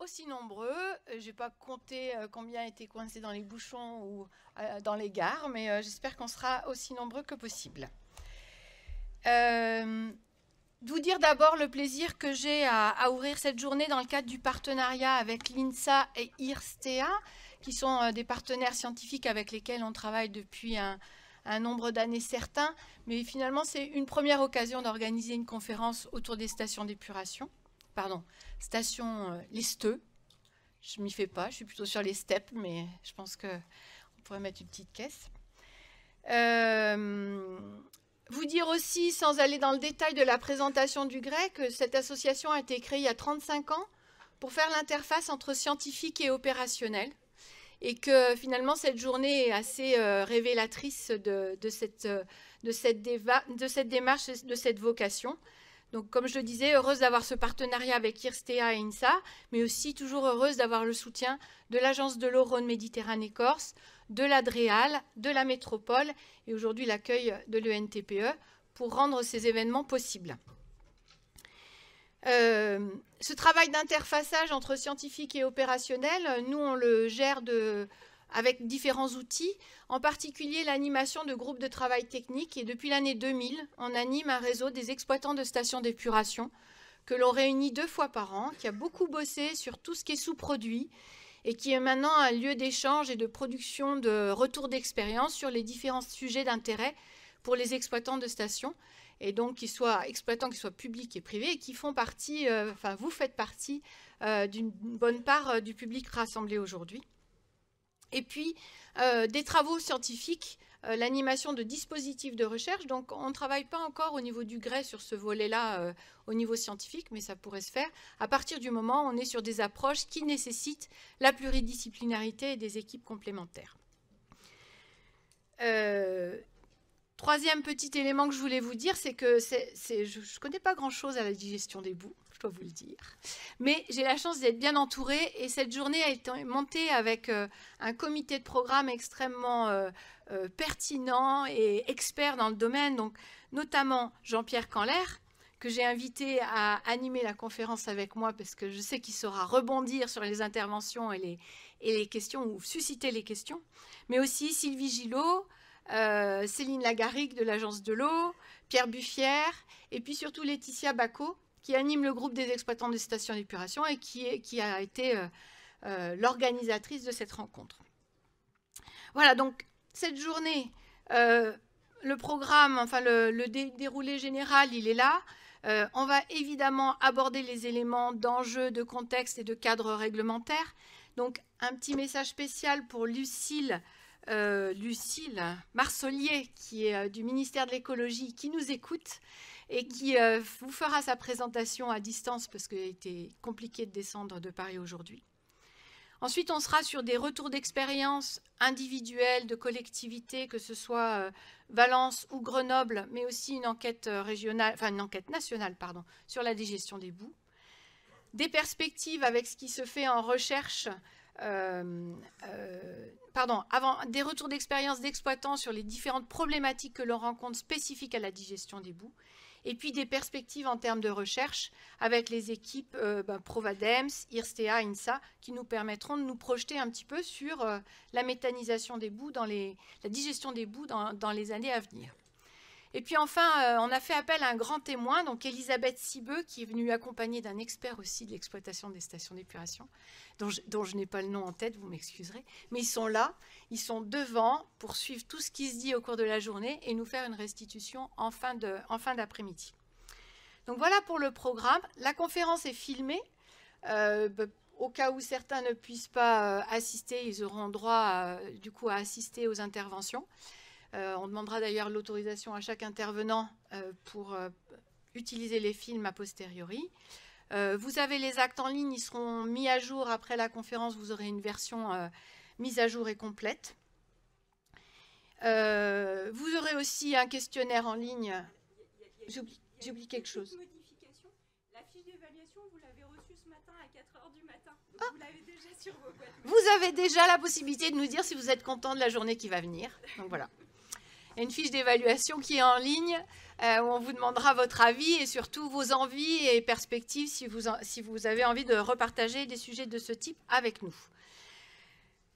aussi nombreux. Euh, j'ai pas compté euh, combien étaient coincés dans les bouchons ou euh, dans les gares, mais j'espère qu'on sera aussi nombreux que possible. Euh, dire d'abord le plaisir que j'ai à, ouvrir cette journée dans le cadre du partenariat avec l'INSA et IRSTEA, qui sont des partenaires scientifiques avec lesquels on travaille depuis un, un nombre d'années certain, mais finalement c'est une première occasion d'organiser une conférence autour des stations d'épuration pardon, station euh, Je m'y fais pas, je suis plutôt sur les steppes, mais je pense qu'on pourrait mettre une petite caisse. Euh, vous dire aussi, sans aller dans le détail de la présentation du grec, que cette association a été créée il y a 35 ans pour faire l'interface entre scientifique et opérationnel. Et que finalement, cette journée est assez euh, révélatrice euh, de, cette, démarche et de cette vocation. Donc, comme je le disais, heureuse d'avoir ce partenariat avec Irstea et INSA, mais aussi toujours heureuse d'avoir le soutien de l'Agence de l'eau Rhône-Méditerranée-Corse, de l'ADREAL, de la Métropole et aujourd'hui l'accueil de l'ENTPE pour rendre ces événements possibles. Euh, ce travail d'interfaçage entre scientifiques et opérationnels, nous, on le gère de, avec différents outils, en particulier l'animation de groupes de travail techniques Et depuis l'année 2000, on anime un réseau des exploitants de stations d'épuration que l'on réunit deux fois par an, qui a beaucoup bossé sur tout ce qui est sous-produit et qui est maintenant un lieu d'échange et de production de retours d'expérience sur les différents sujets d'intérêt pour les exploitants de stations. Et donc, qu'ils soient exploitants, qu'ils soient publics et privés, et qui font partie, euh, enfin, vous faites partie euh, d'une bonne part euh, du public rassemblé aujourd'hui. Et puis, euh, des travaux scientifiques, euh, l'animation de dispositifs de recherche. Donc, on ne travaille pas encore au niveau du grès sur ce volet-là, euh, au niveau scientifique, mais ça pourrait se faire. À partir du moment où on est sur des approches qui nécessitent la pluridisciplinarité et des équipes complémentaires. troisième petit élément que je voulais vous dire, c'est que je ne connais pas grand-chose à la digestion des bouts je dois vous le dire. Mais j'ai la chance d'être bien entourée et cette journée a été montée avec euh, un comité de programme extrêmement euh, euh, pertinent et expert dans le domaine, donc notamment Jean-Pierre Canler que j'ai invité à animer la conférence avec moi parce que je sais qu'il saura rebondir sur les interventions et les, et les questions ou susciter les questions, mais aussi Sylvie Gillot, Céline Lagaric de l'Agence de l'eau, Pierre Buffière, et puis surtout Laetitia Bacot, qui anime le groupe des exploitants des stations d'épuration et qui, est, qui a été euh, euh, l'organisatrice de cette rencontre. Voilà, donc cette journée, euh, le programme, enfin le, déroulé général, il est là. on va évidemment aborder les éléments d'enjeux, de contexte et de cadre réglementaire. Donc un petit message spécial pour Lucille euh, Lucille qui est du ministère de l'écologie, qui nous écoute et qui euh, vous fera sa présentation à distance parce qu'il a été compliqué de descendre de Paris aujourd'hui. Ensuite, on sera sur des retours d'expérience individuels, de collectivités, que ce soit euh, Valence ou Grenoble, mais aussi une enquête euh, régionale, enfin une enquête nationale, pardon, sur la digestion des boues. Des perspectives avec ce qui se fait en recherche, pardon, avant, des retours d'expérience d'exploitants sur les différentes problématiques que l'on rencontre spécifiques à la digestion des boues et puis des perspectives en termes de recherche avec les équipes euh, ben, Provadems, IRSTEA, INSA, qui nous permettront de nous projeter un petit peu sur euh, la méthanisation des boues, dans la digestion des boues dans les années à venir. Et puis enfin, euh, on a fait appel à un grand témoin, donc Elisabeth Sibeux, qui est venue accompagnée d'un expert aussi de l'exploitation des stations d'épuration, dont je, n'ai pas le nom en tête, vous m'excuserez. Mais ils sont là, ils sont devant pour suivre tout ce qui se dit au cours de la journée et nous faire une restitution en fin d'après-midi. En fin donc voilà pour le programme. La conférence est filmée. Euh, bah, au cas où certains ne puissent pas euh, assister, ils auront droit du coup à assister aux interventions. Euh, on demandera d'ailleurs l'autorisation à chaque intervenant euh, pour euh, utiliser les films a posteriori. vous avez les actes en ligne, ils seront mis à jour après la conférence, vous aurez une version mise à jour et complète. vous aurez aussi un questionnaire en ligne. J'oublie quelque chose. La fiche d'évaluation, vous l'avez reçue ce matin à 4h du matin. Ah vous l'avez déjà sur vos boîtes. Vous avez déjà la possibilité de nous dire si vous êtes content de la journée qui va venir. Donc voilà une fiche d'évaluation qui est en ligne euh, où on vous demandera votre avis et surtout vos envies et perspectives si vous, si vous avez envie de repartager des sujets de ce type avec nous.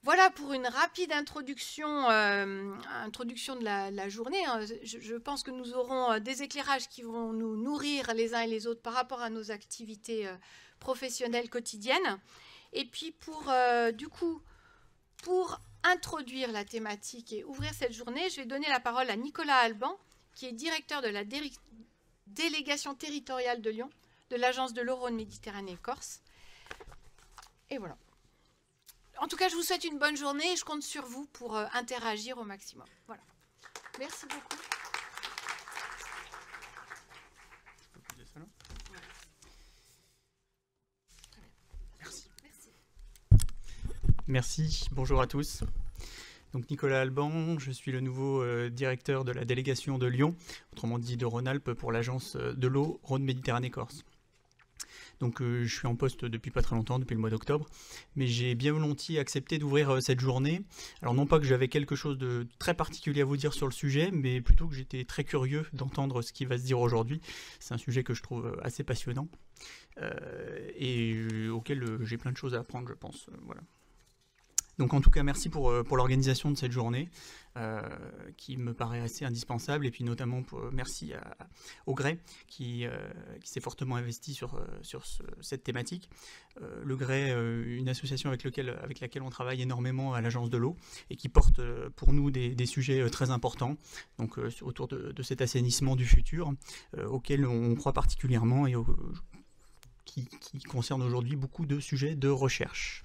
Voilà pour une rapide introduction, euh, introduction de la, journée. Hein. Je, pense que nous aurons euh, des éclairages qui vont nous nourrir les uns et les autres par rapport à nos activités professionnelles quotidiennes. Et puis pour, du coup, pour introduire la thématique et ouvrir cette journée, je vais donner la parole à Nicolas Alban, qui est directeur de la délégation territoriale de Lyon, de l'Agence de l'Eurone Méditerranée-Corse. Et voilà. En tout cas, je vous souhaite une bonne journée et je compte sur vous pour euh, interagir au maximum. Voilà. Merci beaucoup. Merci, bonjour à tous. Donc Nicolas Alban, je suis le nouveau euh, directeur de la délégation de Lyon, autrement dit de Rhône-Alpes pour l'agence euh, de l'eau Rhône-Méditerranée-Corse. Donc euh, je suis en poste depuis pas très longtemps, depuis le mois d'octobre, mais j'ai bien volontiers accepté d'ouvrir cette journée. Alors non pas que j'avais quelque chose de très particulier à vous dire sur le sujet, mais plutôt que j'étais très curieux d'entendre ce qui va se dire aujourd'hui. C'est un sujet que je trouve assez passionnant et auquel j'ai plein de choses à apprendre, je pense. voilà. Donc en tout cas, merci pour, euh, pour l'organisation de cette journée euh, qui me paraît assez indispensable et puis notamment euh, merci au Grès qui, s'est fortement investi sur, cette thématique. le Grès, une association avec, avec laquelle on travaille énormément à l'Agence de l'eau et qui porte pour nous des, sujets très importants donc, autour de, cet assainissement du futur auquel on croit particulièrement et qui, qui concerne aujourd'hui beaucoup de sujets de recherche.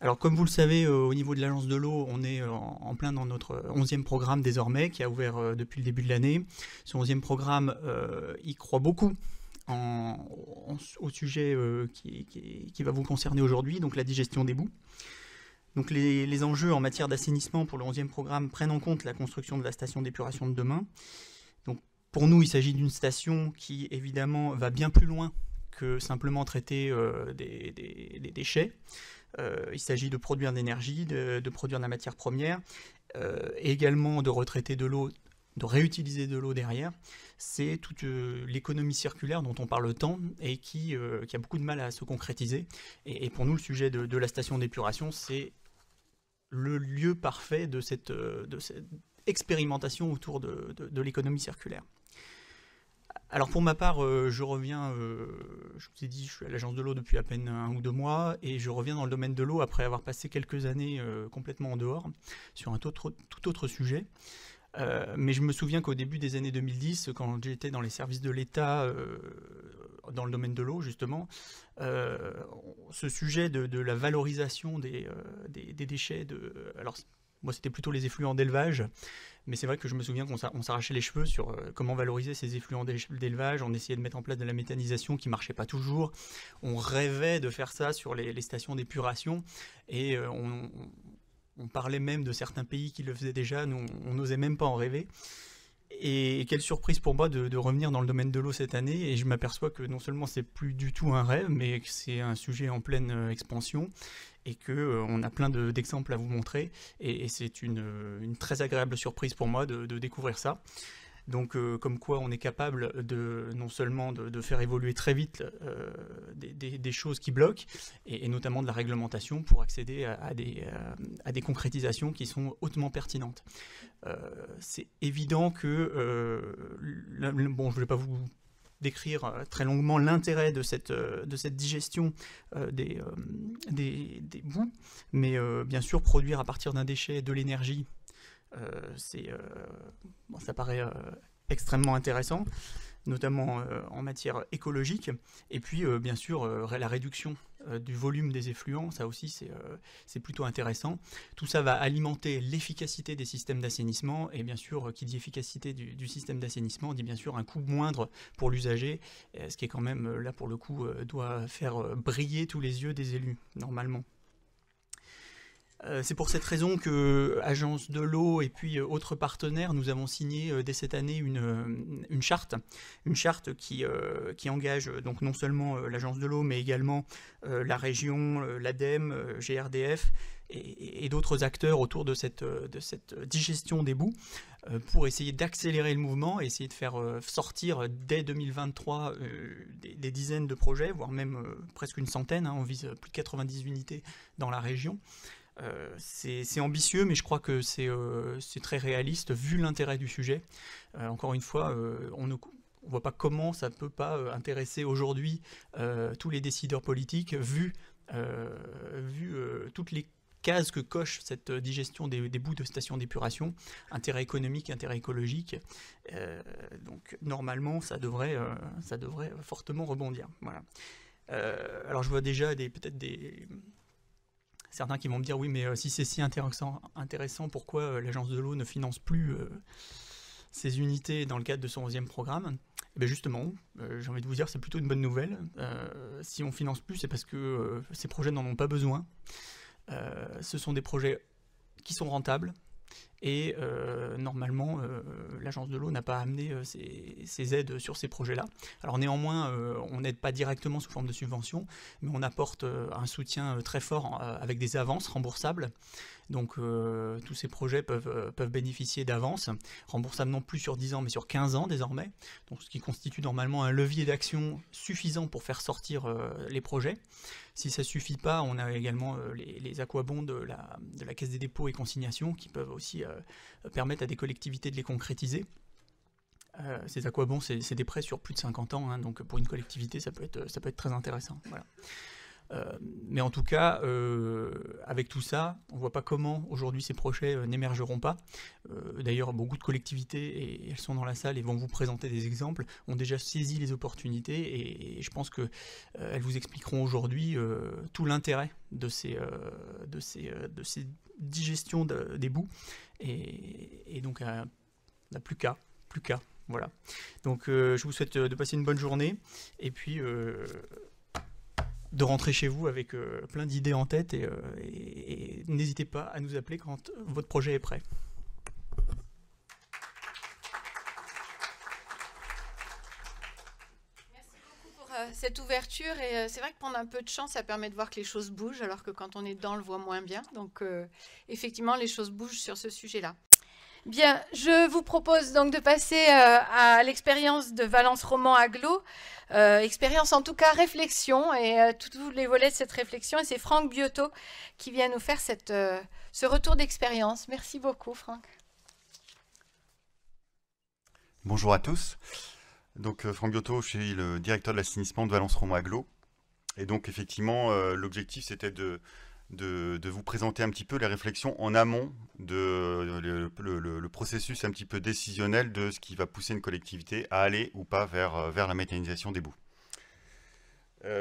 Alors comme vous le savez, euh, au niveau de l'agence de l'eau, on est euh, en plein dans notre 11e euh, programme désormais, qui a ouvert depuis le début de l'année. Ce 11e programme, y croit beaucoup au sujet qui, va vous concerner aujourd'hui, donc la digestion des boues. Donc les, enjeux en matière d'assainissement pour le 11e programme prennent en compte la construction de la station d'épuration de demain. Donc pour nous, il s'agit d'une station qui évidemment va bien plus loin que simplement traiter des déchets. Euh, il s'agit de produire de l'énergie, de, produire de la matière première, et euh, également de retraiter de l'eau de réutiliser de l'eau derrière, c'est toute euh, l'économie circulaire dont on parle tant et qui, a beaucoup de mal à se concrétiser. Et, pour nous, le sujet de, la station d'épuration, c'est le lieu parfait de cette, expérimentation autour de l'économie circulaire. Alors pour ma part, euh, je reviens, euh, je vous ai dit, je suis à l'agence de l'eau depuis à peine un ou deux mois, et je reviens dans le domaine de l'eau après avoir passé quelques années euh, complètement en dehors, sur un tout autre, sujet. mais je me souviens qu'au début des années 2010, quand j'étais dans les services de l'État, dans le domaine de l'eau justement, ce sujet de, la valorisation des, des déchets, de, alors moi c'était plutôt les effluents d'élevage, mais c'est vrai que je me souviens qu'on s'arrachait les cheveux sur euh, comment valoriser ces effluents d'élevage. On essayait de mettre en place de la méthanisation qui marchait pas toujours. On rêvait de faire ça sur les, stations d'épuration. Et euh, on, parlait même de certains pays qui le faisaient déjà. Nous, on n'osait même pas en rêver. Et quelle surprise pour moi de, de revenir dans le domaine de l'eau cette année. Et je m'aperçois que non seulement c'est plus du tout un rêve, mais que c'est un sujet en pleine euh, expansion et que euh, on a plein d'exemples à vous montrer et, c'est euh, une, très agréable surprise pour moi de, découvrir ça. Donc euh, comme quoi on est capable de non seulement de, faire évoluer très vite des, choses qui bloquent, et, notamment de la réglementation pour accéder à, des, à des, concrétisations qui sont hautement pertinentes. c'est évident que, bon je ne vais pas vous décrire euh, très longuement l'intérêt de cette, euh, de cette digestion euh, des, des, bouts, mais bien sûr, produire à partir d'un déchet de l'énergie, c'est ça paraît extrêmement intéressant notamment en matière écologique, et puis bien sûr la réduction euh, du volume des effluents, ça aussi euh, c'est plutôt intéressant. Tout ça va alimenter l'efficacité des systèmes d'assainissement et bien sûr euh, qui dit efficacité du, du système d'assainissement dit bien sûr un coût moindre pour l'usager, ce qui est quand même là pour le coup doit faire briller tous les yeux des élus normalement. Euh, c'est pour cette raison que euh, Agence de l'eau et puis euh, autres partenaires, nous avons signé dès cette année une, charte, une charte qui, engage donc non seulement l'Agence de l'eau, mais également la région, l'ADEME, GRDF et, d'autres acteurs autour de cette, digestion des bouts pour essayer d'accélérer le mouvement, essayer de faire sortir dès 2023 des, dizaines de projets, voire même presque une centaine. Hein. on vise plus de 90 unités dans la région. Euh, c'est ambitieux, mais je crois que c'est euh, très réaliste vu l'intérêt du sujet. Euh, encore une fois, on ne voit pas comment ça ne peut pas intéresser aujourd'hui tous les décideurs politiques vu, vu toutes les cases que coche cette digestion des, bouts de stations d'épuration, intérêt économique, intérêt écologique. donc normalement, ça devrait, ça devrait fortement rebondir. Voilà. alors je vois déjà peut-être des, certains qui vont me dire oui, mais euh, si c'est si intéressant, pourquoi euh, l'agence de l'eau ne finance plus euh, ces unités dans le cadre de son 11e programme eh ben, justement, j'ai envie de vous dire, c'est plutôt une bonne nouvelle. si on finance plus, c'est parce que ces projets n'en ont pas besoin. ce sont des projets qui sont rentables et euh, normalement, euh, l'agence de l'eau n'a pas amené ses, euh, aides sur ces projets-là. Alors néanmoins, on n'aide pas directement sous forme de subvention, mais on apporte un soutien très fort avec des avances remboursables. Donc tous ces projets peuvent, bénéficier d'avances, remboursables non plus sur 10 ans, mais sur 15 ans désormais. Donc ce qui constitue normalement un levier d'action suffisant pour faire sortir les projets. Si ça ne suffit pas, on a également les, aquabonds de la Caisse des dépôts et consignations qui peuvent aussi euh, permettent à des collectivités de les concrétiser. Euh, à quoi bon, c'est des prêts sur plus de 50 ans, hein, donc pour une collectivité, ça peut être, très intéressant. Euh, mais en tout cas, avec tout ça, on ne voit pas comment aujourd'hui ces projets n'émergeront pas. D'ailleurs, beaucoup de collectivités, et, elles sont dans la salle et vont vous présenter des exemples, ont déjà saisi les opportunités et, je pense qu'elles vous expliqueront aujourd'hui tout l'intérêt de, ces, digestions des bouts et, donc, on n'a plus qu'à, plus qu'à. Voilà. Donc, euh, je vous souhaite euh, de passer une bonne journée et puis euh, de rentrer chez vous avec plein d'idées en tête et n'hésitez pas à nous appeler quand votre projet est prêt. cette ouverture. Et euh, c'est vrai que prendre un peu de chance, ça permet de voir que les choses bougent, alors que quand on est dedans, on le voit moins bien. Donc, euh, effectivement, les choses bougent sur ce sujet-là. Bien, je vous propose donc de passer euh, à l'expérience de Valence Roman Aglo. expérience en tout cas réflexion et tous les volets de cette réflexion. Et c'est Franck Bioto qui vient nous faire ce retour d'expérience. Merci beaucoup Franck. Bonjour à tous. Donc euh, Franck Giotto, je suis le directeur de l'assainissement de Valence-Romaglo. Et donc effectivement, euh, l'objectif c'était de, vous présenter un petit peu les réflexions en amont de, le, processus un petit peu décisionnel de ce qui va pousser une collectivité à aller ou pas vers, euh, la méthanisation des bouts.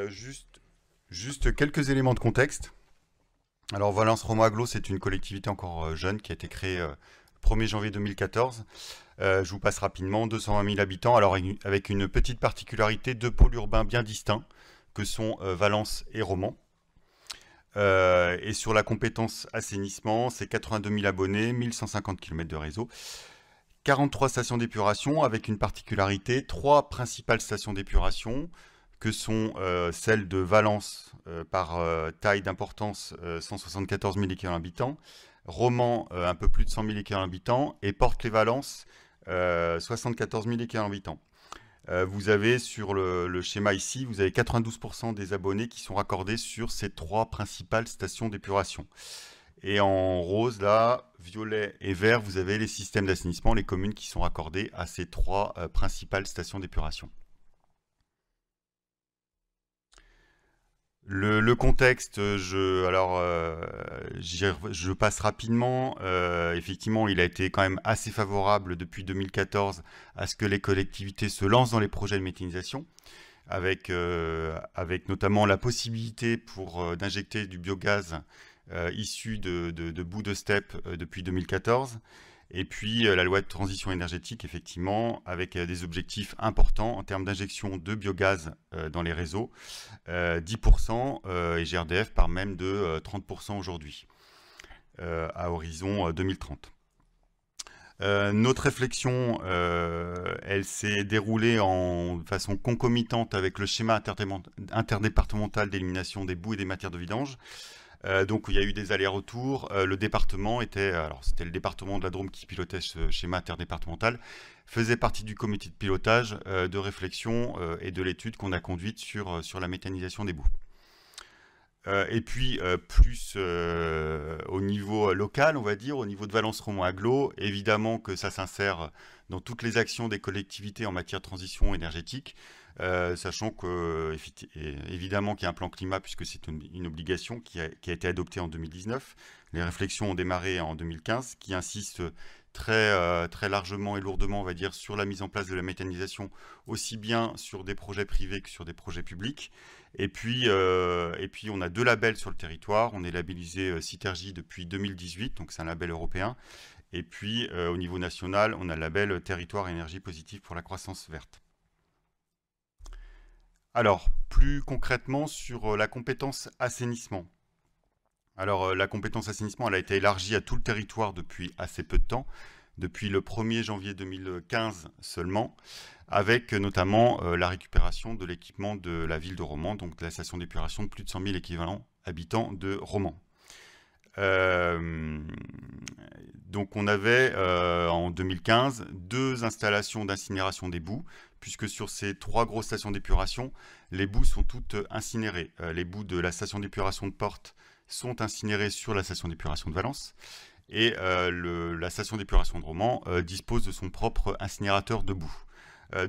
juste, quelques éléments de contexte. Alors Valence Romaglo, c'est une collectivité encore jeune qui a été créée le 1er janvier 2014 euh, je vous passe rapidement 220 000 habitants, alors avec une petite particularité, deux pôles urbains bien distincts que sont euh, Valence et Romans. Euh, et sur la compétence assainissement, c'est 82 000 abonnés, 1150 km de réseau, 43 stations d'épuration avec une particularité, trois principales stations d'épuration que sont celles de Valence par taille d'importance 174 000 habitants, Roman, un peu plus de 100 000 équivalents habitants, et porte les valence 74 000 équivalents habitants. vous avez sur le, schéma ici, vous avez 92% des abonnés qui sont raccordés sur ces trois principales stations d'épuration. Et en rose, là, violet et vert, vous avez les systèmes d'assainissement, les communes qui sont raccordées à ces trois euh, principales stations d'épuration. Le, contexte, je, alors, euh, je passe rapidement. Euh, effectivement, il a été quand même assez favorable depuis 2014 à ce que les collectivités se lancent dans les projets de méthanisation, avec, euh, notamment la possibilité pour d'injecter du biogaz issu de, de, de, bouts de steppe depuis 2014. Et puis euh, la loi de transition énergétique, effectivement, avec euh, des objectifs importants en termes d'injection de biogaz euh, dans les réseaux, 10% et GRDF par même de 30% aujourd'hui, à horizon 2030. notre réflexion, elle s'est déroulée en façon concomitante avec le schéma interdépartemental d'élimination des boues et des matières de vidange, euh, donc il y a eu des allers-retours. Euh, le département était, alors c'était le département de la Drôme qui pilotait ce schéma interdépartemental, faisait partie du comité de pilotage, euh, de réflexion et de l'étude qu'on a conduite sur, la méthanisation des boues. et puis plus au niveau local, on va dire, au niveau de Valence-Romont-Aglo, évidemment que ça s'insère dans toutes les actions des collectivités en matière de transition énergétique. Euh, sachant que évidemment qu'il y a un plan climat puisque c'est une, obligation qui a, été adoptée en 2019. Les réflexions ont démarré en 2015, qui insistent très euh, très largement et lourdement, on va dire, sur la mise en place de la méthanisation, aussi bien sur des projets privés que sur des projets publics. Et puis, euh, et puis on a deux labels sur le territoire. On est labellisé Citergie depuis 2018, donc c'est un label européen. Et puis, au niveau national, on a le label Territoire Énergie Positive pour la Croissance Verte. Alors, plus concrètement sur euh, la compétence assainissement. Alors, euh, la compétence assainissement, elle a été élargie à tout le territoire depuis assez peu de temps, depuis le 1er janvier 2015 seulement, avec euh, notamment la récupération de l'équipement de la ville de Romans, donc la station d'épuration de plus de 100 000 équivalents habitants de Romans. Euh, donc on avait euh, en 2015 deux installations d'incinération des boues, puisque sur ces trois grosses stations d'épuration, les boues sont toutes incinérées. Euh, les boues de la station d'épuration de Porte sont incinérées sur la station d'épuration de Valence, et la station d'épuration de Romans dispose de son propre incinérateur de boues.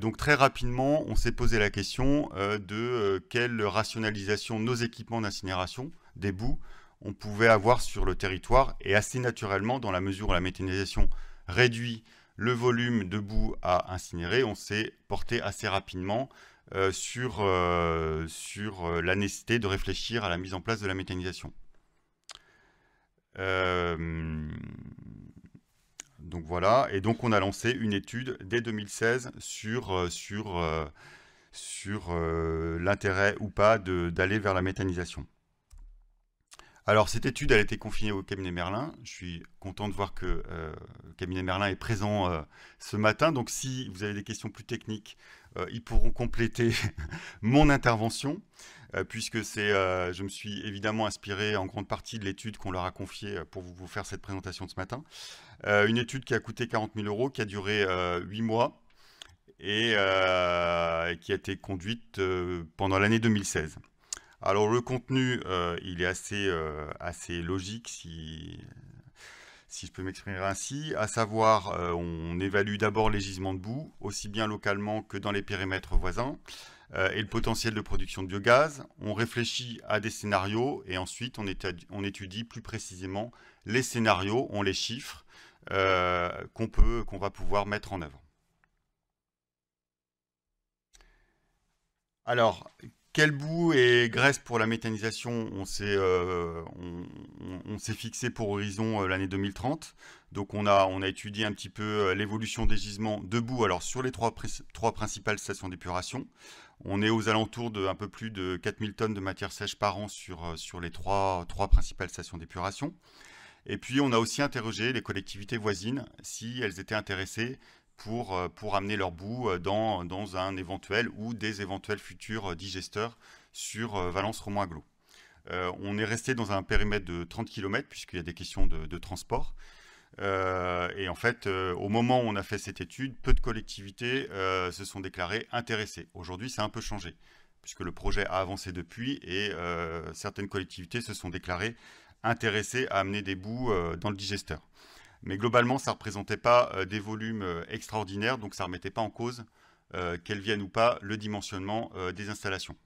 donc très rapidement, on s'est posé la question de quelle rationalisation nos équipements d'incinération des boues on pouvait avoir sur le territoire et assez naturellement, dans la mesure où la méthanisation réduit le volume de boue à incinérer, on s'est porté assez rapidement euh, sur, euh, sur euh, la nécessité de réfléchir à la mise en place de la méthanisation. donc voilà, et donc on a lancé une étude dès 2016 sur, sur, sur l'intérêt ou pas d'aller vers la méthanisation. Alors cette étude, elle a été confiée au cabinet Merlin. Je suis content de voir que euh, le cabinet Merlin est présent euh, ce matin. Donc si vous avez des questions plus techniques, euh, ils pourront compléter mon intervention, puisque c'est, je me suis évidemment inspiré en grande partie de l'étude qu'on leur a confiée pour vous, faire cette présentation de ce matin. une étude qui a coûté 40 000 euros, qui a duré 8 mois et qui a été conduite pendant l'année 2016. Alors le contenu, euh, il est assez, euh, assez logique si, si je peux m'exprimer ainsi, à savoir euh, on évalue d'abord les gisements de boue, aussi bien localement que dans les périmètres voisins, et le potentiel de production de biogaz, on réfléchit à des scénarios et ensuite on étudie, plus précisément les scénarios, on les chiffre, qu'on qu'on va pouvoir mettre en œuvre. Alors, quel bout et graisse pour la méthanisation On s'est euh, on, fixé pour horizon euh, l'année 2030. Donc on a, on a étudié un petit peu euh, l'évolution des gisements debout alors sur les trois, trois principales stations d'épuration. On est aux alentours de un peu plus de 4000 tonnes de matière sèche par an sur, sur les trois, trois principales stations d'épuration. Et puis on a aussi interrogé les collectivités voisines si elles étaient intéressées euh, pour, amener leur bout euh, dans, un éventuel ou des éventuels futurs euh, digesteurs sur Valence Romont on est resté dans un périmètre de 30 km puisqu'il y a des questions de, transport. et en fait, au moment où on a fait cette étude, peu de collectivités se sont déclarées intéressées. Aujourd'hui, ça a un peu changé puisque le projet a avancé depuis et certaines collectivités se sont déclarées intéressées à amener des bouts dans le digesteur. Mais globalement, ça ne représentait pas euh, des volumes euh, extraordinaires, donc ça ne remettait pas en cause euh, qu'elles viennent ou pas le dimensionnement des installations.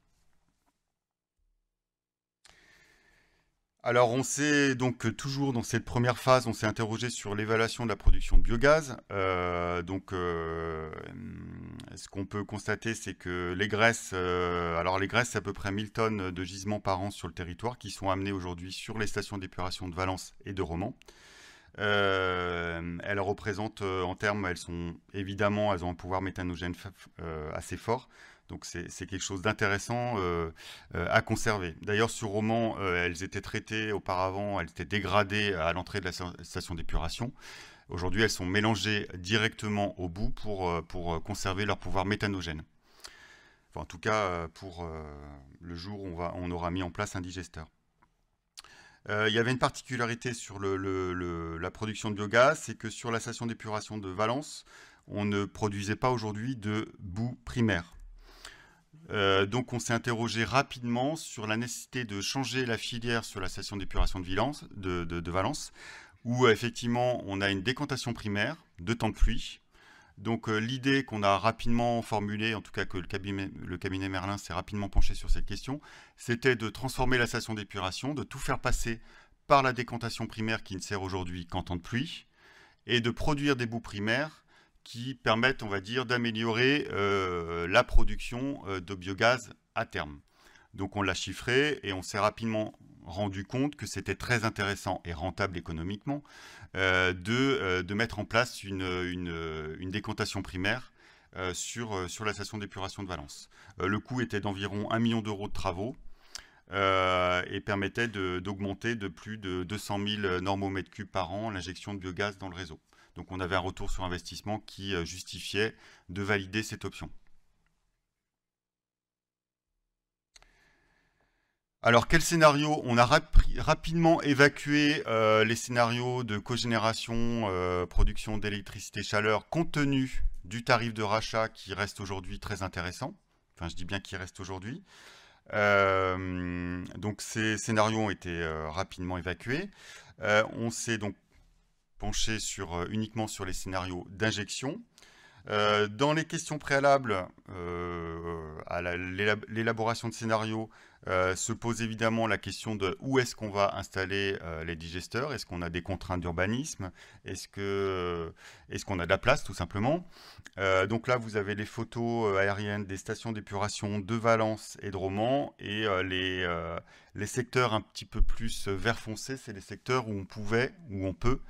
Alors on sait donc toujours dans cette première phase, on s'est interrogé sur l'évaluation de la production de biogaz. donc ce qu'on peut constater c'est que les graisses, alors les graisses c'est à peu près 1000 tonnes de gisements par an sur le territoire qui sont amenées aujourd'hui sur les stations d'épuration de Valence et de Romans. Euh, elles représentent euh, en termes, elles sont évidemment, elles ont un pouvoir méthanogène euh, assez fort. Donc c'est quelque chose d'intéressant à conserver. D'ailleurs sur Roman, elles étaient traitées auparavant, elles étaient dégradées à l'entrée de la station d'épuration. Aujourd'hui, elles sont mélangées directement au bout pour, pour conserver leur pouvoir méthanogène. en tout cas, pour le jour où on, va, on aura mis en place un digesteur. Euh, il y avait une particularité sur la production de biogaz, c'est que sur la station d'épuration de Valence, on ne produisait pas aujourd'hui de boue primaire. Euh, donc on s'est interrogé rapidement sur la nécessité de changer la filière sur la station d'épuration de, de, de Valence, où effectivement on a une décantation primaire de temps de pluie, donc euh, l'idée qu'on a rapidement formulée, en tout cas que le cabinet, Merlin s'est rapidement penché sur cette question, c'était de transformer la station d'épuration, de tout faire passer par la décantation primaire qui ne sert aujourd'hui qu'en temps de pluie, et de produire des bouts primaires qui permettent, on va dire, d'améliorer euh, la production euh, de biogaz à terme. Donc on l'a chiffré et on s'est rapidement rendu compte que c'était très intéressant et rentable économiquement euh, de, euh, de, mettre en place une, une, décantation primaire euh, sur, sur la station d'épuration de Valence. le coût était d'environ 1 million d'euros de travaux et permettait d'augmenter de, plus de 200 000 normaux mètres cubes par an l'injection de biogaz dans le réseau. Donc on avait un retour sur investissement qui justifiait de valider cette option. Alors, quel scénario On a rapidement évacué euh, les scénarios de cogénération, génération euh, production d'électricité, chaleur, compte tenu du tarif de rachat qui reste aujourd'hui très intéressant. Enfin, je dis bien qui reste aujourd'hui. Euh, donc, ces scénarios ont été rapidement évacués. on s'est donc penché sur, uniquement sur les scénarios d'injection. dans les questions préalables à l'élaboration de scénarios, euh, se pose évidemment la question de où est-ce qu'on va installer euh, les digesteurs Est-ce qu'on a des contraintes d'urbanisme Est-ce euh, qu'on a de la place tout simplement Donc là, vous avez les photos aériennes des stations d'épuration de Valence et de Romans et les, les secteurs un petit peu plus vert foncé, c'est les secteurs où on pouvait, où on peut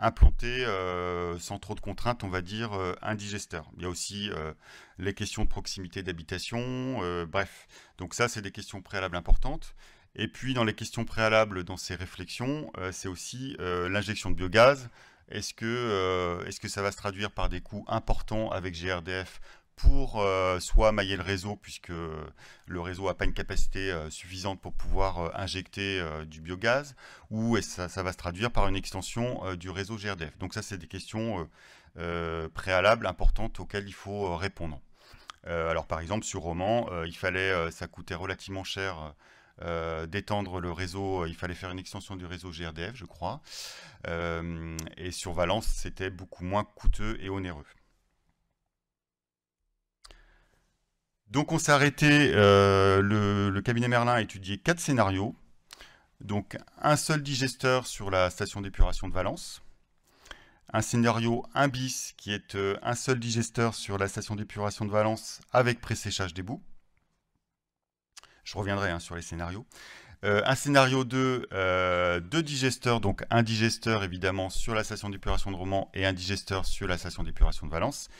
implanter euh, sans trop de contraintes, on va dire, un euh, digesteur. Il y a aussi euh, les questions de proximité d'habitation, bref. Donc ça, c'est des questions préalables importantes. Et puis dans les questions préalables, dans ces réflexions, c'est aussi l'injection de biogaz. Est-ce que, est-ce que ça va se traduire par des coûts importants avec GRDF pour euh, soit mailler le réseau, puisque le réseau n'a pas une capacité euh, suffisante pour pouvoir euh, injecter du biogaz, ou ça, va se traduire par une extension du réseau GRDF. Donc ça, c'est des questions préalables importantes auxquelles il faut répondre. alors par exemple, sur Roman, il fallait, ça coûtait relativement cher. d'étendre le réseau, il fallait faire une extension du réseau GRDF, je crois. et sur Valence, c'était beaucoup moins coûteux et onéreux. Donc on s'est arrêté, euh, le, cabinet Merlin a étudié quatre scénarios. Donc un seul digesteur sur la station d'épuration de Valence, un scénario 1 bis qui est euh, un seul digesteur sur la station d'épuration de Valence avec presséchage des bouts. Je reviendrai hein, sur les scénarios. Euh, un scénario de deux digesteurs, donc un digesteur évidemment sur la station d'épuration de Romans et un digesteur sur la station d'épuration de Valence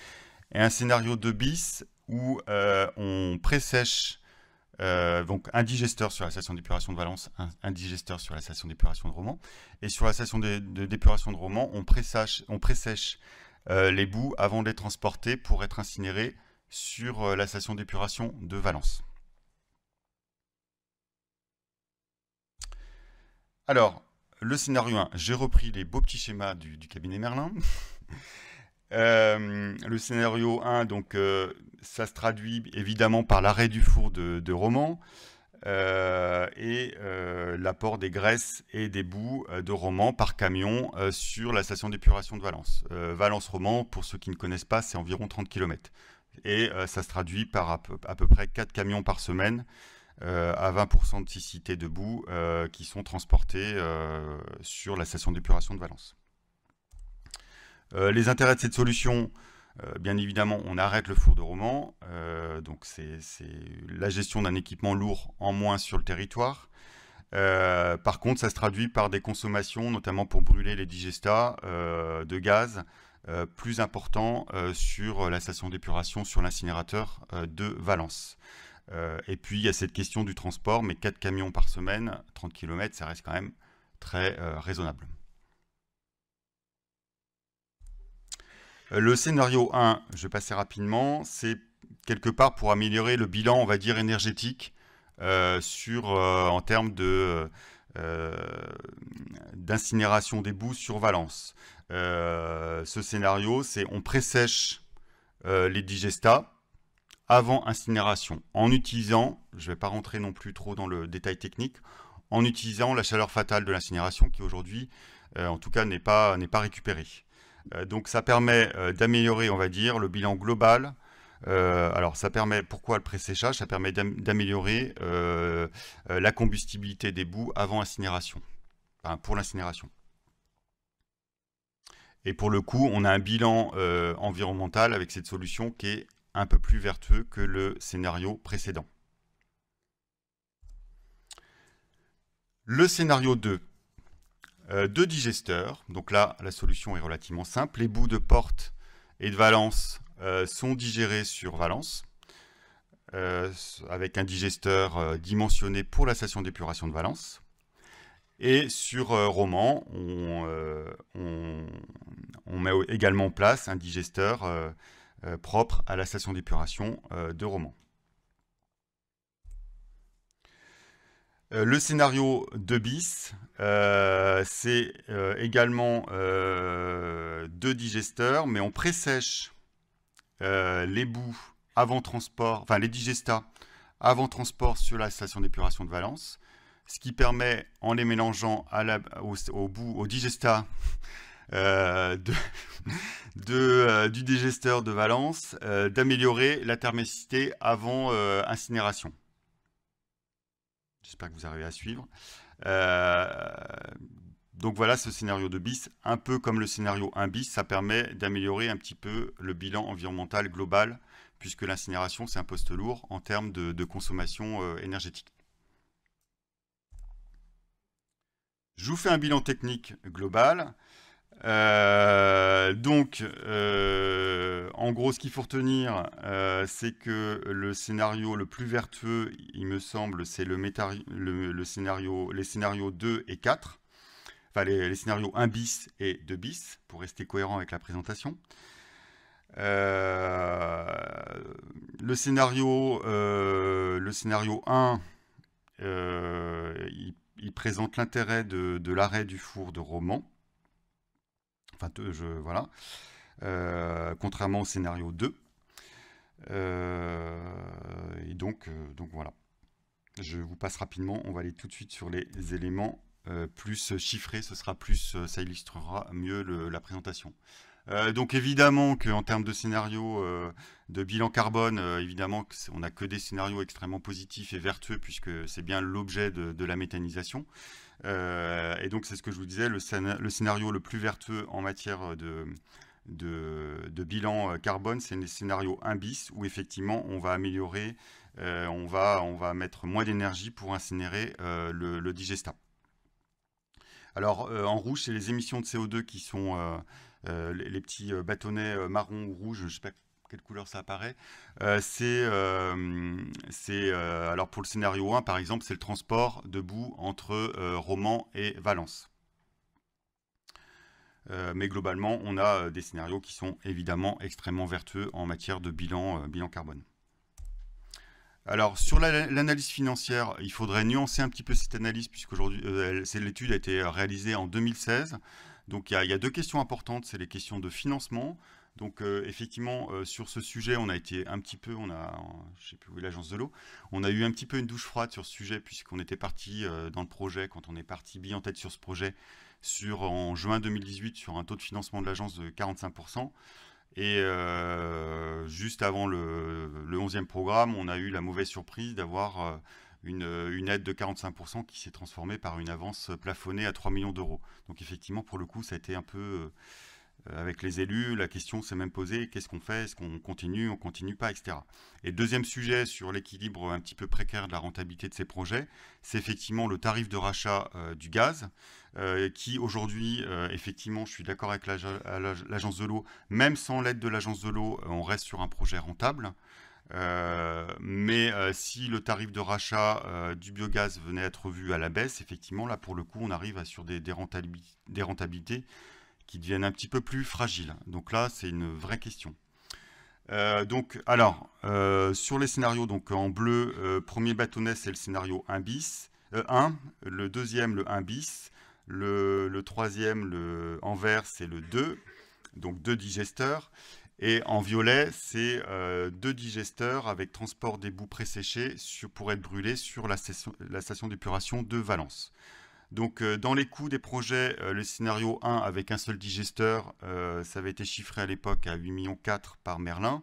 et un scénario 2 bis où euh, on présèche euh, donc un digesteur sur la station d'épuration de Valence, un, digesteur sur la station d'épuration de roman. Et sur la station d'épuration de, roman, Romans, on pressèche, euh, les bouts avant de les transporter pour être incinérés sur la station d'épuration de Valence. Alors, le scénario 1, j'ai repris les beaux petits schémas du, du cabinet Merlin. Euh, le scénario 1, donc, euh, ça se traduit évidemment par l'arrêt du four de, de Roman euh, et l'apport des graisses et des bouts de Roman par camion sur la station d'épuration de Valence. Valence-Roman, pour ceux qui ne connaissent pas, c'est environ 30 km. Et ça se traduit par à peu, près 4 camions par semaine à 20% de siccité de boue qui sont transportés sur la station d'épuration de Valence. Euh, les intérêts de cette solution, euh, bien évidemment, on arrête le four de roman. Euh, donc c'est la gestion d'un équipement lourd en moins sur le territoire. par contre, ça se traduit par des consommations, notamment pour brûler les digestats, de gaz plus importants sur la station d'épuration, sur l'incinérateur de Valence. et puis, il y a cette question du transport, mais 4 camions par semaine, 30 km, ça reste quand même très raisonnable. Euh, le scénario 1, je vais passer rapidement, c'est quelque part pour améliorer le bilan, on va dire, énergétique euh, sur, euh, en termes de... d'incinération des boues sur Valence. ce scénario, c'est on pressèche les digestats avant incinération, en utilisant, je ne vais pas rentrer non plus trop dans le détail technique, en utilisant la chaleur fatale de l'incinération qui aujourd'hui, en tout cas, n'est pas, pas récupérée. Euh, donc ça permet euh, d'améliorer, on va dire, le bilan global. Euh, alors ça permet, pourquoi le pré-séchage Ça permet d'améliorer la combustibilité des bouts avant incinération, enfin, pour l'incinération. Et pour le coup, on a un bilan environnemental avec cette solution qui est un peu plus vertueux que le scénario précédent. Le scénario 2. Euh, deux digesteurs. Donc là, la solution est relativement simple. Les bouts de Porte et de Valence euh, sont digérés sur Valence, euh, avec un digesteur dimensionné pour la station d'épuration de Valence. Et sur Roman, on, met également en place un digesteur propre à la station d'épuration de Roman. Euh, le scénario de bis, euh, c'est euh, également deux digesteurs, mais on pressèche les bouts avant transport, enfin les digestats avant transport sur la station d'épuration de Valence, ce qui permet, en les mélangeant à la, au, bout, au digestat du digesteur de Valence, d'améliorer la thermicité avant incinération. J'espère que vous arrivez à suivre. Euh, donc voilà ce scénario de bis, un peu comme le scénario 1 bis, ça permet d'améliorer un petit peu le bilan environnemental global, puisque l'incinération c'est un poste lourd en termes de, consommation euh, énergétique. Je vous fais un bilan technique global. Euh, donc, euh, en gros, ce qu'il faut retenir, euh, c'est que le scénario le plus vertueux, il me semble, c'est le, scénario, les scénarios 2 et 4. Enfin, les, scénarios 1 bis et 2 bis, pour rester cohérent avec la présentation. le, scénario, le scénario 1, il, présente l'intérêt de, de l'arrêt du four de roman. Euh, contrairement au scénario 2. Euh, et donc, euh, donc voilà. Je vous passe rapidement. On va aller tout de suite sur les éléments plus chiffrés. Ce sera plus, ça illustrera mieux la présentation. donc évidemment qu'en termes de scénario de bilan carbone, évidemment on n'a que des scénarios extrêmement positifs et vertueux puisque c'est bien l'objet de, la méthanisation. Euh, et donc, c'est ce que je vous disais, le, scénario le plus vertueux en matière euh, de, bilan euh, carbone, c'est le scénario 1 bis où effectivement on va améliorer, on, va, on va mettre moins d'énergie pour incinérer le, le, digestat. Alors en rouge, c'est les émissions de CO2 qui sont les, les, petits bâtonnets marron ou rouge, je ne sais pas quelle couleur ça apparaît. Euh, c'est euh, euh, alors pour le scénario 1, par exemple, c'est le transport debout boue entre Romans et Valence. mais globalement, on a des scénarios qui sont évidemment extrêmement vertueux en matière de bilan, bilan carbone. Alors, sur l'analyse financière, il faudrait nuancer un petit peu cette analyse, puisque l'étude a été réalisée en 2016. Donc, il y a deux questions importantes, c'est les questions de financement. Donc euh, effectivement, euh, sur ce sujet, on a été un petit peu, on a, je sais plus où l'agence de l'eau, on a eu un petit peu une douche froide sur ce sujet puisqu'on était parti euh, dans le projet, quand on est parti bien en tête sur ce projet, sur en juin 2018 sur un taux de financement de l'agence de 45%. Et juste avant le, 11e programme, on a eu la mauvaise surprise d'avoir une, une, aide de 45% qui s'est transformée par une avance plafonnée à 3 millions d'euros. Donc effectivement, pour le coup, ça a été un peu... Euh, avec les élus, la question s'est même posée, qu'est-ce qu'on fait Est-ce qu'on continue On ne continue pas, etc. Et deuxième sujet sur l'équilibre un petit peu précaire de la rentabilité de ces projets, c'est effectivement le tarif de rachat euh, du gaz, euh, qui aujourd'hui, effectivement, je suis d'accord avec l'agence de l'eau, même sans l'aide de l'agence de l'eau, on reste sur un projet rentable. mais si le tarif de rachat du biogaz venait à être vu à la baisse, effectivement, là, pour le coup, on arrive à sur des, des rentabilités qui deviennent un petit peu plus fragiles. Donc là, c'est une vraie question. Euh, donc, alors, euh, sur les scénarios, donc en bleu, euh, premier bâtonnet, c'est le scénario 1 bis, le deuxième, le 1 bis, le, troisième, le, en vert, c'est le 2, donc deux digesteurs, et en violet, c'est deux digesteurs avec transport des bouts préséchés pour être brûlés sur la station d'épuration de Valence. Donc euh, dans les coûts des projets, euh, le scénario 1 avec un seul digesteur, euh, ça avait été chiffré à l'époque à 8,4 millions par Merlin.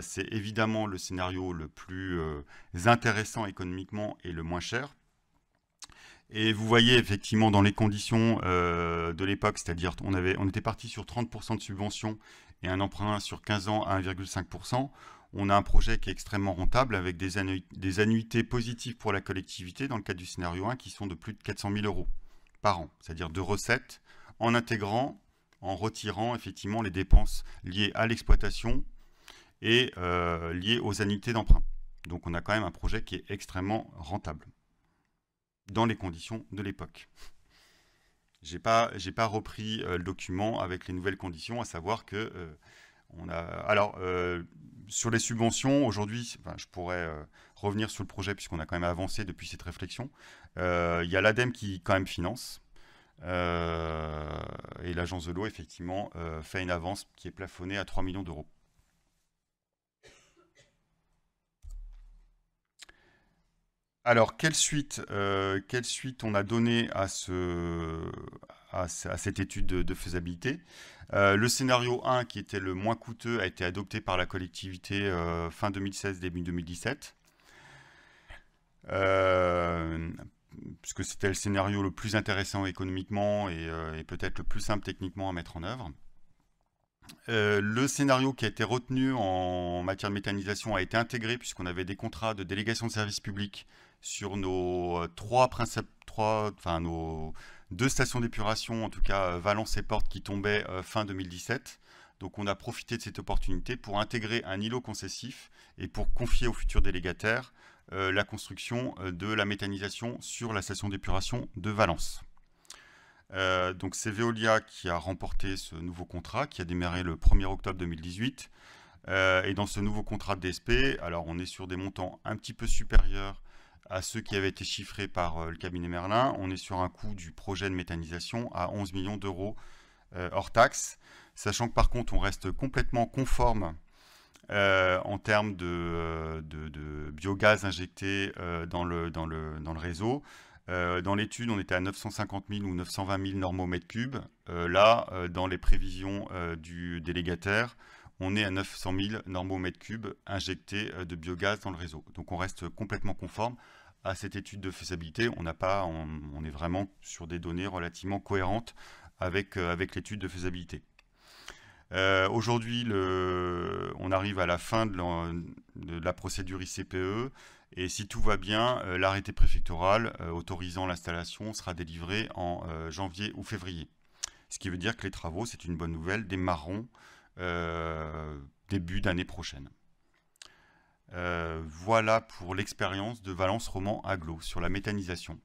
c'est évidemment le scénario le plus intéressant économiquement et le moins cher. Et vous voyez effectivement dans les conditions de l'époque, c'est-à-dire on, on était parti sur 30% de subvention et un emprunt sur 15 ans à 1,5%, on a un projet qui est extrêmement rentable avec des, annuités positives pour la collectivité dans le cadre du scénario 1 qui sont de plus de 400 000 euros par an, c'est-à-dire de recettes en intégrant, en retirant effectivement les dépenses liées à l'exploitation et euh, liées aux annuités d'emprunt. Donc on a quand même un projet qui est extrêmement rentable dans les conditions de l'époque. J'ai pas, pas repris euh, le document avec les nouvelles conditions, à savoir que euh, on a, alors, euh, sur les subventions, aujourd'hui, je pourrais euh, revenir sur le projet puisqu'on a quand même avancé depuis cette réflexion. Euh, il y a l'ADEME qui quand même finance. et l'agence de l'eau, effectivement, fait une avance qui est plafonnée à 3 millions d'euros. Alors, quelle suite, quelle suite on a donné à ce, à, cette étude de, faisabilité. Euh, le scénario 1, qui était le moins coûteux, a été adopté par la collectivité euh, fin 2016, début 2017. Euh, puisque c'était le scénario le plus intéressant économiquement et, peut-être le plus simple techniquement à mettre en œuvre. le scénario qui a été retenu en matière de méthanisation a été intégré puisqu'on avait des contrats de délégation de services publics sur nos trois principes, trois, enfin nos, deux stations d'épuration, en tout cas euh, Valence et Porte, qui tombaient euh, fin 2017. Donc on a profité de cette opportunité pour intégrer un îlot concessif et pour confier aux futurs délégataires euh, la construction de la méthanisation sur la station d'épuration de Valence. donc c'est Veolia qui a remporté ce nouveau contrat qui a démarré le 1er octobre 2018. et dans ce nouveau contrat de DSP, alors on est sur des montants un petit peu supérieurs à ceux qui avaient été chiffrés par euh, le cabinet Merlin, on est sur un coût du projet de méthanisation à 11 millions d'euros euh, hors taxes, sachant que par contre on reste complètement conforme euh, en termes de, biogaz injecté dans, le, réseau. dans l'étude, on était à 950 000 ou 920 000 normaux mètres cubes. là, dans les prévisions du délégataire, on est à 900 000 normaux mètres cubes injectés euh, de biogaz dans le réseau. Donc on reste complètement conforme à cette étude de faisabilité. On n'a pas, on, est vraiment sur des données relativement cohérentes avec, euh, avec l'étude de faisabilité. Euh, aujourd'hui, on arrive à la fin de la, procédure ICPE et si tout va bien, l'arrêté préfectoral autorisant l'installation sera délivré en janvier ou février. Ce qui veut dire que les travaux, c'est une bonne nouvelle, démarreront euh, début d'année prochaine. Euh, voilà pour l'expérience de Valence Roman Aglo sur la méthanisation.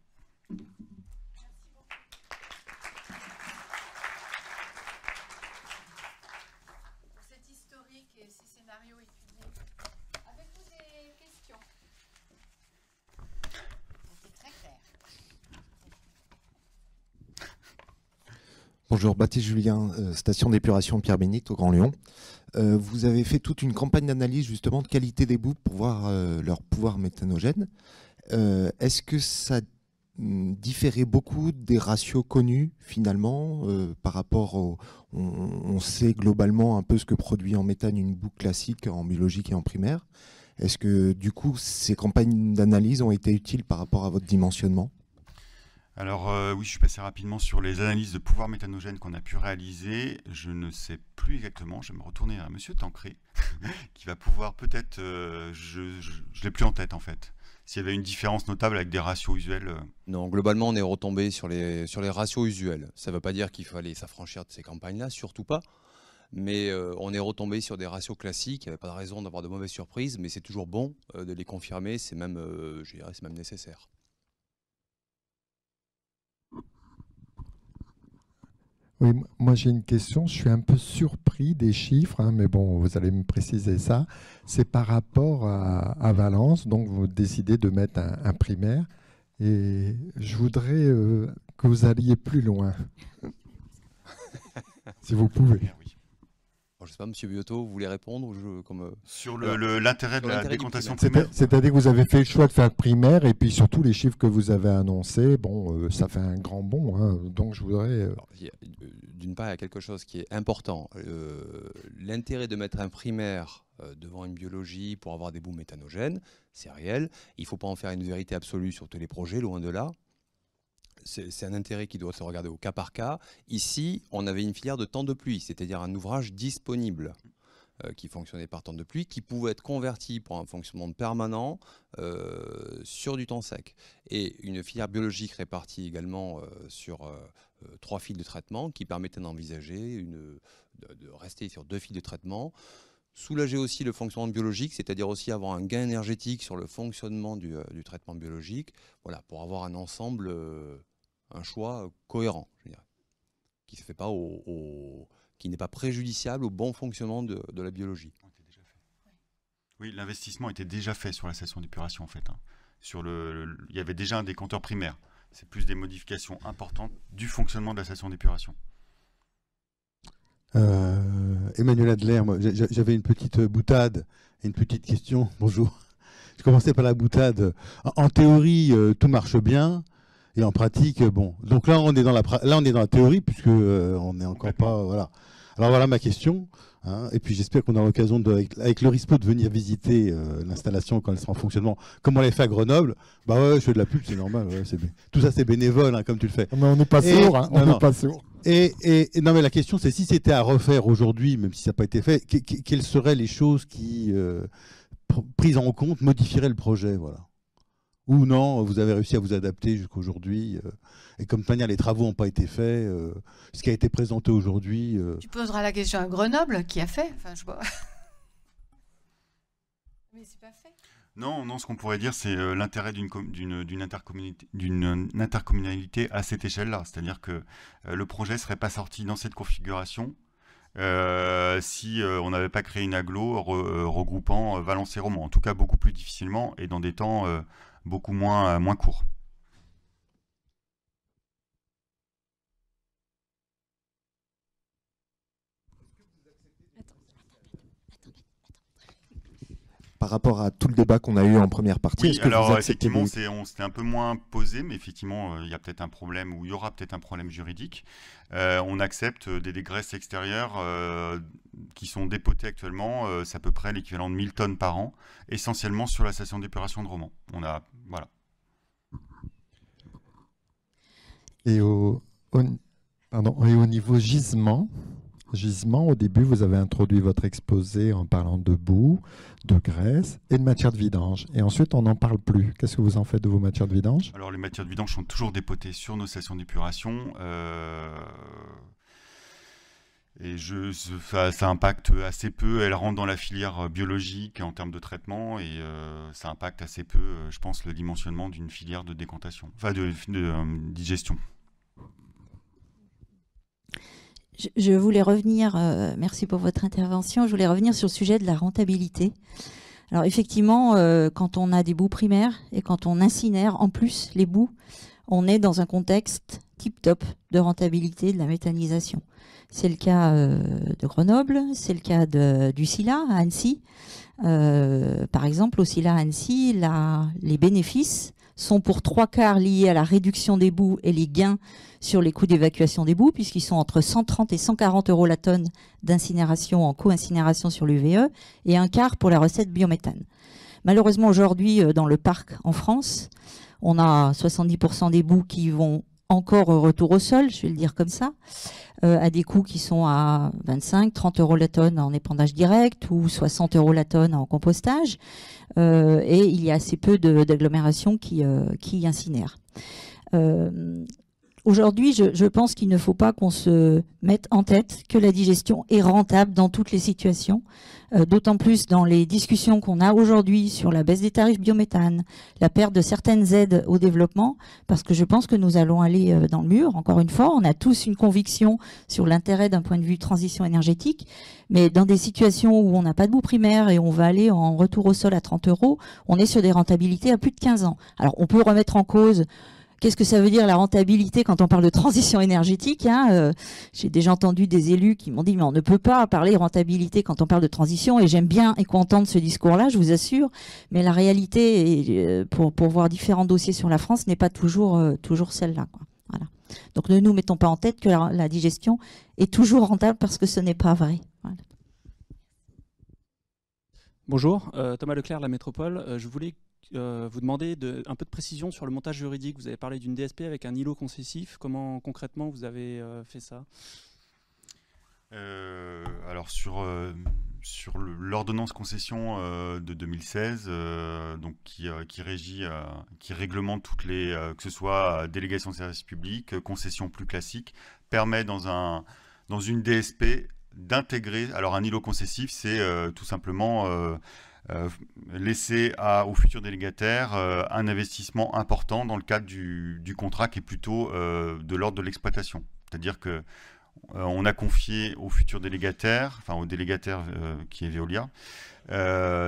Bonjour, Baptiste Julien, euh, station d'épuration Pierre-Bénite au Grand Lyon. Euh, vous avez fait toute une campagne d'analyse justement de qualité des boues pour voir euh, leur pouvoir méthanogène. Est-ce que ça mm, différait beaucoup des ratios connus finalement par rapport au... on, sait globalement un peu ce que produit en méthane une boue classique en biologique et en primaire. Est-ce que du coup ces campagnes d'analyse ont été utiles par rapport à votre dimensionnement alors euh, oui, je suis passé rapidement sur les analyses de pouvoir méthanogène qu'on a pu réaliser. Je ne sais plus exactement, je vais me retourner à Monsieur Tancré, qui va pouvoir peut-être, euh, je ne l'ai plus en tête en fait, s'il y avait une différence notable avec des ratios usuels. Euh. Non, globalement on est retombé sur les, sur les ratios usuels. Ça ne veut pas dire qu'il fallait s'affranchir de ces campagnes-là, surtout pas. Mais on est retombé sur des ratios classiques, il n'y avait pas de raison d'avoir de mauvaises surprises, mais c'est toujours bon de les confirmer, c'est même, même nécessaire. Oui, moi j'ai une question. Je suis un peu surpris des chiffres, hein, mais bon, vous allez me préciser ça. C'est par rapport à, Valence, donc vous décidez de mettre un, primaire. Et je voudrais euh, que vous alliez plus loin, si vous pouvez. Alors, je sais pas, M. Biotto, vous voulez répondre ou comme, euh, Sur l'intérêt de la décomptation primaire C'est-à-dire que vous avez fait le choix de faire primaire et puis surtout les chiffres que vous avez annoncés, bon, euh, ça fait un grand bond. Hein. donc je voudrais. Euh, d'une part, il y a quelque chose qui est important. l'intérêt de mettre un primaire devant une biologie pour avoir des bouts méthanogènes, c'est réel. Il ne faut pas en faire une vérité absolue sur tous les projets, loin de là c'est un intérêt qui doit se regarder au cas par cas. Ici, on avait une filière de temps de pluie, c'est-à-dire un ouvrage disponible euh, qui fonctionnait par temps de pluie, qui pouvait être converti pour un fonctionnement permanent euh, sur du temps sec. Et une filière biologique répartie également euh, sur trois fils de traitement qui permettait d'envisager de, rester sur deux fils de traitement soulager aussi le fonctionnement biologique, c'est-à-dire aussi avoir un gain énergétique sur le fonctionnement du, du, traitement biologique, voilà, pour avoir un ensemble un choix euh, cohérent, je qui se fait pas au, qui n'est pas préjudiciable au bon fonctionnement de, la biologie. Oui, l'investissement était déjà fait sur la station d'épuration en fait. Hein. Sur le, il y avait déjà un décompteur primaire. C'est plus des modifications importantes du fonctionnement de la station d'épuration. Euh, Emmanuel Adler, j'avais une petite euh, boutade, une petite question. Bonjour. Je commençais par la boutade. En, théorie, tout marche bien. Et en pratique, bon. Donc là, on est dans la, là, on est dans la théorie, puisque euh, on n'est encore pas. Voilà. Alors voilà ma question. Hein, et puis j'espère qu'on aura l'occasion, avec, avec, le RISPO, de venir visiter euh, l'installation quand elle sera en fonctionnement. Comme on l'a fait à Grenoble, bah ouais, je fais de la pub, c'est normal. tout ça, c'est bénévole, hein, comme tu le fais. Mais on n'est pas sourd. Hein, on n'est pas Et, et, non, mais la question, c'est si c'était à refaire aujourd'hui, même si ça n'a pas été fait, quelles seraient les choses qui, euh, prises en compte, modifieraient le projet voilà. Ou non, euh, vous avez réussi à vous adapter jusqu'à aujourd'hui, euh, et comme de manière, les travaux n'ont pas été faits. Euh, ce qui a été présenté aujourd'hui. Tu poseras la question à Grenoble, qui a fait. Enfin, je vois. pas fait. Non, non, ce qu'on pourrait dire, c'est l'intérêt d'une intercommunalité, à cette échelle-là. C'est-à-dire que le projet ne serait pas sorti dans cette configuration si on n'avait pas créé une aglo regroupant Valence et Romans, en tout cas beaucoup plus difficilement et dans des temps beaucoup moins, euh, moins court. par rapport à tout le débat qu'on a eu en première partie. Oui, alors effectivement, des... un peu moins posé, mais effectivement, euh, il y a peut-être un problème ou il y aura peut-être un problème juridique. Euh, on accepte euh, des dégraisses extérieures qui sont dépotées actuellement, c'est à peu près l'équivalent de 1000 tonnes par an, essentiellement sur la station d'épuration de Romans. On a, voilà. Et au, et au niveau gisement, gisement, au début, vous avez introduit votre exposé en parlant de boue, de graisse et de matière de vidange. Et ensuite, on n'en parle plus. Qu'est-ce que vous en faites de vos matières de vidange Alors, les matières de vidange sont toujours dépotées sur nos stations d'épuration. Euh, et je, ça, impacte assez peu. Elle rentre dans la filière biologique en termes de traitement et euh, ça impacte assez peu, je pense, le dimensionnement d'une filière de décantation, enfin de euh, digestion. Je, voulais revenir, euh, merci pour votre intervention, je voulais revenir sur le sujet de la rentabilité. Alors effectivement, euh, quand on a des bouts primaires et quand on incinère en plus les bouts, on est dans un contexte tip-top de rentabilité de la méthanisation. C'est le cas euh, de Grenoble, c'est le cas du SILA à Annecy. par exemple, au SILA à Annecy, les bénéfices sont pour trois quarts liés à la réduction des boues et les gains sur les coûts d'évacuation des boues, puisqu'ils sont entre 130 et 140 euros la tonne d'incinération en co-incinération sur l'UVE, et un quart pour la recette biométhane. Malheureusement, aujourd'hui, euh, dans le parc en France, on a 70% des boues qui vont encore euh, retour au sol, je vais le dire comme ça, euh, à des coûts qui sont à 25, 30 euros la tonne en épandage direct ou 60 euros la tonne en compostage. Euh, et il y a assez peu d'agglomérations qui incinèrent. Aujourd'hui, je, pense qu'il ne faut pas qu'on se mette en tête que la digestion est rentable dans toutes les situations, euh, d'autant plus dans les discussions qu'on a aujourd'hui sur la baisse des tarifs biométhane, la perte de certaines aides au développement, parce que je pense que nous allons aller euh, dans le mur. Encore une fois, on a tous une conviction sur l'intérêt d'un point de vue transition énergétique, mais dans des situations où on n'a pas de bout primaire et on va aller en retour au sol à 30 euros, on est sur des rentabilités à plus de 15 ans. Alors, on peut remettre en cause Qu'est-ce que ça veut dire la rentabilité quand on parle de transition énergétique hein, euh, J'ai déjà entendu des élus qui m'ont dit mais on ne peut pas parler rentabilité quand on parle de transition et j'aime bien et entende ce discours-là, je vous assure. Mais la réalité, euh, pour, voir différents dossiers sur la France, n'est pas toujours, euh, toujours celle-là. Voilà. Donc ne nous mettons pas en tête que la, digestion est toujours rentable parce que ce n'est pas vrai. Bonjour, Thomas Leclerc, La Métropole. je voulais euh, vous demandez de, un peu de précision sur le montage juridique. Vous avez parlé d'une DSP avec un îlot concessif. Comment concrètement vous avez euh, fait ça euh, Alors sur, sur l'ordonnance concession de 2016, donc qui, qui régit, qui réglemente toutes les, que ce soit délégation de service public, concession plus classique, permet dans, un, dans une DSP d'intégrer, alors un îlot concessif, c'est tout simplement euh, laisser à, futur délégataire euh, un investissement important dans le cadre du, contrat qui est plutôt euh, de l'ordre de l'exploitation. C'est-à-dire que on a confié au futur délégataire enfin au délégataire qui est Veolia,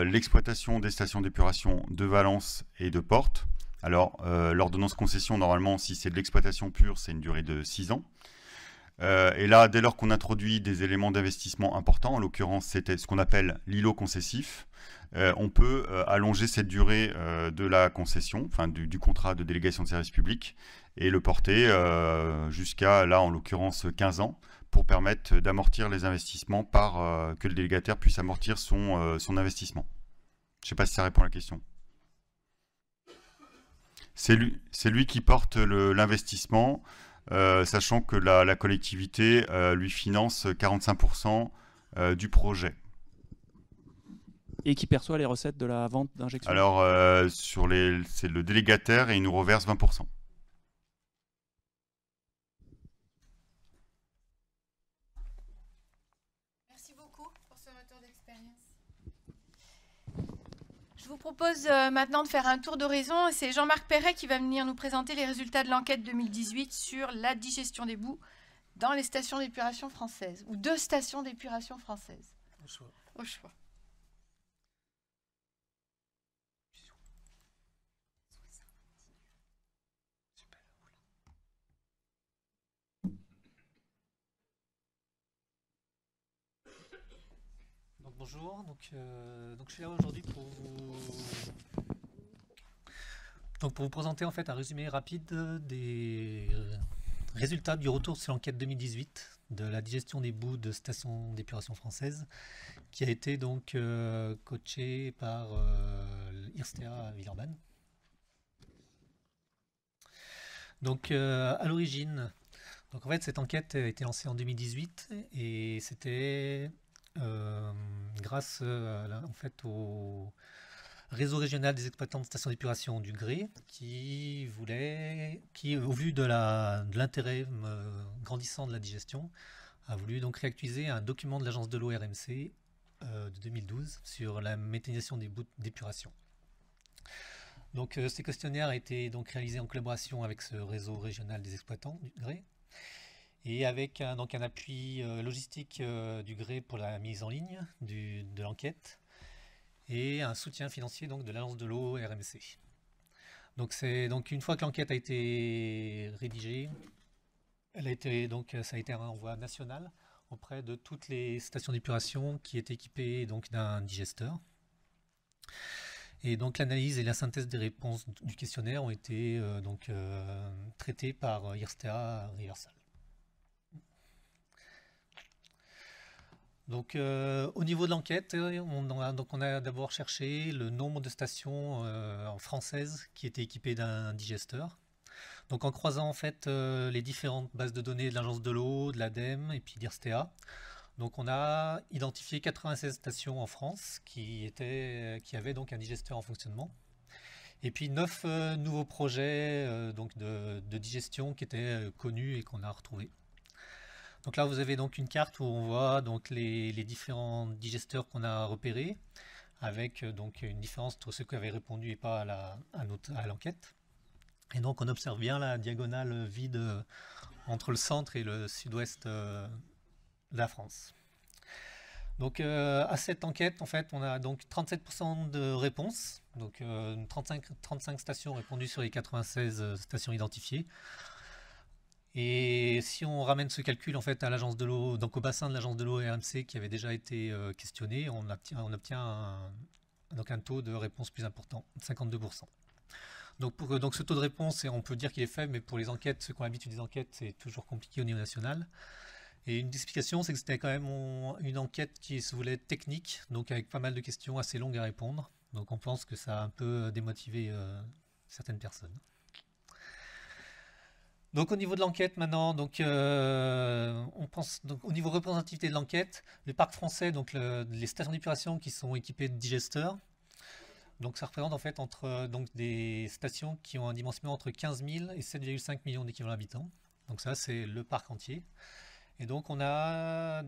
l'exploitation des stations d'épuration de Valence et de Porte. Alors, l'ordonnance concession, normalement, si c'est de l'exploitation pure, c'est une durée de 6 ans. et là, dès lors qu'on introduit des éléments d'investissement importants, en l'occurrence, c'était ce qu'on appelle l'îlot concessif, euh, on peut euh, allonger cette durée euh, de la concession, enfin du, contrat de délégation de service public, et le porter jusqu'à, là en l'occurrence, 15 ans, pour permettre d'amortir les investissements par que le délégataire puisse amortir son, investissement. Je ne sais pas si ça répond à la question. C'est lui, qui porte l'investissement, sachant que la, collectivité lui finance 45% du projet et qui perçoit les recettes de la vente d'injection Alors, euh, c'est le délégataire et il nous reverse 20%. Merci beaucoup pour ce retour d'expérience. Je vous propose euh, maintenant de faire un tour d'horizon. C'est Jean-Marc Perret qui va venir nous présenter les résultats de l'enquête 2018 sur la digestion des boues dans les stations d'épuration françaises, ou deux stations d'épuration françaises. Au choix. Au choix. Bonjour, euh, donc, je suis là aujourd'hui pour vous... présenter en fait un résumé rapide des résultats du retour sur l'enquête 2018 de la digestion des bouts de stations d'épuration française qui a été donc euh, coachée par l'IRSTEA euh, Irstea Villeurbanne. Donc à l'origine, donc en fait cette enquête a été lancée en 2018 et c'était euh, grâce euh, en fait au réseau régional des exploitants de stations d'épuration du Gré, qui voulait, qui au vu de l'intérêt euh, grandissant de la digestion, a voulu donc réactualiser un document de l'agence de l'eau RMC de 2012 sur la méthanisation des bouts d'épuration. Donc ces questionnaires été donc réalisés en collaboration avec ce réseau régional des exploitants du Gré et avec un, euh, donc un appui euh, logistique euh, du gré pour la mise en ligne de l'enquête et un soutien financier donc de l'Agence de l'eau RMC. Donc c'est donc une fois que l'enquête a été rédigée, elle a donc ça a été un envoi national auprès de toutes les stations d'épuration qui étaient équipées d'un digesteur. Et donc l'analyse et la synthèse des réponses du questionnaire ont été donc traitées par Irstea Riversal. Donc, euh, au niveau de l'enquête, euh, on a, donc d'abord cherché le nombre de stations euh, françaises qui étaient équipées d'un digesteur. Donc, en croisant en fait les différentes bases de données de l'Agence de l'eau, de l'ADEME et puis d'IRSTEA, donc on a identifié 96 stations en France qui, qui avaient donc un digesteur en fonctionnement. Et puis neuf nouveaux projets de, digestion qui étaient connus et qu'on a retrouvés. Donc là, vous avez donc une carte où on voit les, différents digesteurs qu'on a repérés, avec euh, donc une différence entre ceux qui avaient répondu et pas à l'enquête. et donc on observe bien la diagonale vide euh, entre le centre et le sud-ouest euh, de la France. Donc à cette enquête, en fait, on a donc 37% de réponses, donc 35, 35, stations répondues sur les 96 stations identifiées. Et si on ramène ce calcul en fait à l'agence de l'eau, au bassin de l'agence de l'eau RMC qui avait déjà été euh, questionné, on obtient, un, donc un taux de réponse plus important, 52%. Donc, pour, ce taux de réponse, on peut dire qu'il est faible, mais pour les enquêtes, ceux qui ont l'habitude des enquêtes, c'est toujours compliqué au niveau national. Et une explication, c'est que c'était quand même une enquête qui se voulait technique, donc avec pas mal de questions assez longues à répondre. Donc on pense que ça a un peu démotivé euh, certaines personnes. Donc au niveau de l'enquête maintenant, donc euh, on pense au niveau représentativité de l'enquête, le parc français, donc les stations d'épuration qui sont équipées de digesteurs. Donc ça représente en fait entre euh, donc des stations qui ont un dimensionnement entre 15 000 et 7,5 millions d'équivalents habitants. Donc ça c'est le parc entier. Et donc on a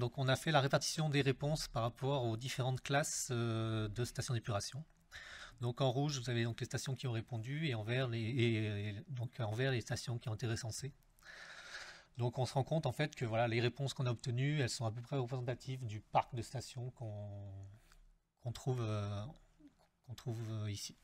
donc on a fait la répartition des réponses par rapport aux différentes classes euh, de stations d'épuration. Donc en rouge, vous avez donc les stations qui ont répondu et en vert les, donc les stations qui ont été recensées. Donc on se rend compte en fait que voilà, les réponses qu'on a obtenues, elles sont à peu près représentatives du parc de stations qu'on trouve, euh, trouve euh, ici.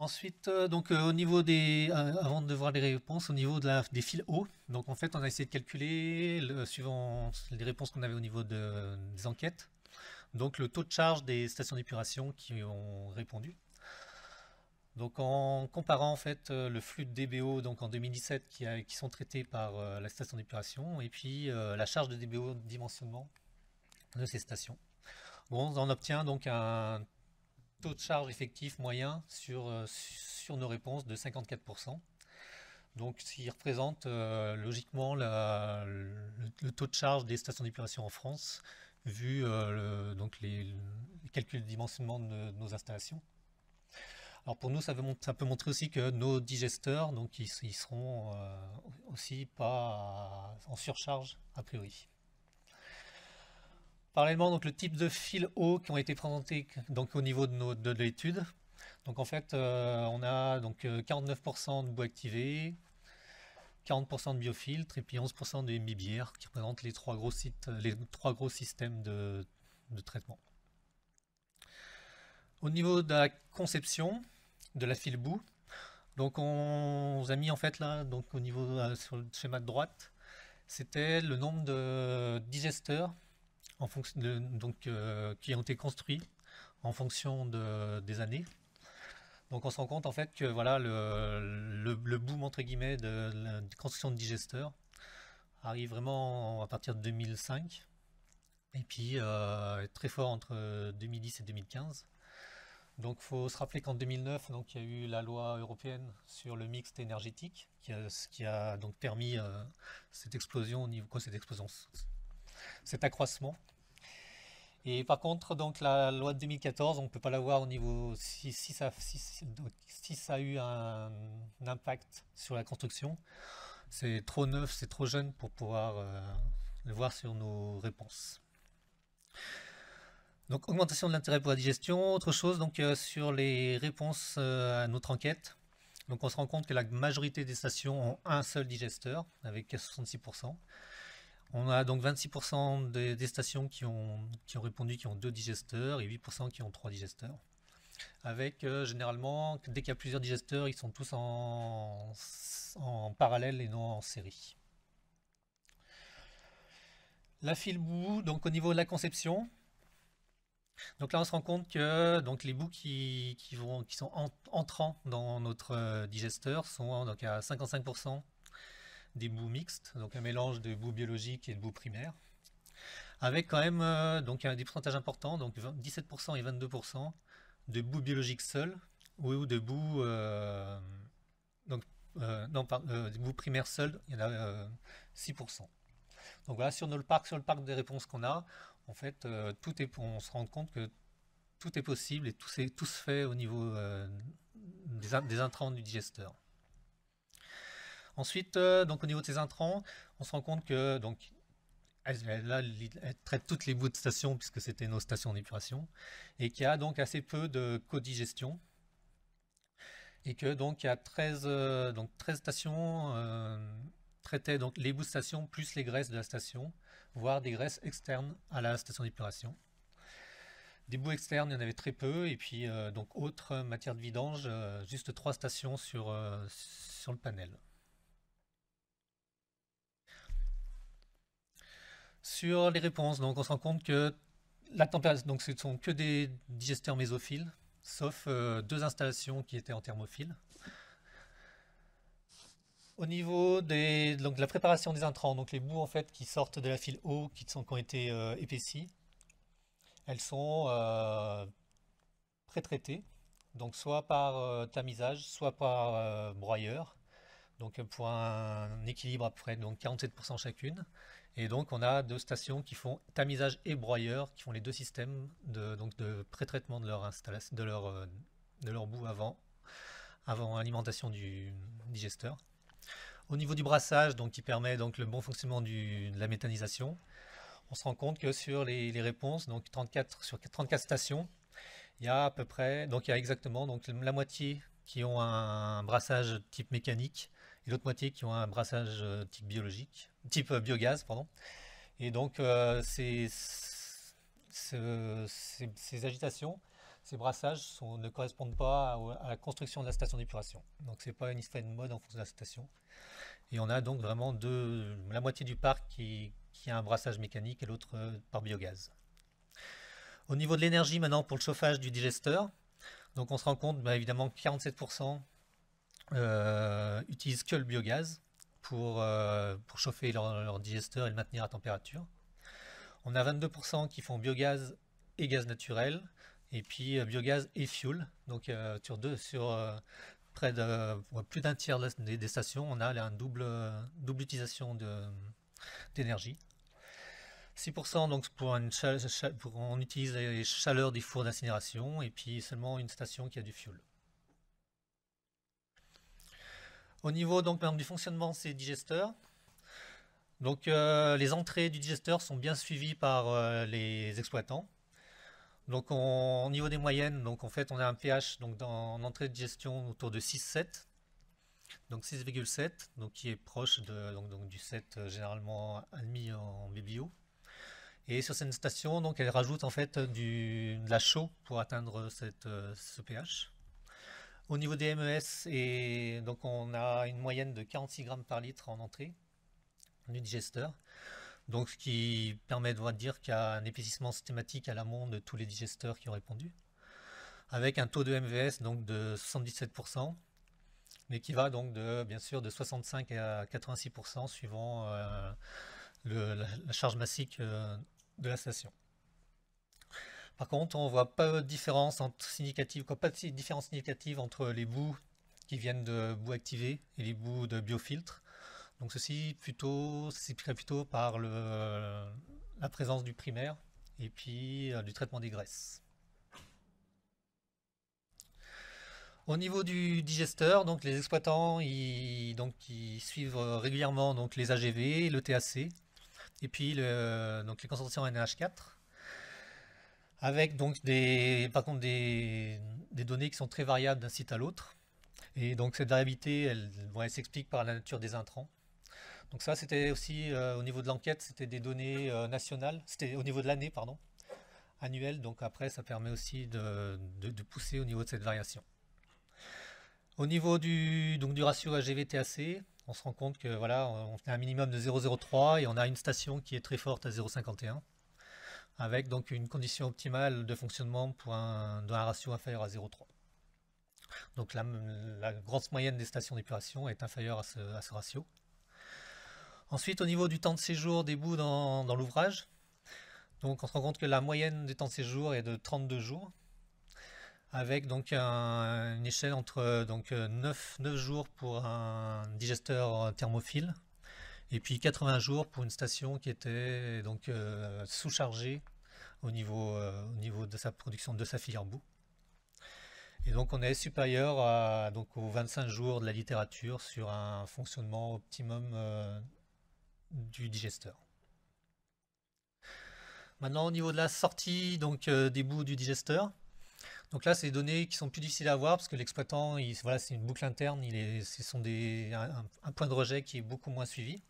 Ensuite, euh, donc au niveau des, avant de voir les réponses, au niveau de la, des fils hauts, donc en fait on a essayé de calculer suivant les réponses qu'on avait au niveau de, des enquêtes, donc le taux de charge des stations d'épuration qui ont répondu. Donc en comparant en fait euh, le flux de DBO donc en 2017 qui, sont traités par euh, la station d'épuration et puis euh, la charge de DBO dimensionnement de ces stations. on obtient donc un taux de charge effectif moyen sur, nos réponses de 54%. Donc ce qui représente logiquement le, taux de charge des stations d'épuration en France vu euh, donc les, calculs de dimensionnement de, nos installations. Alors pour nous, ça, peut montrer aussi que nos digesteurs, donc ils, seront euh, aussi pas en surcharge a priori. Parallèlement, donc le type de fil eau qui ont été présentés donc, au niveau de, l'étude. Donc en fait, euh, on a donc 49% de bois activés, 40% de biofiltres et puis 11% de MBBR qui représentent les trois gros, sites, euh, les trois gros systèmes de, traitement. Au niveau de la conception de la file boue, donc on a mis en fait là, donc au niveau euh, sur le schéma de droite, c'était le nombre de digesteurs en fonction donc, euh, qui ont été construits en fonction des années. Donc on se rend compte en fait que voilà le, boom entre guillemets de la construction de digesteurs arrive vraiment à partir de 2005 et puis est euh, très fort entre 2010 et 2015. Donc faut se rappeler qu'en 2009 donc il y a eu la loi européenne sur le mixte énergétique qui a, qui a donc permis euh, cette explosion au niveau quoi, cette explosion cet accroissement et par contre, donc la loi de 2014, on ne peut pas la voir au niveau si, ça, a eu un, impact sur la construction. C'est trop neuf, c'est trop jeune pour pouvoir euh, le voir sur nos réponses. Donc augmentation de l'intérêt pour la digestion. Autre chose, donc euh, sur les réponses euh, à notre enquête. Donc on se rend compte que la majorité des stations ont un seul digesteur, avec 66%. On a donc 26% des, stations qui ont, ont répondu qui ont deux digesteurs et 8% qui ont trois digesteurs. Avec euh, généralement, dès qu'il y a plusieurs digesteurs, ils sont tous en, parallèle et non en série. La file boue, donc au niveau de la conception, donc là, on se rend compte que donc, les bouts qui, vont, qui sont entrants dans notre euh, digesteur sont donc à 55% des bouts mixtes, donc un mélange de bouts biologiques et de bouts primaires, avec quand même euh, donc des pourcentages importants, donc 17% et 22% de bouts biologiques seuls, ou de bouts euh, donc euh, non, pas primaires seuls, il y en a 6%. Donc voilà, sur le parc, sur le parc des réponses qu'on a, en fait, tout est, on se rend compte que tout est possible et tout, tout se fait au niveau des intrants du digesteur. Ensuite, euh, donc au niveau de ces intrants, on se rend compte que donc traite toutes les bouts de station puisque c'était nos stations d'épuration et qu'il y a donc assez peu de codigestion et que donc il y a 13, euh, stations qui euh, traitaient donc les bouts de station plus les graisses de la station, voire des graisses externes à la station d'épuration. Des bouts externes, il y en avait très peu, et puis donc autre matière de vidange, juste trois stations sur le panel. Sur les réponses, donc on se rend compte que la température, donc ce ne sont que des digesteurs mésophiles, sauf euh, deux installations qui étaient en thermophile. Au niveau des, de la préparation des intrants, donc les bouts en fait qui sortent de la file eau, qui, sont, ont été euh, épaissies, elles sont euh, pré-traitées, donc soit par tamisage, soit par broyeur, donc pour un équilibre après donc 47% chacune, et donc, on a deux stations qui font tamisage et broyeur, qui font les deux systèmes de, pré-traitement euh, de leur, boue avant, avant alimentation du digesteur. Au niveau du brassage, donc, qui permet donc le bon fonctionnement de la méthanisation, on se rend compte que sur les, réponses, donc 34, sur 34 stations, il y a à peu près, donc il y a exactement donc, la moitié qui ont un brassage type mécanique, et l'autre moitié qui ont un brassage euh, type biologique, type euh, biogaz, pardon. Et donc euh, ces, ces, agitations ces brassages ne correspondent pas à, la construction de la station d'épuration. Donc ce n'est pas une histoire de mode en fonction de la station. Et on a donc vraiment deux, la moitié du parc qui, a un brassage mécanique et l'autre par biogaz. Au niveau de l'énergie maintenant pour le chauffage du digesteur, donc on se rend compte bah, évidemment que 47% euh, utilisent que le biogaz pour, euh, pour chauffer leur, digesteur et le maintenir à température. On a 22% qui font biogaz et gaz naturel, et puis euh, biogaz et fuel. Donc sur deux, sur près de plus d'un tiers des, stations, on a une double, double utilisation d'énergie. 6% donc pour une on utilise les chaleurs des fours d'incinération et puis seulement une station qui a du fuel. Au niveau donc, du fonctionnement de ces digesteurs, donc, euh, les entrées du digesteur sont bien suivies par euh, les exploitants. Donc au niveau des moyennes, donc en fait on a un pH donc dans, en entrée de gestion autour de 6,7, donc 6,7, qui est proche de, du 7 euh, généralement admis en biblio. Et sur cette station, donc elle rajoute en fait du, de la chaux pour atteindre ce pH. Au niveau des MES, donc on a une moyenne de 46 grammes par litre en entrée du digesteur. Donc ce qui permet de dire qu'il y a un épaississement systématique à l'amont de tous les digesteurs qui ont répondu. Avec un taux de MVS e donc de 77%, mais qui va donc de bien sûr de 65 à 86% suivant euh, la, charge massique euh, de la station. Par contre, on ne voit pas de différence, entre significative, entre les bouts qui viennent de bouts activés et les bouts de biofiltre. Donc ceci plutôt s'expliquerait plutôt par la présence du primaire et puis euh, du traitement des graisses. Au niveau du digesteur, donc les exploitants suivent euh, régulièrement les AGV, le TAC et puis les concentrations NH4 avec donc des, par contre des, données qui sont très variables d'un site à l'autre. Et donc cette variabilité, elle, s'explique par la nature des intrants. Donc ça, c'était aussi euh, au niveau de l'enquête, c'était des données euh, nationales, c'était au niveau de l'année, pardon, annuelle. Donc après, ça permet aussi de, pousser au niveau de cette variation. Au niveau du, donc, du ratio AGV-TAC, on se rend compte que voilà, on a un minimum de 0,03 et on a une station qui est très forte à 0,51 avec donc une condition optimale de fonctionnement pour un, ratio inférieur à 0,3. Donc la, grosse moyenne des stations d'épuration est inférieure à ce, ratio. Ensuite, au niveau du temps de séjour des bouts dans, l'ouvrage, donc on se rend compte que la moyenne des temps de séjour est de 32 jours, avec donc une échelle entre donc 9, 9 jours pour un digesteur thermophile et puis 80 jours pour une station qui était donc euh, sous-chargée au niveau, euh, au niveau de sa production de sa filière bout. Et donc on est supérieur donc, aux 25 jours de la littérature sur un fonctionnement optimum euh, du digesteur. Maintenant au niveau de la sortie donc, des bouts du digesteur, donc là, c'est des données qui sont plus difficiles à voir parce que l'exploitant, voilà, c'est une boucle interne, il sont un, point de rejet qui est beaucoup moins suivi.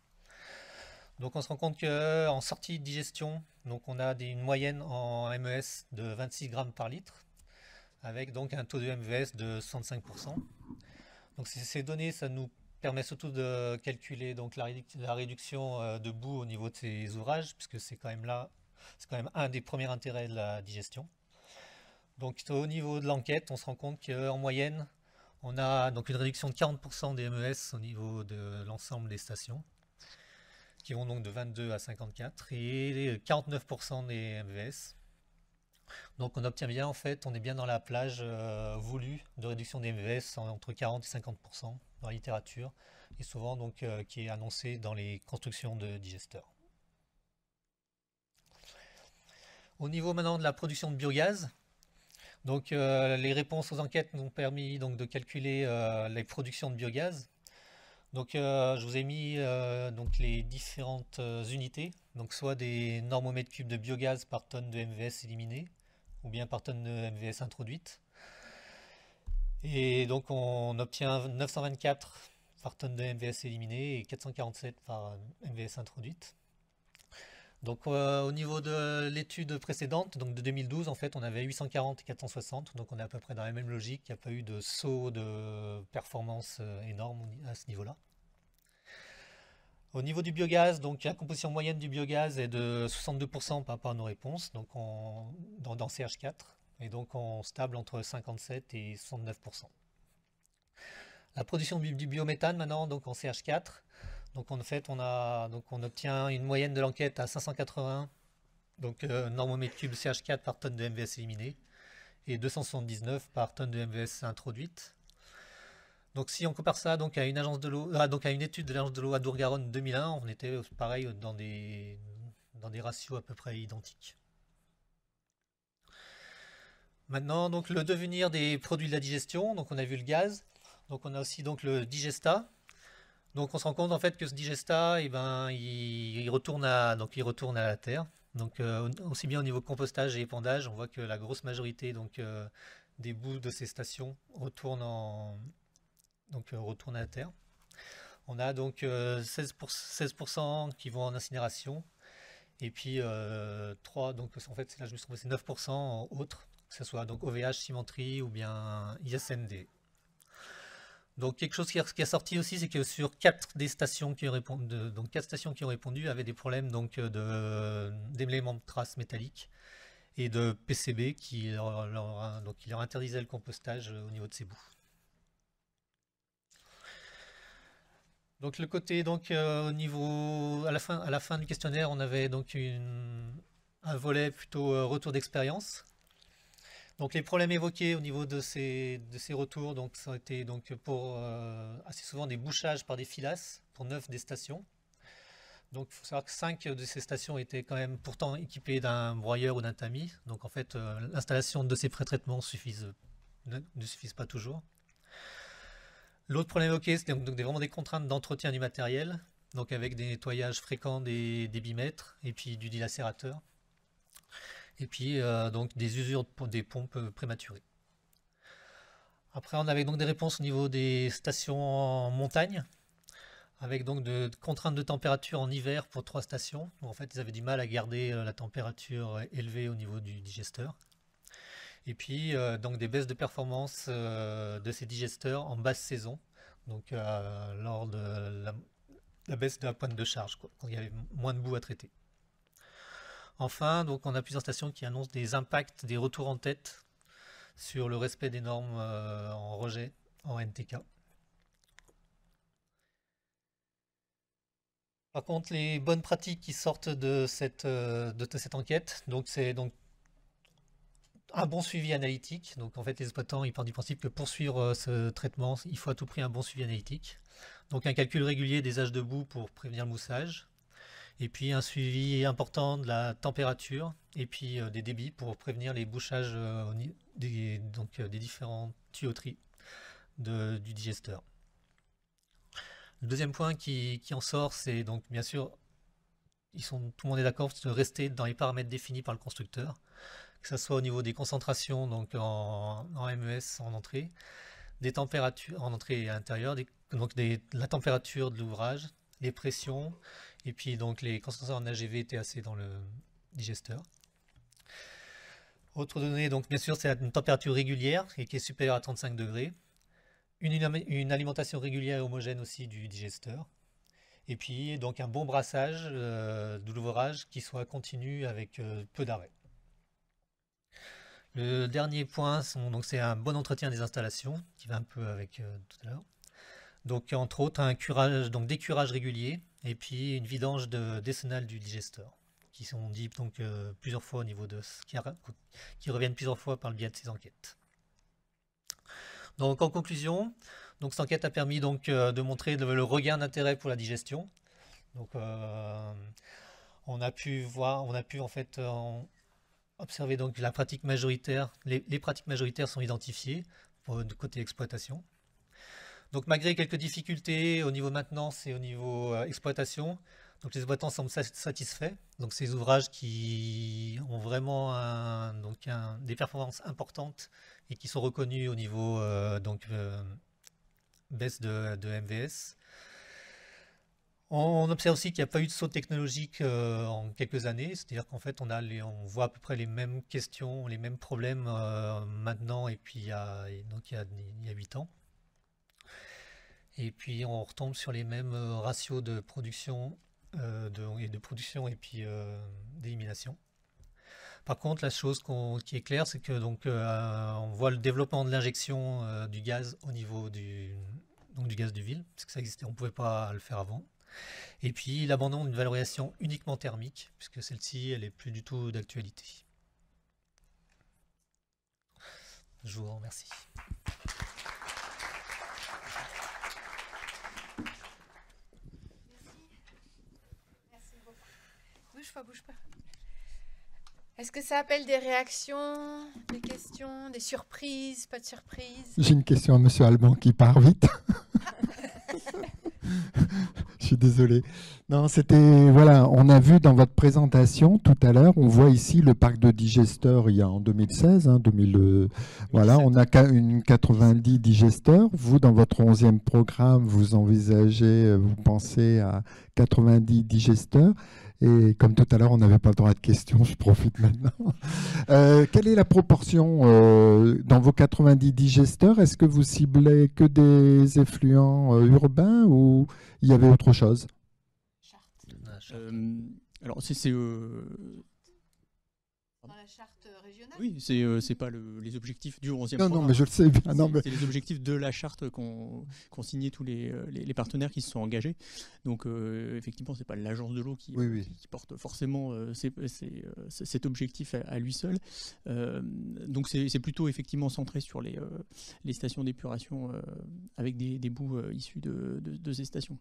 Donc on se rend compte qu'en euh, sortie de digestion, donc on a une moyenne en MES de 26 grammes par litre, avec donc un taux de MVS e de 65%. Donc ces données, ça nous permet surtout de calculer donc la, réduction euh, de boue au niveau de ces ouvrages, puisque c'est quand même là, c'est quand même un des premiers intérêts de la digestion. Donc au niveau de l'enquête, on se rend compte qu'en moyenne, on a donc une réduction de 40% des MES au niveau de l'ensemble des stations qui vont donc de 22 à 54 et 49% des MVS. Donc on obtient bien en fait, on est bien dans la plage euh, voulue de réduction des MVS entre 40 et 50% dans la littérature et souvent donc euh, qui est annoncée dans les constructions de digesteurs. Au niveau maintenant de la production de biogaz, donc euh, les réponses aux enquêtes nous ont permis donc de calculer les productions de biogaz donc euh, je vous ai mis euh, donc les différentes euh, unités, donc soit des normes cubes de biogaz par tonne de MVS éliminée, ou bien par tonne de MVS introduite. Et donc on obtient 924 par tonne de MVS éliminée et 447 par MVS introduite. Donc euh, au niveau de l'étude précédente, donc de 2012, en fait, on avait 840 et 460, donc on est à peu près dans la même logique, il n'y a pas eu de saut de performance euh, énorme à ce niveau-là. Au niveau du biogaz, donc la composition moyenne du biogaz est de 62% par rapport à nos réponses, donc dans, CH4, et donc on stable entre 57 et 69%. La production du, du biométhane maintenant, donc en CH4, donc en fait, on, a, donc on obtient une moyenne de l'enquête à 580, donc euh, normomètre cube CH4 par tonne de MVS éliminée, et 279 par tonne de MVS introduite. Donc si on compare ça donc à une agence de l'eau, euh, donc à une étude de l'agence de l'eau à Dourgaronne 2001, on était pareil dans des dans des ratios à peu près identiques. Maintenant donc le devenir des produits de la digestion, donc on a vu le gaz, donc on a aussi donc le digesta, donc on se rend compte en fait que ce digesta, eh ben, il, retourne à, donc il retourne à la terre. Donc euh, aussi bien au niveau compostage et épandage, on voit que la grosse majorité donc, euh, des bouts de ces stations retournent, donc, euh, à la terre. On a donc 16%, pour, 16 qui vont en incinération. Et puis 3, donc en fait c'est là je me suis c'est 9% autres, que ce soit donc OVH, cimenterie ou bien ISND. Donc quelque chose qui a sorti aussi, c'est que sur quatre des stations qui ont répondu, donc quatre stations qui ont répondu avaient des problèmes donc euh, de traces métalliques et de PCB qui leur, leur interdisait le compostage euh, au niveau de ces bouts. Donc le côté donc euh, au niveau à la fin du questionnaire, on avait donc un volet plutôt retour d'expérience donc les problèmes évoqués au niveau de ces, de ces retours, donc ça été donc pour euh, assez souvent des bouchages par des filasses pour neuf des stations. Donc il faut savoir que cinq de ces stations étaient quand même pourtant équipées d'un broyeur ou d'un tamis. Donc en fait euh, l'installation de ces pré-traitements ne, suffisent pas toujours. L'autre problème évoqué, c'est vraiment des contraintes d'entretien du matériel, donc avec des nettoyages fréquents des, des bimètres et puis du dilacérateur et puis euh, donc des usures des pompes prématurées. Après, on avait donc des réponses au niveau des stations en montagne, avec donc de, contraintes de température en hiver pour trois stations. en fait, ils avaient du mal à garder euh, la température euh, élevée au niveau du digesteur. Et puis, donc des baisses de performance de ces digesteurs en basse saison, donc lors de la, baisse de la pointe de charge, quand il y avait moins de boue à traiter. Enfin, donc on a plusieurs stations qui annoncent des impacts, des retours en tête sur le respect des normes euh, en rejet en NTK. Par contre, les bonnes pratiques qui sortent euh, de cette, enquête, donc c'est donc un bon suivi analytique. Donc en fait, les exploitants, partent du principe que pour suivre euh, ce traitement, il faut à tout prix un bon suivi analytique. Donc un calcul régulier des âges de boue pour prévenir le moussage et puis un suivi important de la température et puis euh, des débits pour prévenir les bouchages euh, des, donc, euh, des différentes tuyauteries du digesteur. Le deuxième point qui, en sort, c'est donc bien sûr, ils sont, tout le monde est d'accord de rester dans les paramètres définis par le constructeur, que ce soit au niveau des concentrations donc en, en MES en entrée, des températures en entrée et à donc la température de l'ouvrage, les pressions, et puis donc les concentrations en AGV et assez dans le digesteur. Autre donnée, donc bien sûr, c'est une température régulière et qui est supérieure à 35 degrés. Une, alimentation régulière et homogène aussi du digesteur. Et puis donc un bon brassage euh, de l'ouvrage qui soit continu avec euh, peu d'arrêt. Le dernier point, c'est un bon entretien des installations, qui va un peu avec euh, tout à l'heure. Donc entre autres un curage, donc des curages réguliers et puis une vidange de, décennale du digesteur, qui sont dit donc euh, plusieurs fois au niveau de qui, reviennent plusieurs fois par le biais de ces enquêtes. Donc en conclusion, donc cette enquête a permis donc euh, de montrer le, regain d'intérêt pour la digestion. Donc euh, on a pu voir, on a pu en fait observer donc la pratique majoritaire, les, les pratiques majoritaires sont identifiées du côté exploitation. Donc malgré quelques difficultés au niveau maintenance et au niveau euh, exploitation, donc les exploitants semblent satisfaits. Donc ces ouvrages qui ont vraiment donc des performances importantes et qui sont reconnus au niveau euh, donc euh, baisse de, MVS. On observe aussi qu'il n'y a pas eu de saut technologique en quelques années, c'est-à-dire qu'en fait on, a on voit à peu près les mêmes questions, les mêmes problèmes maintenant et puis donc il y a, il y a 8 ans. Et puis on retombe sur les mêmes euh, ratios de production euh, et de production et puis euh, d'élimination. Par contre, la chose qui est claire, c'est que donc on voit le développement de l'injection du gaz au niveau du donc du gaz du ville, parce que ça existait, on ne pouvait pas le faire avant. Et puis l'abandon d'une valorisation uniquement thermique, puisque celle-ci, elle n'est plus du tout d'actualité. Je vous remercie. bouge pas. Est-ce que ça appelle des réactions, des questions, des surprises, pas de surprises J'ai une question à Monsieur Alban qui part vite. Je suis désolé. Non, c'était voilà, on a vu dans votre présentation tout à l'heure, on voit ici le parc de digesteurs il y a en 2016, hein, euh, voilà, on a une 90 digesteurs. Vous dans votre 11e programme, vous envisagez, euh, vous pensez à 90 digesteurs. Et comme tout à l'heure, on n'avait pas le droit de questions, je profite maintenant. Euh, quelle est la proportion euh, dans vos 90 digesteurs Est-ce que vous ciblez que des effluents euh, urbains ou il y avait autre chose alors, si c'est oui, c'est n'est euh, pas les objectifs du 11e. Non, programme. non, mais je le sais bien. Hein. C'est les objectifs de la charte qu'ont signé tous euh, les, partenaires qui se sont engagés. Donc, effectivement, euh, effectivement, c'est pas l'agence de l'eau qui, qui, porte forcément cet objectif à, lui seul. donc, c'est plutôt effectivement centré sur les, les stations d'épuration avec des, bouts issus de, ces stations.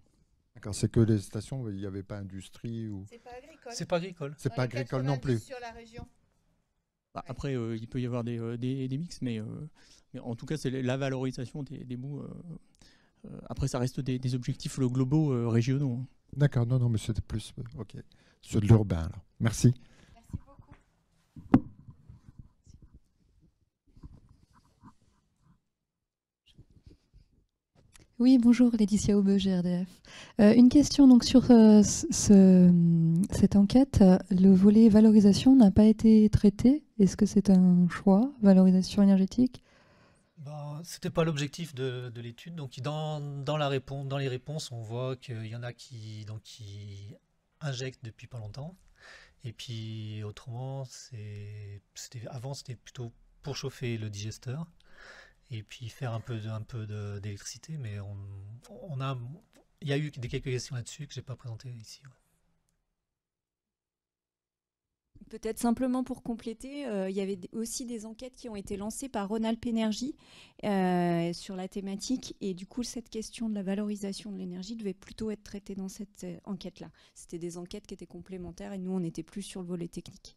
D'accord, c'est que les stations, il n'y avait pas industrie ou. C'est pas agricole. C'est pas agricole. C'est pas agricole non plus. Sur la région. Bah, après, euh, il peut y avoir des, euh, des, mix, euh, mais, en tout cas, c'est la valorisation des, des bouts. après, ça reste des, objectifs globaux, régionaux. Hein. D'accord, non, non, mais c'est plus ok. sur de l'urbain. Merci. Oui, bonjour, Laetitia Aubeux, GRDF. Euh, une question donc sur euh, cette enquête. Le volet valorisation n'a pas été traité. Est-ce que c'est un choix, valorisation énergétique ben, Ce n'était pas l'objectif de, l'étude. Donc, dans, la réponse, dans les réponses, on voit qu'il y en a qui, injectent depuis pas longtemps. Et puis, autrement, avant, c'était plutôt pour chauffer le digesteur et puis faire un peu un peu d'électricité. Mais on, on a, il y a eu des quelques questions là-dessus que j'ai pas présentées ici. Peut-être simplement pour compléter, euh, il y avait aussi des enquêtes qui ont été lancées par Rhône-Alpes Énergie euh, sur la thématique. Et du coup, cette question de la valorisation de l'énergie devait plutôt être traitée dans cette euh, enquête-là. C'était des enquêtes qui étaient complémentaires et nous, on n'était plus sur le volet technique.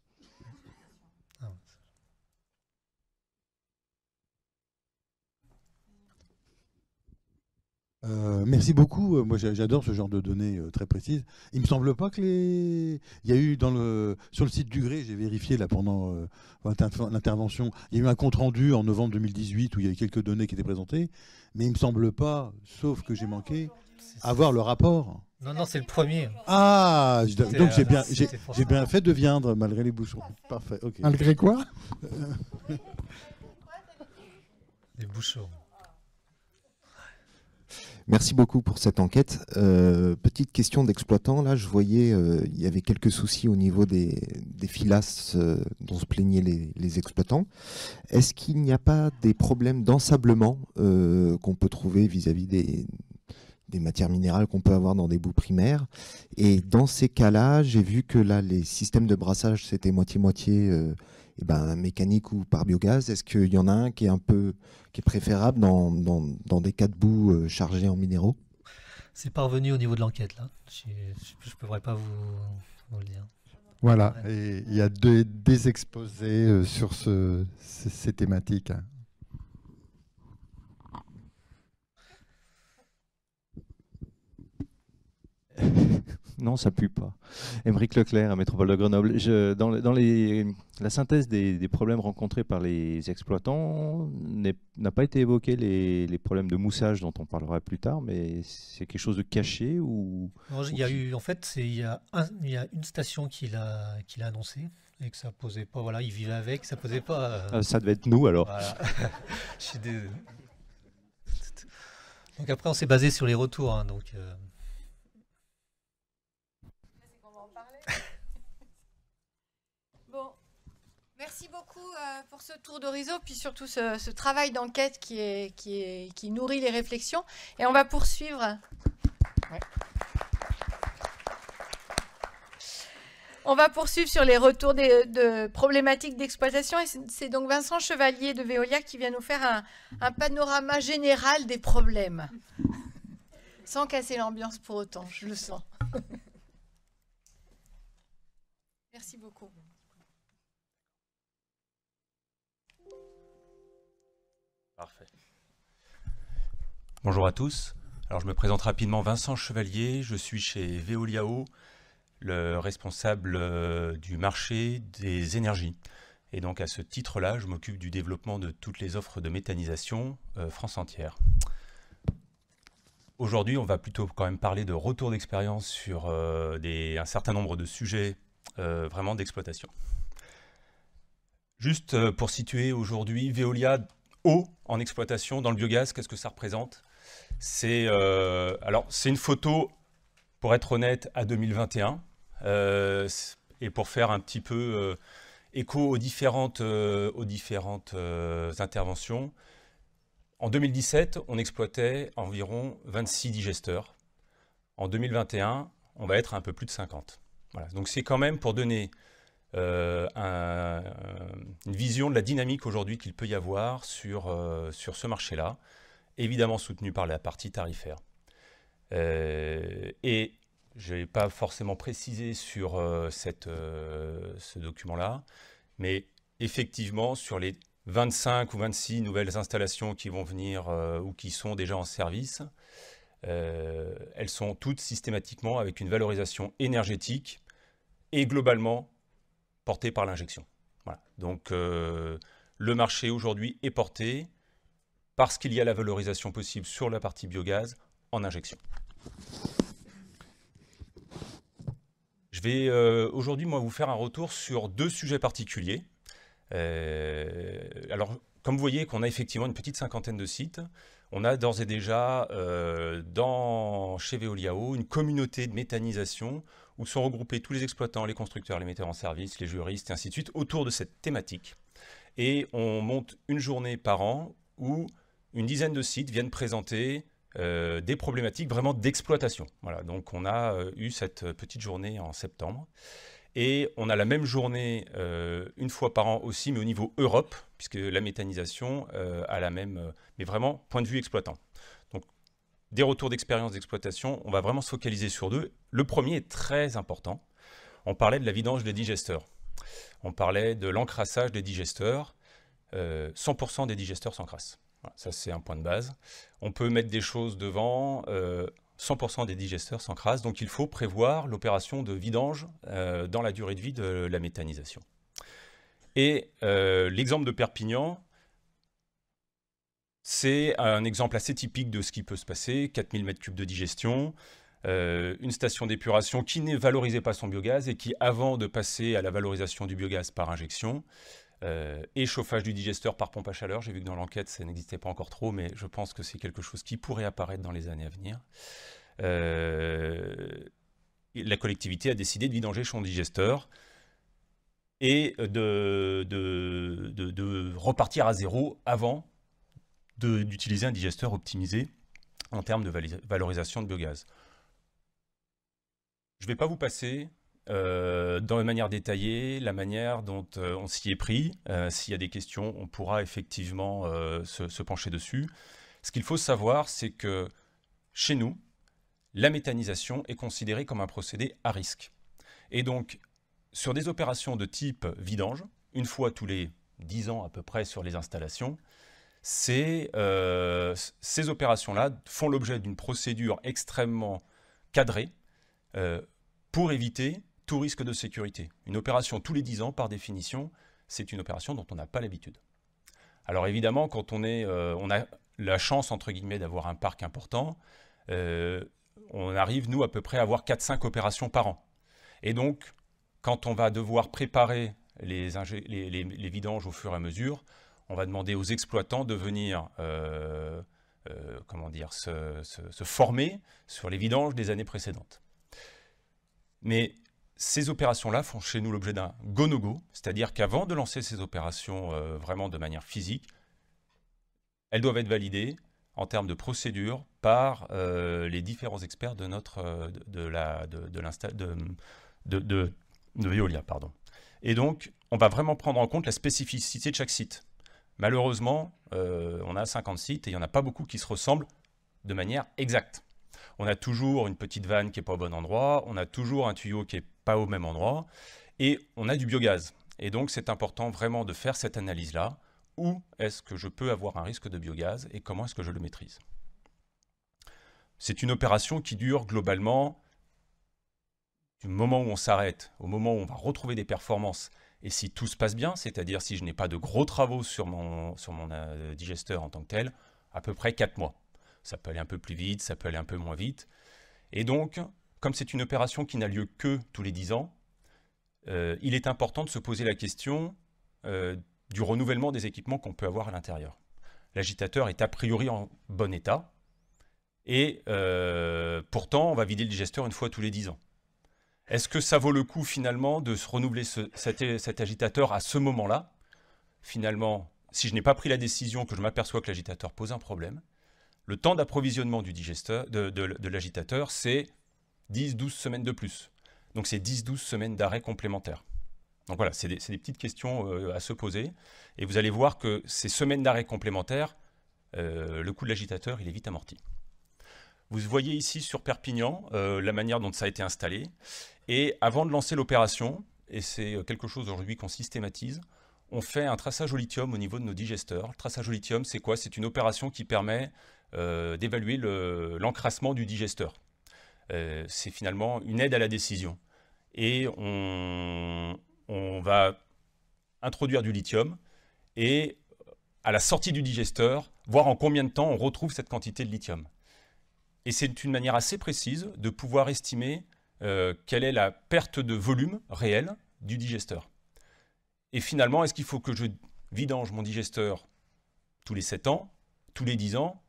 Euh, merci beaucoup. Euh, moi, j'adore ce genre de données euh, très précises. Il me semble pas que les. Il y a eu dans le sur le site du Gré, j'ai vérifié là pendant l'intervention, il y a eu un compte rendu en novembre 2018 où il y avait quelques données qui étaient présentées, mais il me semble pas, sauf que j'ai manqué, avoir le rapport. Non, non, c'est le premier. Ah, donc j'ai bien, fait de viendre malgré les bouchons. Parfait. Ok. Malgré quoi Les bouchons. Merci beaucoup pour cette enquête. Euh, petite question d'exploitant, là je voyais euh, il y avait quelques soucis au niveau des, filasses euh, dont se plaignaient les, exploitants. Est-ce qu'il n'y a pas des problèmes d'ensablement qu'on peut trouver vis-à-vis des, des matières minérales qu'on peut avoir dans des bouts primaires. Et dans ces cas-là, j'ai vu que là, les systèmes de brassage, c'était moitié-moitié eh ben, mécanique ou par biogaz Est-ce qu'il y en a un qui est un peu qui est préférable dans, des cas de boue euh, chargés en minéraux C'est parvenu au niveau de l'enquête là. Je ne pourrais pas vous, le dire. Voilà, il y a des exposés euh, sur ce, ces thématiques. Non, ça pue pas. Émeric Leclerc, à Métropole de Grenoble. dans, la synthèse des, problèmes rencontrés par les exploitants n'a pas été évoqué les, problèmes de moussage dont on parlera plus tard, mais c'est quelque chose de caché ou Il y a eu, en fait, il y, a y, a une station qui l'a annoncé et que ça posait pas. Voilà, il vivait avec, ça posait pas. Euh, ah, ça devait être nous alors. Donc après, on s'est basé sur les retours, hein, donc. Euh, Merci beaucoup euh, pour ce tour d'horizon, puis surtout ce, travail d'enquête qui, qui, nourrit les réflexions. Et on va poursuivre. On va poursuivre sur les retours de, problématiques d'exploitation. Et c'est donc Vincent Chevalier de Veolia qui vient nous faire un, un panorama général des problèmes. Sans casser l'ambiance pour autant, je le sens. Merci beaucoup. Bonjour à tous. Alors je me présente rapidement Vincent Chevalier, je suis chez Veolia Eau, le responsable euh, du marché des énergies. Et donc à ce titre-là, je m'occupe du développement de toutes les offres de méthanisation euh, France entière. Aujourd'hui, on va plutôt quand même parler de retour d'expérience sur euh, un certain nombre de sujets vraiment d'exploitation. Juste pour situer aujourd'hui, Veolia eau en exploitation dans le biogaz, qu'est-ce que ça représente euh, c'est une photo, pour être honnête, à 2021 euh, et pour faire un petit peu euh, écho aux différentes, interventions. En 2017, on exploitait environ 26 digesteurs. En 2021, on va être à un peu plus de 50. Donc c'est quand même pour donner une vision de la dynamique aujourd'hui qu'il peut y avoir sur ce marché-là évidemment soutenu par la partie tarifaire. Euh, et je n'ai pas forcément précisé sur euh, cette, euh, ce document-là, mais effectivement, sur les 25 ou 26 nouvelles installations qui vont venir ou qui sont déjà en service, elles sont toutes systématiquement avec une valorisation énergétique et globalement portée par l'injection. Donc le marché aujourd'hui est porté, parce qu'il y a la valorisation possible sur la partie biogaz en injection. Je vais euh, aujourd'hui moi vous faire un retour sur deux sujets particuliers. Euh, alors, comme vous voyez qu'on a effectivement une petite cinquantaine de sites, on a d'ores et déjà euh, dans, chez Veoliao une communauté de méthanisation où sont regroupés tous les exploitants, les constructeurs, les metteurs en service, les juristes et ainsi de suite autour de cette thématique. Et on monte une journée par an où une dizaine de sites viennent présenter euh, des problématiques vraiment d'exploitation. Voilà, donc on a euh, eu cette euh, petite journée en septembre. Et on a la même journée une fois par an aussi, mais au niveau Europe, puisque la méthanisation a la même, mais vraiment point de vue exploitant. Donc des retours d'expérience d'exploitation, on va vraiment se focaliser sur deux. Le premier est très important. On parlait de la vidange des digesteurs. On parlait de l'encrassage des digesteurs. 100% des digesteurs s'encrassent ça, c'est un point de base. On peut mettre des choses devant. 100% euh, des digesteurs s'encrasent, donc il faut prévoir l'opération de vidange euh, dans la durée de vie de la méthanisation. Et euh, l'exemple de Perpignan, c'est un exemple assez typique de ce qui peut se passer, 4000 m3 de digestion, une station d'épuration qui ne valorisait pas son biogaz et qui, avant de passer à la valorisation du biogaz par injection, euh, et chauffage du digesteur par pompe à chaleur. J'ai vu que dans l'enquête, ça n'existait pas encore trop, mais je pense que c'est quelque chose qui pourrait apparaître dans les années à venir. Euh, la collectivité a décidé de vidanger son digesteur et de repartir à zéro avant d'utiliser un digesteur optimisé en termes de valorisation de biogaz. Je ne vais pas vous passer euh, dans la manière détaillée, la manière dont euh, on s'y est pris. Euh, s'il y a des questions, on pourra effectivement se, pencher dessus. Ce qu'il faut savoir, c'est que chez nous, la méthanisation est considérée comme un procédé à risque. Et donc, sur des opérations de type vidange, une fois tous les 10 ans à peu près sur les installations, ces opérations-là font l'objet d'une procédure extrêmement cadrée pour éviter tout risque de sécurité. Une opération tous les 10 ans, par définition, c'est une opération dont on n'a pas l'habitude. Alors évidemment, quand on, est, euh, on a la chance, entre guillemets, d'avoir un parc important, euh, on arrive, nous, à peu près à avoir 4-5 opérations par an. Et donc, quand on va devoir préparer les, vidanges au fur et à mesure, on va demander aux exploitants de venir euh, comment dire, se, se, former sur les vidanges des années précédentes. Mais ces opérations-là font chez nous l'objet d'un go-no-go, c'est-à-dire qu'avant de lancer ces opérations euh, vraiment de manière physique, elles doivent être validées en termes de procédure par euh, les différents experts de notre euh, de, de de, de, de, de Veolia, pardon. Et donc, on va vraiment prendre en compte la spécificité de chaque site. Malheureusement, on a 50 sites et il n'y en a pas beaucoup qui se ressemblent de manière exacte. On a toujours une petite vanne qui n'est pas au bon endroit, on a toujours un tuyau qui est au même endroit, et on a du biogaz. Et donc c'est important vraiment de faire cette analyse-là. Où est-ce que je peux avoir un risque de biogaz et comment est-ce que je le maîtrise C'est une opération qui dure globalement du moment où on s'arrête au moment où on va retrouver des performances et si tout se passe bien, c'est-à-dire si je n'ai pas de gros travaux sur mon, sur mon euh, digesteur en tant que tel, à peu près quatre mois. Ça peut aller un peu plus vite, ça peut aller un peu moins vite. Et donc, comme c'est une opération qui n'a lieu que tous les 10 ans, euh, il est important de se poser la question euh, du renouvellement des équipements qu'on peut avoir à l'intérieur. L'agitateur est a priori en bon état, et euh, pourtant on va vider le digesteur une fois tous les 10 ans. Est-ce que ça vaut le coup finalement de se renouveler cet, agitateur à ce moment-là Finalement, si je n'ai pas pris la décision que je m'aperçois que l'agitateur pose un problème, le temps d'approvisionnement du digesteur, de l'agitateur, c'est 10-12 semaines de plus. Donc c'est 10-12 semaines d'arrêt complémentaire. Donc voilà, c'est des, petites questions euh, à se poser. Et vous allez voir que ces semaines d'arrêt complémentaires, euh, le coût de l'agitateur, il est vite amorti. Vous voyez ici sur Perpignan euh, la manière dont ça a été installé. Et avant de lancer l'opération, et c'est quelque chose aujourd'hui qu'on systématise, on fait un traçage au lithium au niveau de nos digesteurs. Le traçage au lithium, c'est quoi C'est une opération qui permet d'évaluer l'encrassement du digesteur. Euh, c'est finalement une aide à la décision. Et on, va introduire du lithium et à la sortie du digesteur, voir en combien de temps on retrouve cette quantité de lithium. Et c'est une manière assez précise de pouvoir estimer euh, quelle est la perte de volume réelle du digesteur. Et finalement, est-ce qu'il faut que je vidange mon digesteur tous les 7 ans, tous les 10 ans,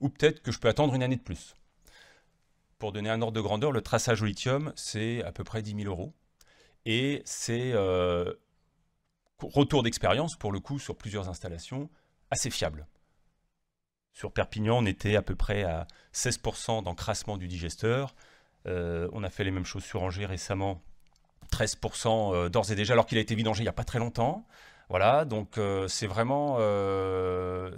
ou peut-être que je peux attendre une année de plus pour donner un ordre de grandeur, le traçage au lithium, c'est à peu près 10 000 euros. Et c'est, euh, retour d'expérience, pour le coup, sur plusieurs installations, assez fiable. Sur Perpignan, on était à peu près à 16% d'encrassement du digesteur. Euh, on a fait les mêmes choses sur Angers récemment, 13% euh, d'ores et déjà, alors qu'il a été vidangé il n'y a pas très longtemps. Voilà, donc c'est vraiment,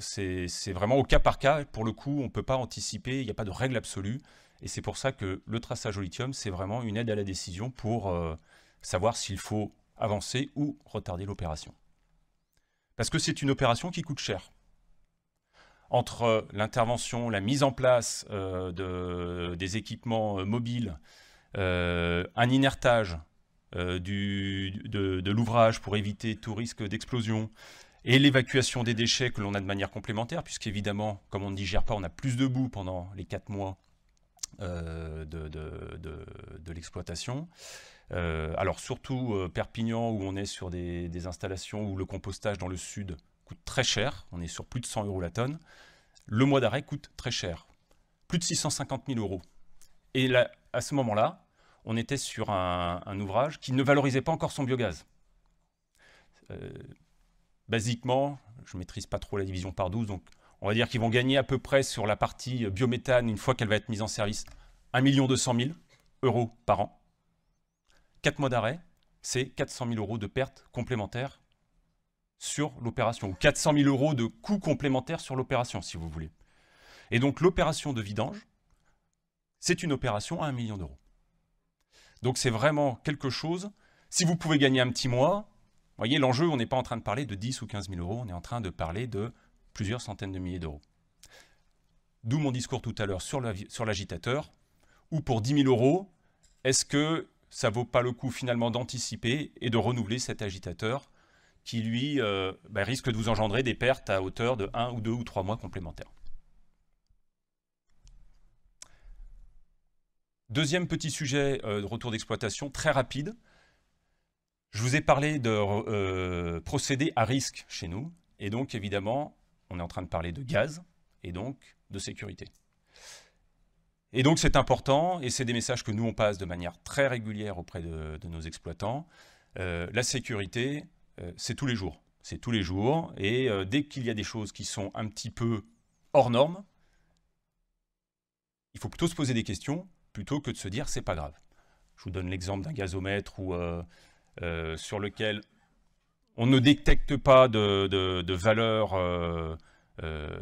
c'est vraiment au cas par cas. Pour le coup, on ne peut pas anticiper, il n'y a pas de règle absolue. Et c'est pour ça que le traçage au lithium, c'est vraiment une aide à la décision pour euh, savoir s'il faut avancer ou retarder l'opération. Parce que c'est une opération qui coûte cher. Entre euh, l'intervention, la mise en place euh, des équipements mobiles, un inertage de, de l'ouvrage pour éviter tout risque d'explosion, et l'évacuation des déchets que l'on a de manière complémentaire, puisqu'évidemment, comme on ne digère pas, on a plus de boue pendant les 4 mois euh, de, de, l'exploitation. Euh, alors surtout euh, Perpignan où on est sur des, installations où le compostage dans le sud coûte très cher, on est sur plus de 100 euros la tonne, le mois d'arrêt coûte très cher, plus de 650 000 euros. Et à ce moment-là, on était sur un, ouvrage qui ne valorisait pas encore son biogaz. basiquement, je ne maîtrise pas trop la division par 12, donc on va dire qu'ils vont gagner à peu près sur la partie biométhane, une fois qu'elle va être mise en service, 1 200 000 euros par an. 4 mois d'arrêt, c'est 400 000 euros de pertes complémentaires sur l'opération, ou 400 000 euros de coûts complémentaires sur l'opération, si vous voulez. Et donc l'opération de vidange, c'est une opération à 1 million d'euros. Donc c'est vraiment quelque chose, si vous pouvez gagner un petit mois, vous voyez l'enjeu, on n'est pas en train de parler de 10 ou 15 000 euros, on est en train de parler de plusieurs centaines de milliers d'euros. D'où mon discours tout à l'heure sur l'agitateur, ou pour 10 000 euros, est-ce que ça vaut pas le coup finalement d'anticiper et de renouveler cet agitateur qui, lui, euh, bah, risque de vous engendrer des pertes à hauteur de 1 ou 2 ou 3 mois complémentaires Deuxième petit sujet euh, de retour d'exploitation, très rapide. Je vous ai parlé de euh, procéder procédés à risque chez nous. Et donc, évidemment, on est en train de parler de gaz et donc de sécurité. Et donc c'est important, et c'est des messages que nous on passe de manière très régulière auprès de, nos exploitants. Euh, la sécurité, euh, c'est tous les jours. C'est tous les jours, et euh, dès qu'il y a des choses qui sont un petit peu hors norme il faut plutôt se poser des questions plutôt que de se dire c'est pas grave. Je vous donne l'exemple d'un gazomètre ou sur lequel on ne détecte pas de, valeur euh, euh,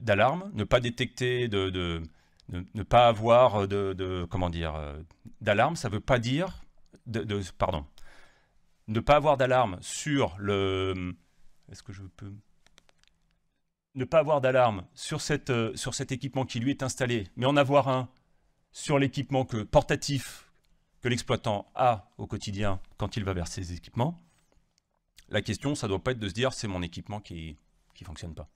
d'alarme, ne pas détecter de, ne pas avoir de, comment dire euh, d'alarme, ça ne veut pas dire de, pardon, ne pas avoir d'alarme sur le est-ce que je peux ne pas avoir d'alarme sur cette sur cet équipement qui lui est installé, mais en avoir un sur l'équipement que portatif que l'exploitant a au quotidien quand il va vers ses équipements la question, ça ne doit pas être de se dire c'est mon équipement qui ne fonctionne pas.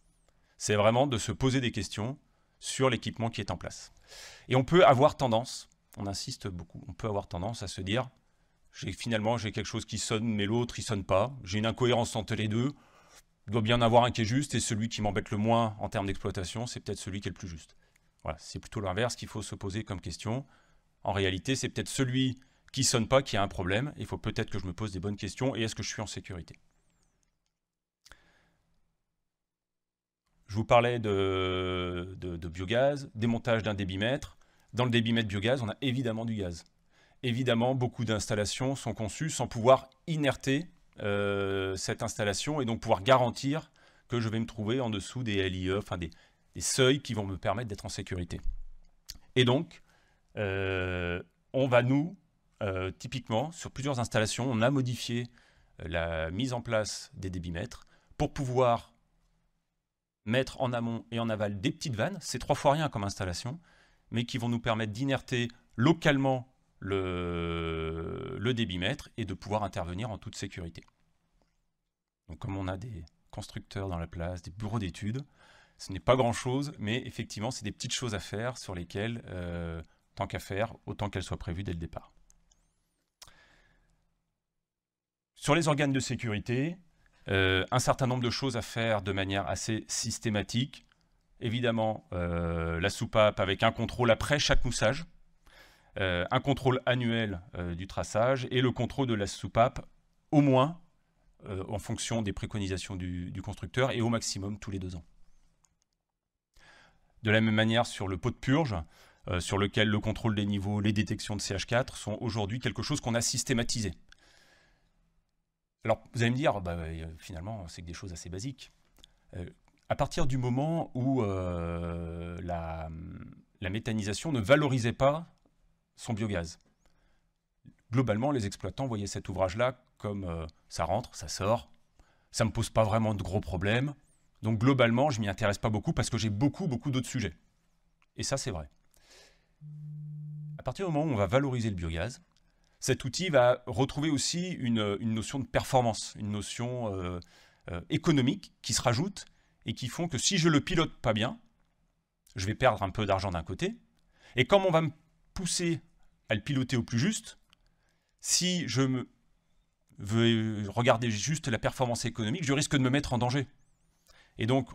C'est vraiment de se poser des questions sur l'équipement qui est en place. Et on peut avoir tendance, on insiste beaucoup, on peut avoir tendance à se dire finalement j'ai quelque chose qui sonne mais l'autre il sonne pas, j'ai une incohérence entre les deux, il doit bien avoir un qui est juste et celui qui m'embête le moins en termes d'exploitation c'est peut-être celui qui est le plus juste. Voilà, c'est plutôt l'inverse qu'il faut se poser comme question. En réalité c'est peut-être celui sonne pas qu'il y a un problème. Il faut peut-être que je me pose des bonnes questions et est-ce que je suis en sécurité Je vous parlais de, biogaz, démontage d'un débitmètre. Dans le débitmètre biogaz, on a évidemment du gaz. Évidemment, beaucoup d'installations sont conçues sans pouvoir inerter euh, cette installation et donc pouvoir garantir que je vais me trouver en dessous des LIE, enfin des, seuils qui vont me permettre d'être en sécurité. Et donc, euh, on va nous euh, typiquement, sur plusieurs installations, on a modifié euh, la mise en place des débitmètres pour pouvoir mettre en amont et en aval des petites vannes. C'est trois fois rien comme installation, mais qui vont nous permettre d'inerter localement le, le débitmètre et de pouvoir intervenir en toute sécurité. Donc comme on a des constructeurs dans la place, des bureaux d'études, ce n'est pas grand-chose, mais effectivement, c'est des petites choses à faire sur lesquelles, euh, tant qu'à faire, autant qu'elles soient prévues dès le départ. Sur les organes de sécurité, euh, un certain nombre de choses à faire de manière assez systématique. Évidemment, euh, la soupape avec un contrôle après chaque moussage, euh, un contrôle annuel du traçage et le contrôle de la soupape au moins en fonction des préconisations du, constructeur et au maximum tous les deux ans. De la même manière sur le pot de purge, sur lequel le contrôle des niveaux, les détections de CH4 sont aujourd'hui quelque chose qu'on a systématisé. Alors vous allez me dire, bah, euh, finalement, c'est que des choses assez basiques. Euh, à partir du moment où euh, la, méthanisation ne valorisait pas son biogaz, globalement, les exploitants voyaient cet ouvrage-là comme ça rentre, ça sort, ça ne me pose pas vraiment de gros problèmes, donc globalement, je m'y intéresse pas beaucoup parce que j'ai beaucoup, beaucoup d'autres sujets. Et ça, c'est vrai. À partir du moment où on va valoriser le biogaz, cet outil va retrouver aussi une, notion de performance, une notion euh, euh, économique qui se rajoute et qui font que si je le pilote pas bien, je vais perdre un peu d'argent d'un côté. Et comme on va me pousser à le piloter au plus juste, si je veux regarder juste la performance économique, je risque de me mettre en danger. Et donc,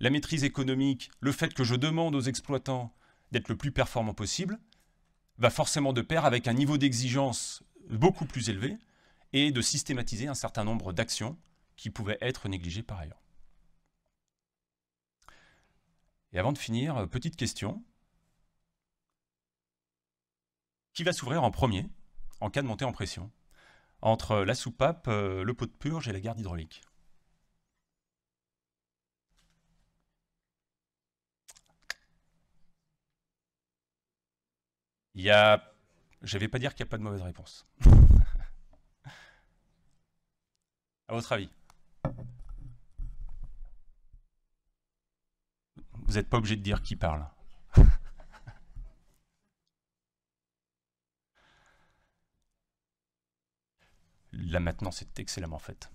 la maîtrise économique, le fait que je demande aux exploitants d'être le plus performant possible, va forcément de pair avec un niveau d'exigence beaucoup plus élevé et de systématiser un certain nombre d'actions qui pouvaient être négligées par ailleurs. Et avant de finir, petite question. Qui va s'ouvrir en premier en cas de montée en pression Entre la soupape, euh, le pot de purge et la garde hydraulique Il y a... Je ne vais pas dire qu'il n'y a pas de mauvaise réponse. à votre avis Vous n'êtes pas obligé de dire qui parle. Là maintenant, c'est excellemment fait.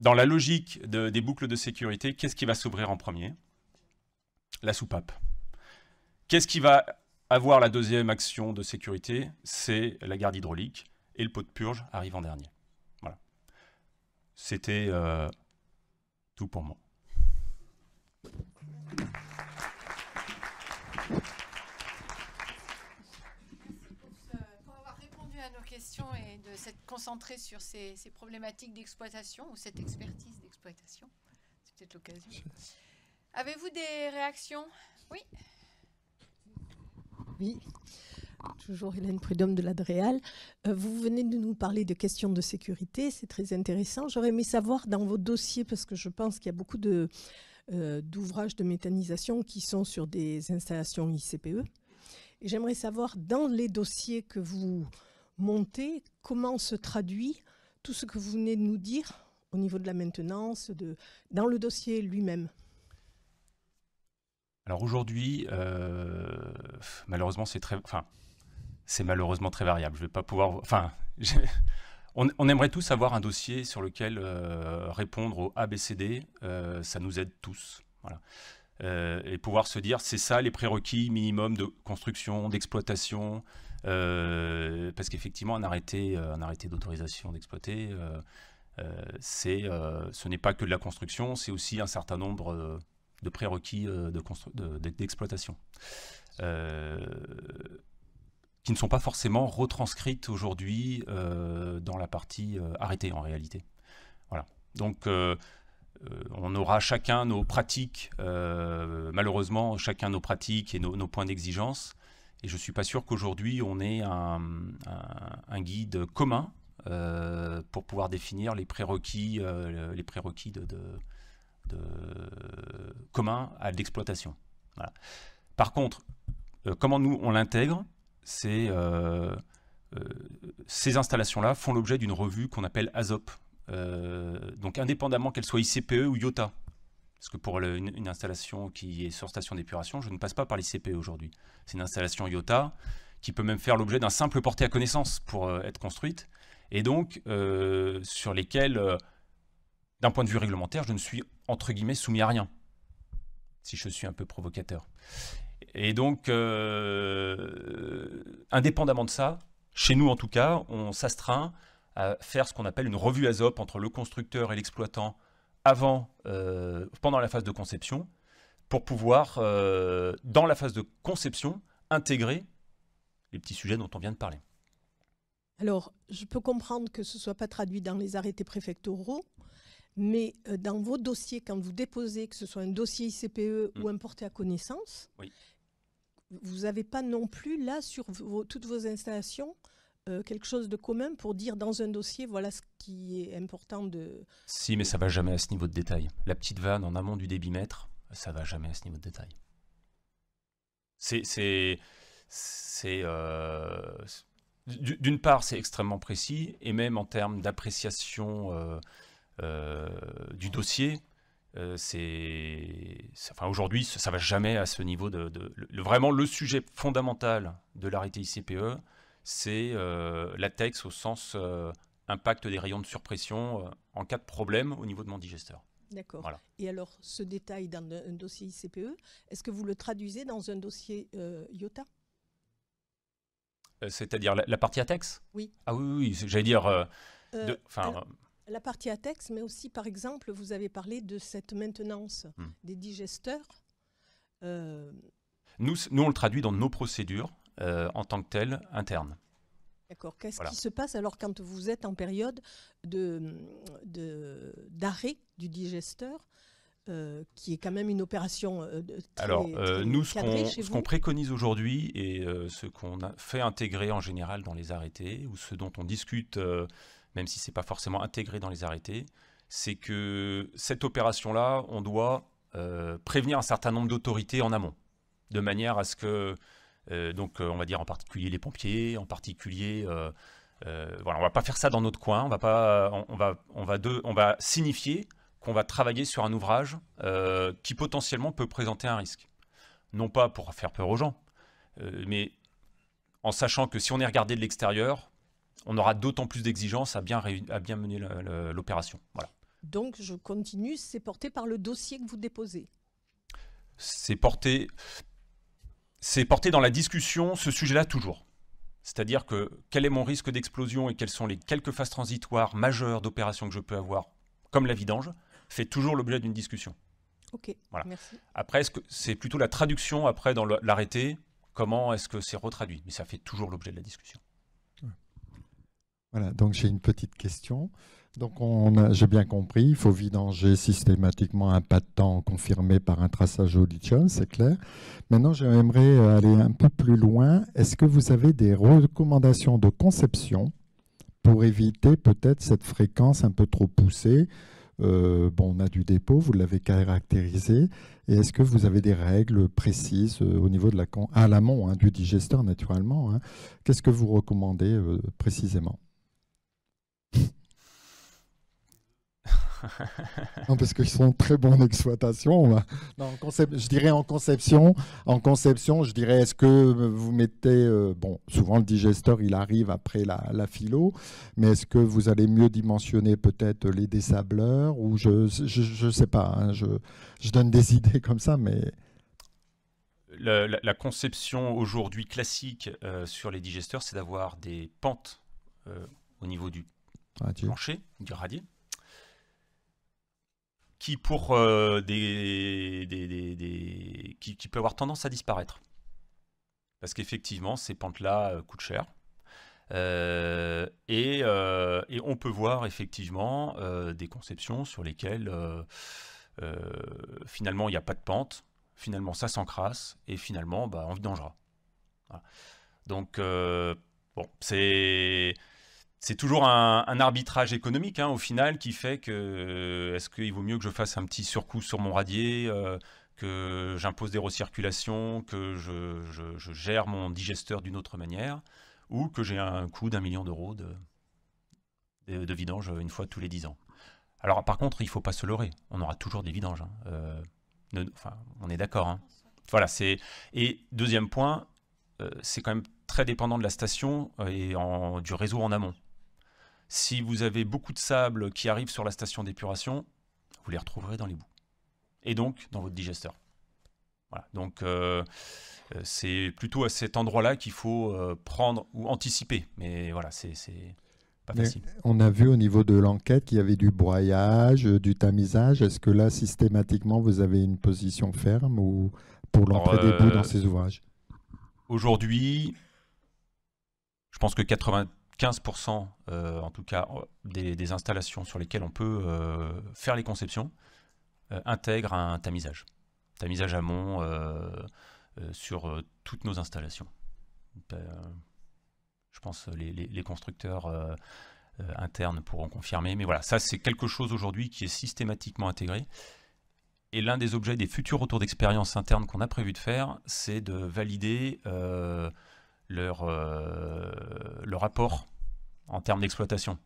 Dans la logique des boucles de sécurité, qu'est-ce qui va s'ouvrir en premier la soupape. Qu'est-ce qui va avoir la deuxième action de sécurité C'est la garde hydraulique et le pot de purge arrive en dernier. Voilà. C'était euh, tout pour moi. Merci pour avoir répondu à nos questions et de s'être concentré sur ces, ces problématiques d'exploitation ou cette expertise d'exploitation. C'est peut-être l'occasion. Avez-vous des réactions Oui. Oui. Toujours Hélène Prudhomme de l'Adréal. Euh, vous venez de nous parler de questions de sécurité, c'est très intéressant. J'aurais aimé savoir dans vos dossiers, parce que je pense qu'il y a beaucoup euh, d'ouvrages de méthanisation qui sont sur des installations ICPE. j'aimerais savoir dans les dossiers que vous montez, comment se traduit tout ce que vous venez de nous dire au niveau de la maintenance, dans le dossier lui-même. Alors aujourd'hui, euh, malheureusement, c'est très, enfin, c'est malheureusement très variable. Je vais pas pouvoir, enfin, on, aimerait tous avoir un dossier sur lequel euh, répondre au ABCD. Euh, ça nous aide tous, voilà. et pouvoir se dire, c'est ça les prérequis minimum de construction, d'exploitation, parce qu'effectivement, un arrêté, un arrêté d'autorisation d'exploiter, c'est, ce n'est pas que de la construction, c'est aussi un certain nombre de prérequis euh, d'exploitation. Euh, qui ne sont pas forcément retranscrites aujourd'hui euh, dans la partie arrêtée en réalité. Voilà. Donc on aura chacun nos pratiques, malheureusement, chacun nos pratiques et nos, points d'exigence. Et je ne suis pas sûr qu'aujourd'hui, on ait un, guide commun pour pouvoir définir les prérequis, les prérequis de, de, commun à l'exploitation. Par contre, euh, comment nous on l'intègre, c'est euh, euh, ces installations-là font l'objet d'une revue qu'on appelle ASOP. donc indépendamment qu'elle soit ICPE ou IOTA, parce que pour une, une, installation qui est sur station d'épuration, je ne passe pas par l'ICPE aujourd'hui. C'est une installation IOTA qui peut même faire l'objet d'un simple porté à connaissance pour être construite, et donc sur lesquelles d'un point de vue réglementaire, je ne suis entre guillemets soumis à rien, si je suis un peu provocateur. Et donc, euh, indépendamment de ça, chez nous en tout cas, on s'astreint à faire ce qu'on appelle une revue ASOP entre le constructeur et l'exploitant avant, euh, pendant la phase de conception, pour pouvoir, euh, dans la phase de conception, intégrer les petits sujets dont on vient de parler. Alors, je peux comprendre que ce ne soit pas traduit dans les arrêtés préfectoraux, mais euh, dans vos dossiers, quand vous déposez, que ce soit un dossier ICPE mm. ou un porté à connaissance, vous n'avez pas non plus là sur toutes vos installations euh, quelque chose de commun pour dire dans un dossier, voilà ce qui est important de... Si, mais ça va jamais à ce niveau de détail. La petite vanne en amont du débitmètre, ça va jamais à ce niveau de détail. C'est... Euh, D'une part, c'est extrêmement précis, et même en termes d'appréciation euh, euh, du dossier, euh, c'est enfin aujourd'hui ça va jamais à ce niveau de, vraiment le sujet fondamental de l'arrêté ICPE c'est l'ATEX euh, la au sens impact des rayons de surpression en cas de problème au niveau de mon digesteur. D'accord. Et alors ce détail dans un dossier ICPE, est-ce que vous le traduisez dans un dossier IOTA C'est-à-dire la, partie ATEX Oui. Ah oui, oui, oui j'allais dire... De, la partie à texte, mais aussi, par exemple, vous avez parlé de cette maintenance hmm. des digesteurs. Euh, nous, nous, on le traduit dans nos procédures euh, en tant que telles internes. D'accord. Qu'est-ce qui se passe alors quand vous êtes en période d'arrêt de, d'arrêt du digesteur euh, qui est quand même une opération de Alors, nous, ce qu'on préconise aujourd'hui et ce qu'on fait intégrer en général dans les arrêtés, ou ce dont on discute même si ce n'est pas forcément intégré dans les arrêtés, c'est que cette opération-là, on doit euh, prévenir un certain nombre d'autorités en amont, de manière à ce que, euh, donc euh, on va dire en particulier les pompiers, en particulier, voilà, on va pas faire ça dans notre coin, on va pas, on, va, on va, on va signifier qu'on va travailler sur un ouvrage qui potentiellement peut présenter un risque, non pas pour faire peur aux gens, mais en sachant que si on est regardé de l'extérieur, on aura d'autant plus d'exigences à bien, mener l'opération. Donc, je continue, c'est porté par le dossier que vous déposez C'est porté, porté dans la discussion, ce sujet-là, toujours. C'est-à-dire que quel est mon risque d'explosion et quelles sont les quelques phases transitoires majeures d'opération que je peux avoir, comme la vidange, fait toujours l'objet d'une discussion. Ok, merci. Après, c'est plutôt la traduction après dans l'arrêté, comment est-ce que c'est retraduit Mais ça fait toujours l'objet de la discussion. Voilà, donc j'ai une petite question. Donc j'ai bien compris, il faut vidanger systématiquement un pas de temps confirmé par un traçage au lithium, c'est clair. Maintenant, j'aimerais aller un peu plus loin. Est-ce que vous avez des recommandations de conception pour éviter peut-être cette fréquence un peu trop poussée euh, bon, on a du dépôt, vous l'avez caractérisé. Et est-ce que vous avez des règles précises euh, au niveau de la à l'amont hein, du digesteur naturellement hein? Qu'est-ce que vous recommandez euh, précisément non, parce qu'ils sont très bons en exploitation. Non, je dirais en conception. En conception, je dirais, est-ce que vous mettez... Euh, bon, souvent le digesteur, il arrive après la, philo, mais est-ce que vous allez mieux dimensionner peut-être les dessableurs ou Je ne je, sais pas, hein, je, je donne des idées comme ça, mais... La, conception aujourd'hui classique euh, sur les digesteurs, c'est d'avoir des pentes euh, au niveau du Radier. plancher, du radier, qui, pour, euh, des, des, des, qui, peut avoir tendance à disparaître. Parce qu'effectivement, ces pentes-là euh, coûtent cher. Euh, et, et, on peut voir effectivement des conceptions sur lesquelles finalement il n'y a pas de pente, finalement ça s'encrasse, et finalement bah, on vidangera. Donc, bon, c'est c'est toujours un, arbitrage économique hein, au final qui fait que euh, est-ce qu'il vaut mieux que je fasse un petit surcoût sur mon radier, euh, que j'impose des recirculations, que je, gère mon digesteur d'une autre manière, ou que j'ai un coût d'un million d'euros de, vidange une fois tous les dix ans. Alors par contre, il ne faut pas se leurrer, on aura toujours des vidanges. Hein. Euh, on est d'accord. Hein. Voilà, Et deuxième point, c'est quand même très dépendant de la station et du réseau en amont. Si vous avez beaucoup de sable qui arrive sur la station d'épuration, vous les retrouverez dans les boues. Et donc dans votre digesteur. Voilà, donc euh, euh, c'est plutôt à cet endroit-là qu'il faut euh, prendre ou anticiper. Mais voilà, c'est pas facile. on a vu au niveau de l'enquête qu'il y avait du broyage, du tamisage. Est-ce que là, systématiquement, vous avez une position ferme ou pour l'entrée des bouts dans ces ouvrages Aujourd'hui, je pense que 80, 15% euh, en tout cas euh, des, installations sur lesquelles on peut euh, faire les conceptions intègrent un tamisage. Tamisage amont sur toutes nos installations. je pense les, les, les constructeurs internes pourront confirmer. Mais voilà, ça c'est quelque chose aujourd'hui qui est systématiquement intégré. Et l'un des objets des futurs retours d'expérience internes qu'on a prévu de faire, c'est de valider leur, euh, le rapport apport en termes d'exploitation.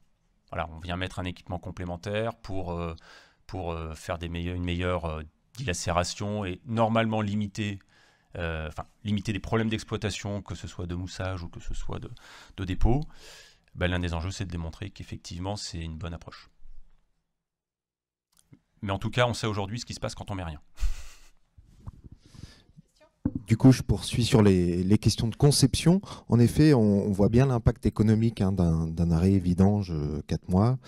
Voilà, on vient mettre un équipement complémentaire pour, euh, pour euh, faire des une meilleure dilacération et normalement limiter, enfin, limiter des problèmes d'exploitation, que ce soit de moussage ou que ce soit de, dépôt. Ben, l'un des enjeux, c'est de démontrer qu'effectivement, c'est une bonne approche. Mais en tout cas, on sait aujourd'hui ce qui se passe quand on met rien. Du coup, je poursuis sur les, questions de conception. En effet, on, voit bien l'impact économique hein, d'un arrêt vidange 4 mois.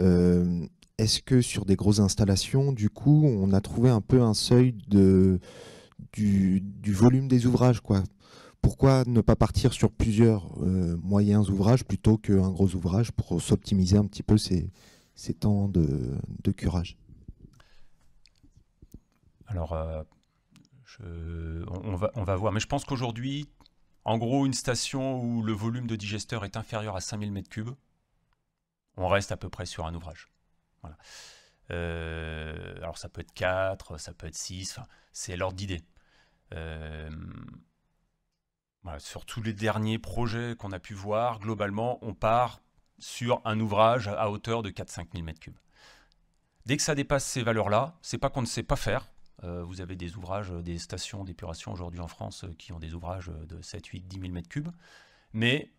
Euh, est-ce que sur des grosses installations, du coup, on a trouvé un peu un seuil de, du, volume des ouvrages quoi pourquoi ne pas partir sur plusieurs euh, moyens ouvrages plutôt qu'un gros ouvrage pour s'optimiser un petit peu ces, ces temps de, curage Alors, euh, euh, on, va, on va voir. Mais je pense qu'aujourd'hui, en gros, une station où le volume de digesteur est inférieur à 5000 m3, on reste à peu près sur un ouvrage. Voilà. Euh, alors ça peut être 4, ça peut être 6, c'est l'ordre d'idée. Euh, sur tous les derniers projets qu'on a pu voir, globalement, on part sur un ouvrage à hauteur de 4 5000 m3. Dès que ça dépasse ces valeurs-là, c'est pas qu'on ne sait pas faire, euh, vous avez des ouvrages, euh, des stations d'épuration aujourd'hui en France euh, qui ont des ouvrages de 7, 8, 10 000 m3. Mais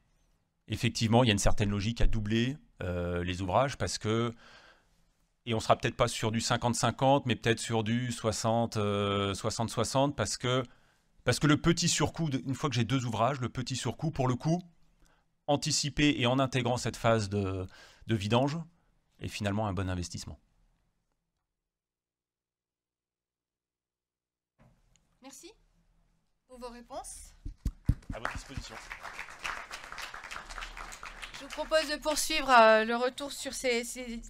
effectivement, il y a une certaine logique à doubler les ouvrages parce que. Et on sera peut-être pas sur du 50-50, mais peut-être sur du 60-60 60 parce que. Parce que le petit surcoût, une fois que j'ai deux ouvrages, le petit surcoût, pour le coup, anticipé et en intégrant cette phase de, de vidange, est finalement un bon investissement. vos réponses. À votre disposition. Je vous propose de poursuivre euh, le retour sur ces,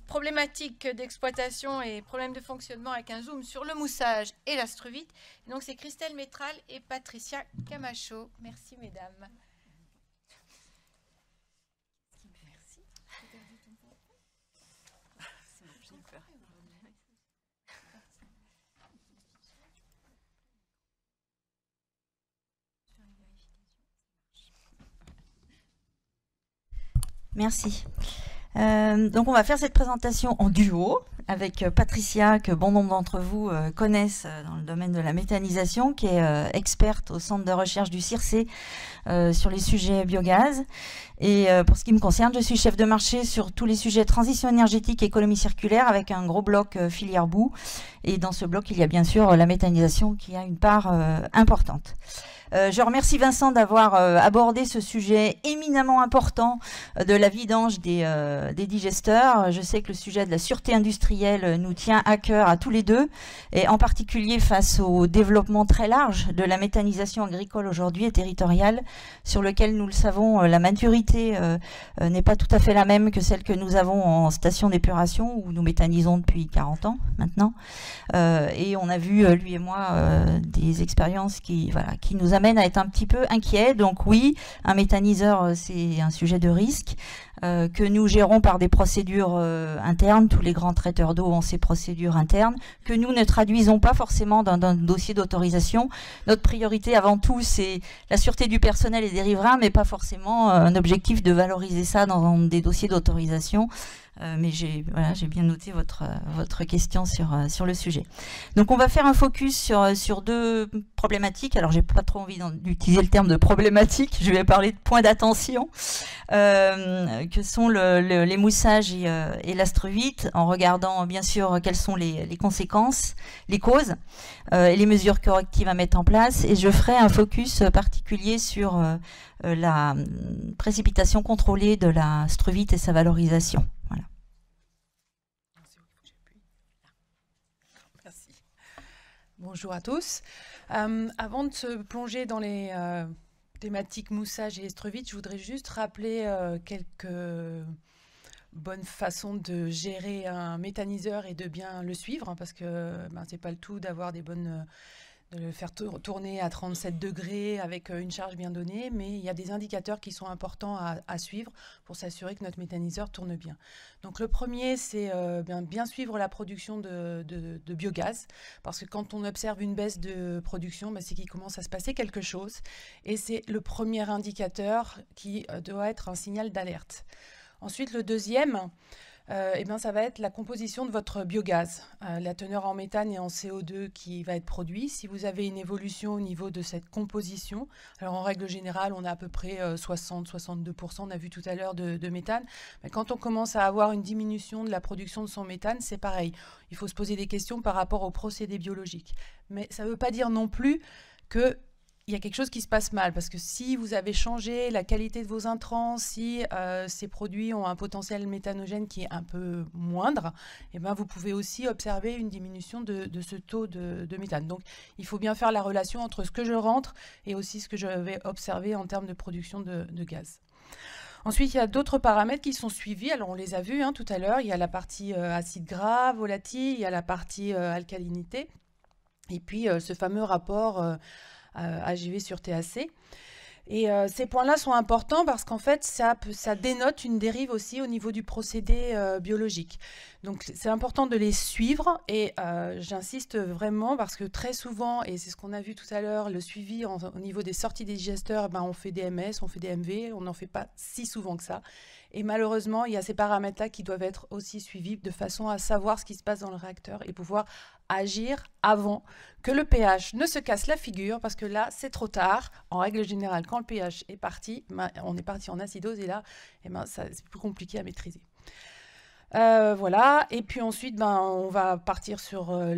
problématiques d'exploitation et problèmes de fonctionnement avec un zoom sur le moussage et l'astruvite. Donc c'est Christelle Métral et Patricia Camacho. Merci mesdames. Merci. Euh, donc on va faire cette présentation en duo avec euh, Patricia, que bon nombre d'entre vous euh, connaissent dans le domaine de la méthanisation, qui est experte au centre de recherche du CIRCE sur les sujets biogaz. Et pour ce qui me concerne, je suis chef de marché sur tous les sujets transition énergétique et économie circulaire avec un gros bloc filière boue. Et dans ce bloc, il y a bien sûr la méthanisation qui a une part importante. Euh, je remercie Vincent d'avoir euh, abordé ce sujet éminemment important euh, de la vidange des, des, digesteurs. Je sais que le sujet de la sûreté industrielle nous tient à cœur à tous les deux, et en particulier face au développement très large de la méthanisation agricole aujourd'hui et territoriale, sur lequel, nous le savons, la maturité n'est pas tout à fait la même que celle que nous avons en station d'épuration, où nous méthanisons depuis 40 ans maintenant. et on a vu, lui et moi, des expériences qui, voilà, qui nous mène à être un petit peu inquiet. Donc oui, un méthaniseur, euh, c'est un sujet de risque. Euh, que nous gérons par des procédures euh, internes, tous les grands traiteurs d'eau ont ces procédures internes, que nous ne traduisons pas forcément dans, un dossier d'autorisation. Notre priorité avant tout, c'est la sûreté du personnel et des riverains, mais pas forcément euh, un objectif de valoriser ça dans, des dossiers d'autorisation. mais j'ai bien noté votre, question sur, le sujet. Donc on va faire un focus sur, sur deux problématiques. Alors j'ai pas trop envie d'utiliser le terme de problématique, je vais parler de points d'attention que sont les moussages et, euh, et en regardant bien sûr quelles sont les, conséquences, les causes, euh, et les mesures correctives à mettre en place. Et je ferai un focus particulier sur euh, la hum, précipitation contrôlée de la struvite et sa valorisation. Bonjour à tous. avant de se plonger dans les thématique moussage et estrovite, je voudrais juste rappeler euh, quelques bonnes façons de gérer un méthaniseur et de bien le suivre, hein, parce que ben, c'est pas le tout d'avoir des bonnes de le faire tourner à 37 degrés avec euh, une charge bien donnée, mais il y a des indicateurs qui sont importants à, suivre pour s'assurer que notre méthaniseur tourne bien. Donc le premier, c'est euh, bien, bien, suivre la production de, biogaz, parce que quand on observe une baisse de production, bah, c'est qu'il commence à se passer quelque chose, et c'est le premier indicateur qui euh, doit être un signal d'alerte. Ensuite, le deuxième, euh, eh bien, ça va être la composition de votre biogaz, euh, la teneur en méthane et en CO2 qui va être produit. Si vous avez une évolution au niveau de cette composition, alors en règle générale, on a à peu près 60-62%, euh, on a vu tout à l'heure, de, de, méthane. Mais quand on commence à avoir une diminution de la production de son méthane, c'est pareil. Il faut se poser des questions par rapport aux procédés biologiques. Mais ça ne veut pas dire non plus que il y a quelque chose qui se passe mal parce que si vous avez changé la qualité de vos intrants, si euh, ces produits ont un potentiel méthanogène qui est un peu moindre, eh ben vous pouvez aussi observer une diminution de, ce taux de, méthane. Donc il faut bien faire la relation entre ce que je rentre et aussi ce que je vais observer en termes de production de, gaz. Ensuite, il y a d'autres paramètres qui sont suivis. Alors, on les a vus hein, tout à l'heure. Il y a la partie euh, acide gras, volatile, il y a la partie euh, alcalinité. Et puis, ce fameux rapport euh, AGV sur TAC. Et euh, ces points-là sont importants parce qu'en fait, ça, ça, dénote une dérive aussi au niveau du procédé euh, biologique. Donc, c'est important de les suivre et j'insiste vraiment parce que très souvent, et c'est ce qu'on a vu tout à l'heure, le suivi au niveau des sorties des digesteurs, ben, on fait des MS, on fait des MV, on n'en fait pas si souvent que ça. Et malheureusement, il y a ces paramètres-là qui doivent être aussi suivis de façon à savoir ce qui se passe dans le réacteur et pouvoir agir avant que le pH ne se casse la figure, parce que là, c'est trop tard. En règle générale, quand le pH est parti, on est parti en acidose, et là, eh ben, c'est plus compliqué à maîtriser. Euh, voilà, et puis ensuite, ben, on va partir sur euh,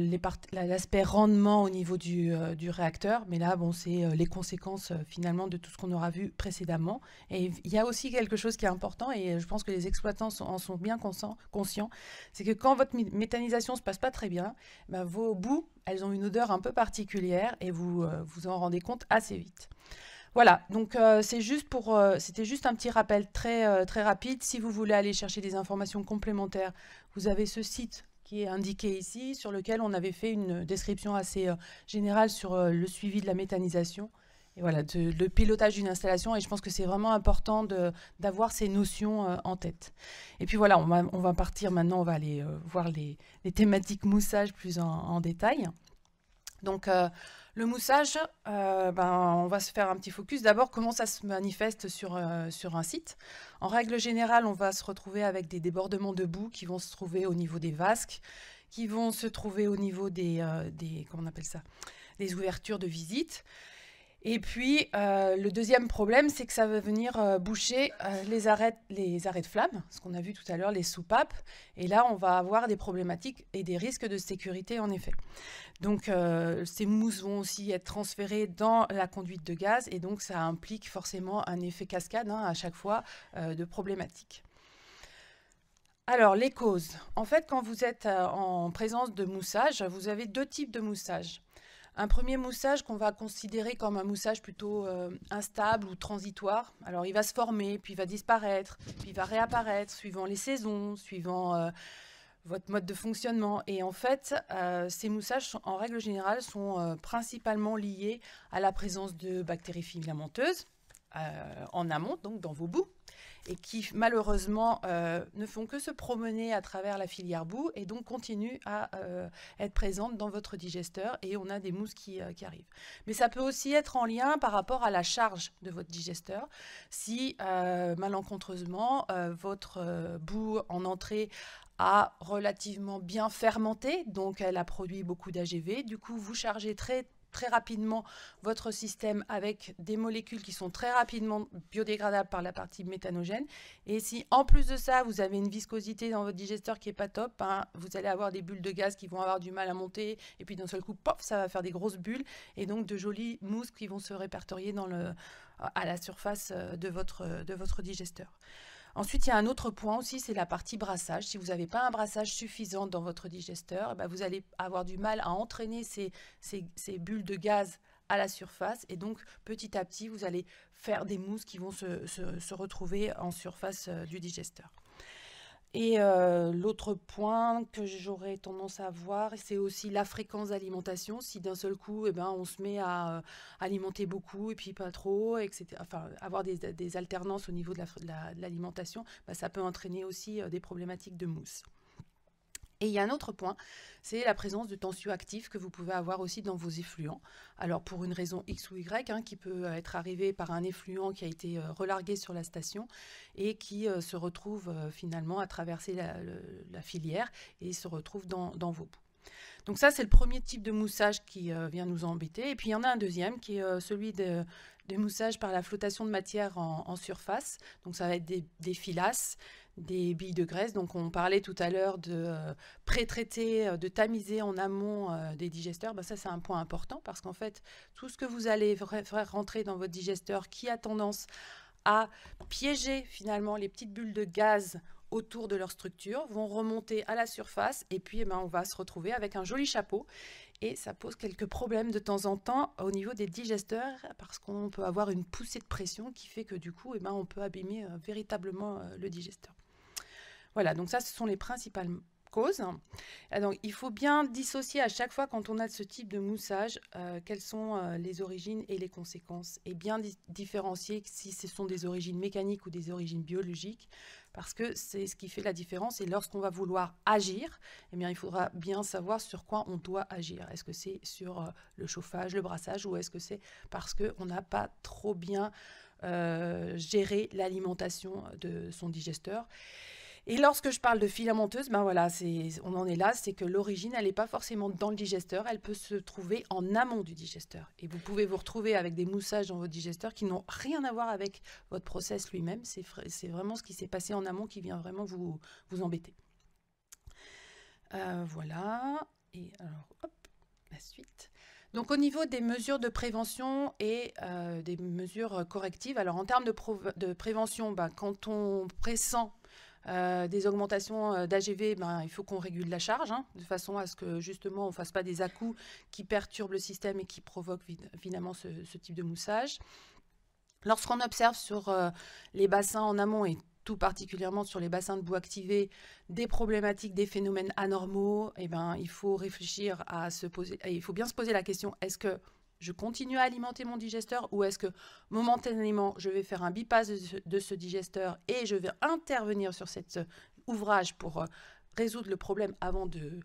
l'aspect rendement au niveau euh, du, réacteur, mais là, bon, c'est les conséquences finalement de tout ce qu'on aura vu précédemment. Et il y a aussi quelque chose qui est important, et je pense que les exploitants en sont bien conscients, c'est que quand votre méthanisation se passe pas très bien, ben, vos bouts elles ont une odeur un peu particulière, et vous vous en rendez compte assez vite. Voilà, donc euh, c'est juste pour, euh, c'était juste un petit rappel très, euh, très rapide. Si vous voulez aller chercher des informations complémentaires, vous avez ce site qui est indiqué ici, sur lequel on avait fait une description assez générale sur le suivi de la méthanisation. Et voilà, le pilotage d'une installation. Et je pense que c'est vraiment important d'avoir ces notions en tête. Et puis voilà, on va, partir maintenant, on va aller voir les, thématiques moussage plus en, détail. Donc, le moussage, euh, ben, on va se faire un petit focus. D'abord, comment ça se manifeste sur, euh, sur un site En règle générale, on va se retrouver avec des débordements de boue qui vont se trouver au niveau des vasques, qui vont se trouver au niveau des, euh, on appelle ça, des ouvertures de visite. Et puis, euh, le deuxième problème, c'est que ça va venir euh, boucher euh, les, arrêts les de flammes, ce qu'on a vu tout à l'heure, les soupapes. Et là, on va avoir des problématiques et des risques de sécurité, en effet. Donc, ces mousses vont aussi être transférées dans la conduite de gaz. Et donc, ça implique forcément un effet cascade hein, à chaque fois de problématiques. Alors, les causes. En fait, quand vous êtes en présence de moussage, vous avez deux types de moussage. Un premier moussage qu'on va considérer comme un moussage plutôt euh, instable ou transitoire. Alors il va se former, puis il va disparaître, puis il va réapparaître suivant les saisons, suivant euh, votre mode de fonctionnement. Et en fait, euh, ces moussages, en règle générale, sont principalement liés à la présence de bactéries filamenteuses en amont, donc dans vos bouts et qui malheureusement euh, ne font que se promener à travers la filière boue et donc continuent à euh, être présentes dans votre digesteur et on a des mousses qui, euh, qui, arrivent. Mais ça peut aussi être en lien par rapport à la charge de votre digesteur. Si malencontreusement votre boue en entrée a relativement bien fermenté, donc elle a produit beaucoup d'AGV, e du coup vous chargez très très rapidement votre système avec des molécules qui sont très rapidement biodégradables par la partie méthanogène. Et si en plus de ça, vous avez une viscosité dans votre digesteur qui n'est pas top, hein, vous allez avoir des bulles de gaz qui vont avoir du mal à monter. Et puis d'un seul coup, ça va faire des grosses bulles. Et donc de jolies mousses qui vont se répertorier dans le, à la surface euh, de votre, euh, de votre digesteur. Ensuite, il y a un autre point aussi, c'est la partie brassage. Si vous n'avez pas un brassage suffisant dans votre digesteur, eh ben, vous allez avoir du mal à entraîner ces, bulles de gaz à la surface. Et donc, petit à petit, vous allez faire des mousses qui vont se retrouver en surface euh, du digesteur. Et euh, l'autre point que j'aurais tendance à voir, c'est aussi la fréquence d'alimentation. Si d'un seul coup, eh ben, on se met à euh, alimenter beaucoup et puis pas trop, Enfin, avoir des, des alternances au niveau de l'alimentation, bah, ça peut entraîner aussi euh, des problématiques de mousse. Et il y a un autre point, c'est la présence de tensioactifs que vous pouvez avoir aussi dans vos effluents. Alors pour une raison X ou Y, hein, qui peut euh, être arrivée par un effluent qui a été euh, relargué sur la station et qui euh, se retrouve finalement à traverser la, filière et se retrouve dans, dans vos bouts. Donc ça, c'est le premier type de moussage qui euh, vient nous embêter. Et puis il y en a un deuxième qui est euh, celui de, moussage par la flottation de matière en, surface. Donc ça va être des, des, filasses, des billes de graisse. Donc on parlait tout à l'heure de euh, prétraiter, pré-traiter, de tamiser en amont des digesteurs. Ben ça, c'est un point important parce qu'en fait, tout ce que vous allez faire rentrer dans votre digesteur qui a tendance à piéger finalement les petites bulles de gaz autour de leur structure, vont remonter à la surface et puis eh ben, on va se retrouver avec un joli chapeau. Et ça pose quelques problèmes de temps en temps au niveau des digesteurs parce qu'on peut avoir une poussée de pression qui fait que du coup eh ben, on peut abîmer euh, véritablement euh, le digesteur. Voilà, donc ça ce sont les principales causes. Donc, il faut bien dissocier à chaque fois quand on a ce type de moussage euh, quelles sont les origines et les conséquences et bien différencier si ce sont des origines mécaniques ou des origines biologiques parce que c'est ce qui fait la différence. Et lorsqu'on va vouloir agir, eh bien, il faudra bien savoir sur quoi on doit agir. Est-ce que c'est sur euh, le chauffage, le brassage, ou est-ce que c'est parce qu'on n'a pas trop bien euh, géré l'alimentation de son digesteur et lorsque je parle de filamenteuse, ben voilà, on en est là, c'est que l'origine, elle n'est pas forcément dans le digesteur, elle peut se trouver en amont du digesteur. Et vous pouvez vous retrouver avec des moussages dans votre digesteur qui n'ont rien à voir avec votre process lui-même. C'est vraiment ce qui s'est passé en amont qui vient vraiment vous, vous embêter. Euh, voilà. Et alors, hop, la suite. Donc au niveau des mesures de prévention et euh, des mesures correctives, alors en termes de, prévention, ben, quand on pressent euh, des augmentations euh, d'AGV, ben, il faut qu'on régule la charge, hein, de façon à ce que justement on ne fasse pas des à-coups qui perturbent le système et qui provoquent finalement ce, type de moussage. Lorsqu'on observe sur euh, les bassins en amont et tout particulièrement sur les bassins de boue activés, des problématiques, des phénomènes anormaux, et eh ben, il faut réfléchir à se poser, il faut bien se poser la question, est-ce que je continue à alimenter mon digesteur ou est-ce que momentanément je vais faire un bypass de ce, digesteur et je vais intervenir sur cet euh, ouvrage pour euh, résoudre le problème avant de,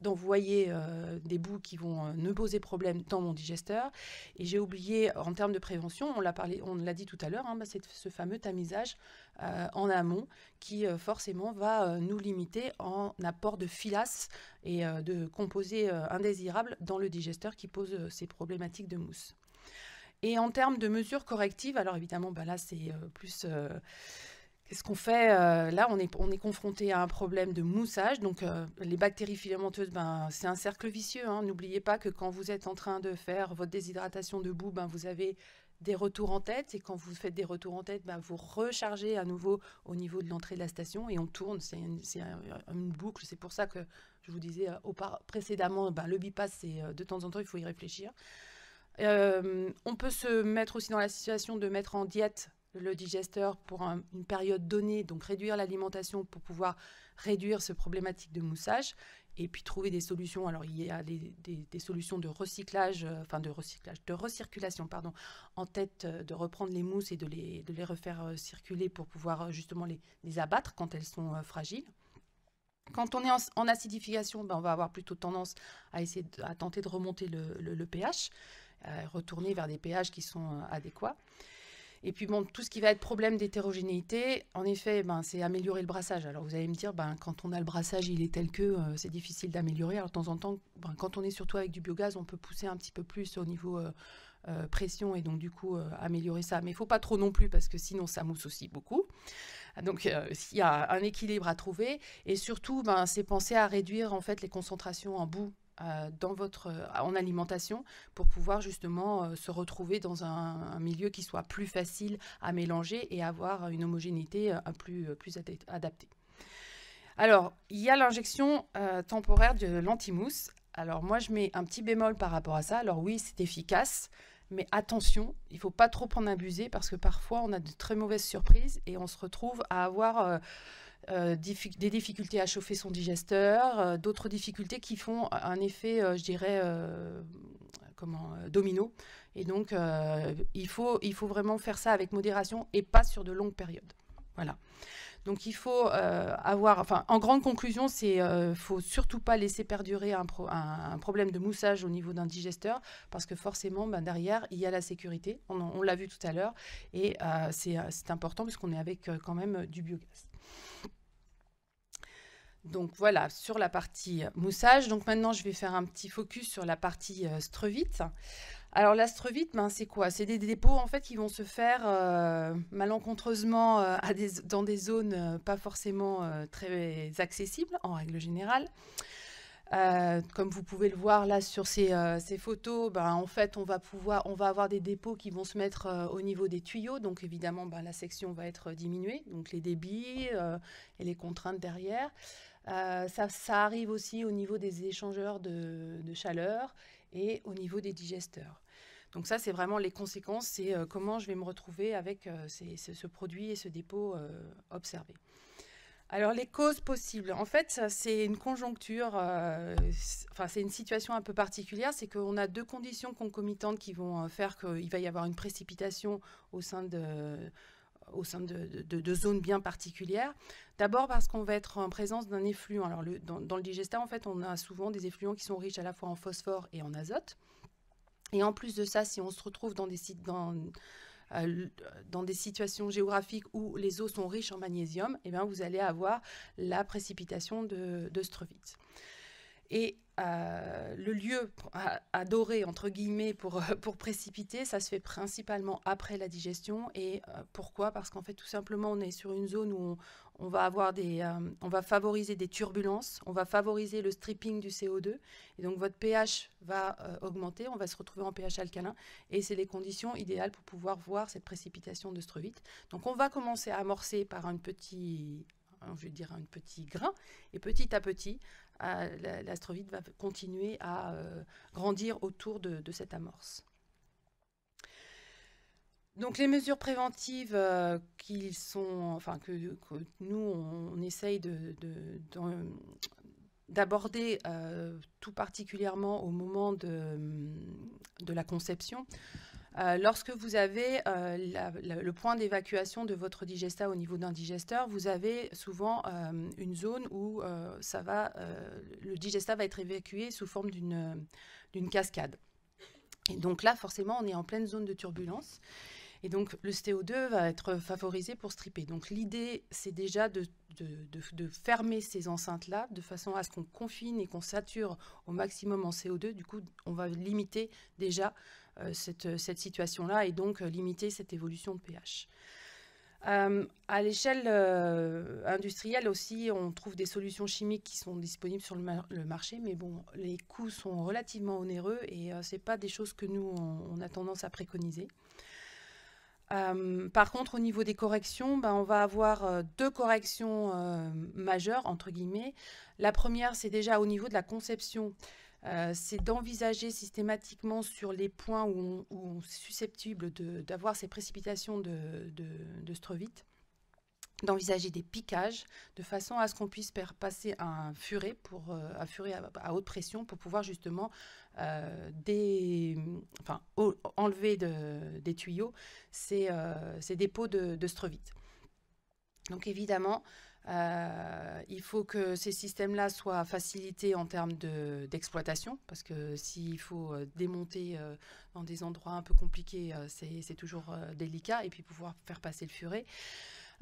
d'envoyer euh, des bouts qui vont ne euh, poser problème dans mon digesteur. Et j'ai oublié, en termes de prévention, on l'a parlé, on l'a dit tout à l'heure, hein, bah, c'est ce fameux tamisage euh, en amont qui forcément va nous limiter en apport de filasse et de composés indésirables dans le digesteur qui pose ces problématiques de mousse. Et en termes de mesures correctives, alors évidemment, bah, là c'est plus ce qu'on fait, euh, là, on est, confronté à un problème de moussage. Donc, euh, les bactéries filamenteuses, ben, c'est un cercle vicieux. Hein. N'oubliez pas que quand vous êtes en train de faire votre déshydratation debout, ben, vous avez des retours en tête. Et quand vous faites des retours en tête, ben, vous rechargez à nouveau au niveau de l'entrée de la station et on tourne. C'est une, boucle. C'est pour ça que je vous disais euh, précédemment, ben, le bypass, c'est de temps en temps, il faut y réfléchir. on peut se mettre aussi dans la situation de mettre en diète le digesteur pour une période donnée, donc réduire l'alimentation pour pouvoir réduire ce problématique de moussage, et puis trouver des solutions. Alors il y a des, solutions de recyclage, euh, enfin de recyclage, de recirculation, pardon, en tête euh, de reprendre les mousses et de les, de les refaire euh, circuler pour pouvoir justement les, les, abattre quand elles sont fragiles. Quand on est en, acidification, ben, on va avoir plutôt tendance à essayer à tenter de remonter le, le pH, retourner vers des pH qui sont adéquats. Et puis, bon, tout ce qui va être problème d'hétérogénéité, en effet, ben, c'est améliorer le brassage. Alors, vous allez me dire, ben, quand on a le brassage, il est tel que euh, c'est difficile d'améliorer. Alors, de temps en temps, ben, quand on est surtout avec du biogaz, on peut pousser un petit peu plus au niveau euh, euh, pression et donc, du coup, améliorer ça. Mais il ne faut pas trop non plus parce que sinon, ça mousse aussi beaucoup. Donc, il y a un équilibre à trouver. Et surtout, ben, c'est penser à réduire, en fait, les concentrations en boue euh, dans votre, euh, en alimentation pour pouvoir justement euh, se retrouver dans un, milieu qui soit plus facile à mélanger et avoir une homogénéité plus, plus adaptée. Alors, il y a l'injection temporaire de l'antimousse. Alors moi, je mets un petit bémol par rapport à ça. Alors oui, c'est efficace, mais attention, il ne faut pas trop en abuser parce que parfois, on a de très mauvaises surprises et on se retrouve à avoir euh, des difficultés à chauffer son digesteur, euh, d'autres difficultés qui font un effet, euh, je dirais, comment, domino. Et donc, il, faut, il faut vraiment faire ça avec modération et pas sur de longues périodes. Voilà. Donc il faut avoir, enfin, en grande conclusion, c'est ne faut surtout pas laisser perdurer un, problème de moussage au niveau d'un digesteur parce que forcément, ben, derrière, il y a la sécurité. On, l'a vu tout à l'heure et c'est important puisqu'on est avec quand même du biogaz. Donc voilà, sur la partie euh, moussage. Donc maintenant, je vais faire un petit focus sur la partie euh, strevite. Alors la strevite, ben, c'est quoi C'est des dépôts en fait qui vont se faire euh, malencontreusement dans des zones pas forcément très accessibles en règle générale. comme vous pouvez le voir là sur ces, photos, ben, en fait on va pouvoir, on va avoir des dépôts qui vont se mettre au niveau des tuyaux, donc évidemment ben, la section va être diminuée, donc les débits et les contraintes derrière. Euh, ça, ça, arrive aussi au niveau des échangeurs de, chaleur et au niveau des digesteurs. Donc ça, c'est vraiment les conséquences, c'est euh, comment je vais me retrouver avec euh, ce, ce, produit et ce dépôt observé. Alors les causes possibles, en fait, c'est une conjoncture, enfin c'est une situation un peu particulière, c'est qu'on a deux conditions concomitantes qui vont faire qu'il va y avoir une précipitation au sein de, au sein de, de, zones bien particulières. D'abord parce qu'on va être en présence d'un effluent. Alors dans, le digestat, en fait, on a souvent des effluents qui sont riches à la fois en phosphore et en azote. Et en plus de ça, si on se retrouve dans des sites euh, dans, des situations géographiques où les eaux sont riches en magnésium, eh bien, vous allez avoir la précipitation de, de et euh, le lieu adoré, entre guillemets, pour, euh, pour précipiter, ça se fait principalement après la digestion. Et euh, pourquoi Parce qu'en fait, tout simplement, on est sur une zone où on, va, avoir des, on va favoriser des turbulences, on va favoriser le stripping du CO2. Et donc, votre pH va augmenter, on va se retrouver en pH alcalin. Et c'est les conditions idéales pour pouvoir voir cette précipitation de struvite. Donc, on va commencer à amorcer par un petit je veux dire un petit grain, et petit à petit, euh, l'astrovide va continuer à euh, grandir autour de, cette amorce. Donc les mesures préventives euh, sont, enfin que, nous on, essaye d'aborder de, tout particulièrement au moment de la conception, euh, lorsque vous avez euh, le point d'évacuation de votre digesta au niveau d'un digesteur, vous avez souvent euh, une zone où ça va, le digesta va être évacué sous forme d'une cascade. Et donc là, forcément, on est en pleine zone de turbulence. Et donc le CO2 va être favorisé pour stripper. Donc l'idée, c'est déjà de, fermer ces enceintes-là de façon à ce qu'on confine et qu'on sature au maximum en CO2. Du coup, on va limiter déjà euh, cette, situation-là et donc euh, limiter cette évolution de pH. Euh, à l'échelle industrielle aussi, on trouve des solutions chimiques qui sont disponibles sur le, marché, mais bon, les coûts sont relativement onéreux et ce n'est pas des choses que nous, on, a tendance à préconiser. Euh, par contre, au niveau des corrections, ben, on va avoir euh, deux corrections euh, majeures, entre guillemets. La première, c'est déjà au niveau de la conception. c'est d'envisager systématiquement sur les points où on, est susceptible d'avoir ces précipitations de, de, d'envisager des piquages de façon à ce qu'on puisse faire passer un furet pour euh, à, haute pression pour pouvoir justement euh, enlever des tuyaux euh, ces, dépôts de, de Donc évidemment, il faut que ces systèmes-là soient facilités en termes d'exploitation, parce que s'il faut démonter dans des endroits un peu compliqués, c'est toujours délicat, et puis pouvoir faire passer le furet.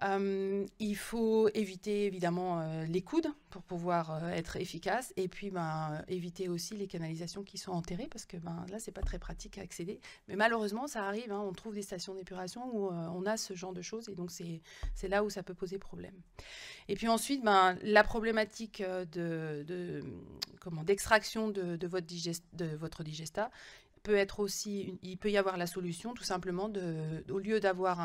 Euh, il faut éviter évidemment euh, les coudes pour pouvoir euh, être efficace et puis ben, éviter aussi les canalisations qui sont enterrées parce que ben, là, c'est pas très pratique à accéder. Mais malheureusement, ça arrive. Hein, on trouve des stations d'épuration où on a ce genre de choses et donc c'est là où ça peut poser problème. Et puis ensuite, ben, la problématique de, d'extraction de, votre digestat. de votre digesta, être aussi, il peut y avoir la solution tout simplement de, au lieu d'avoir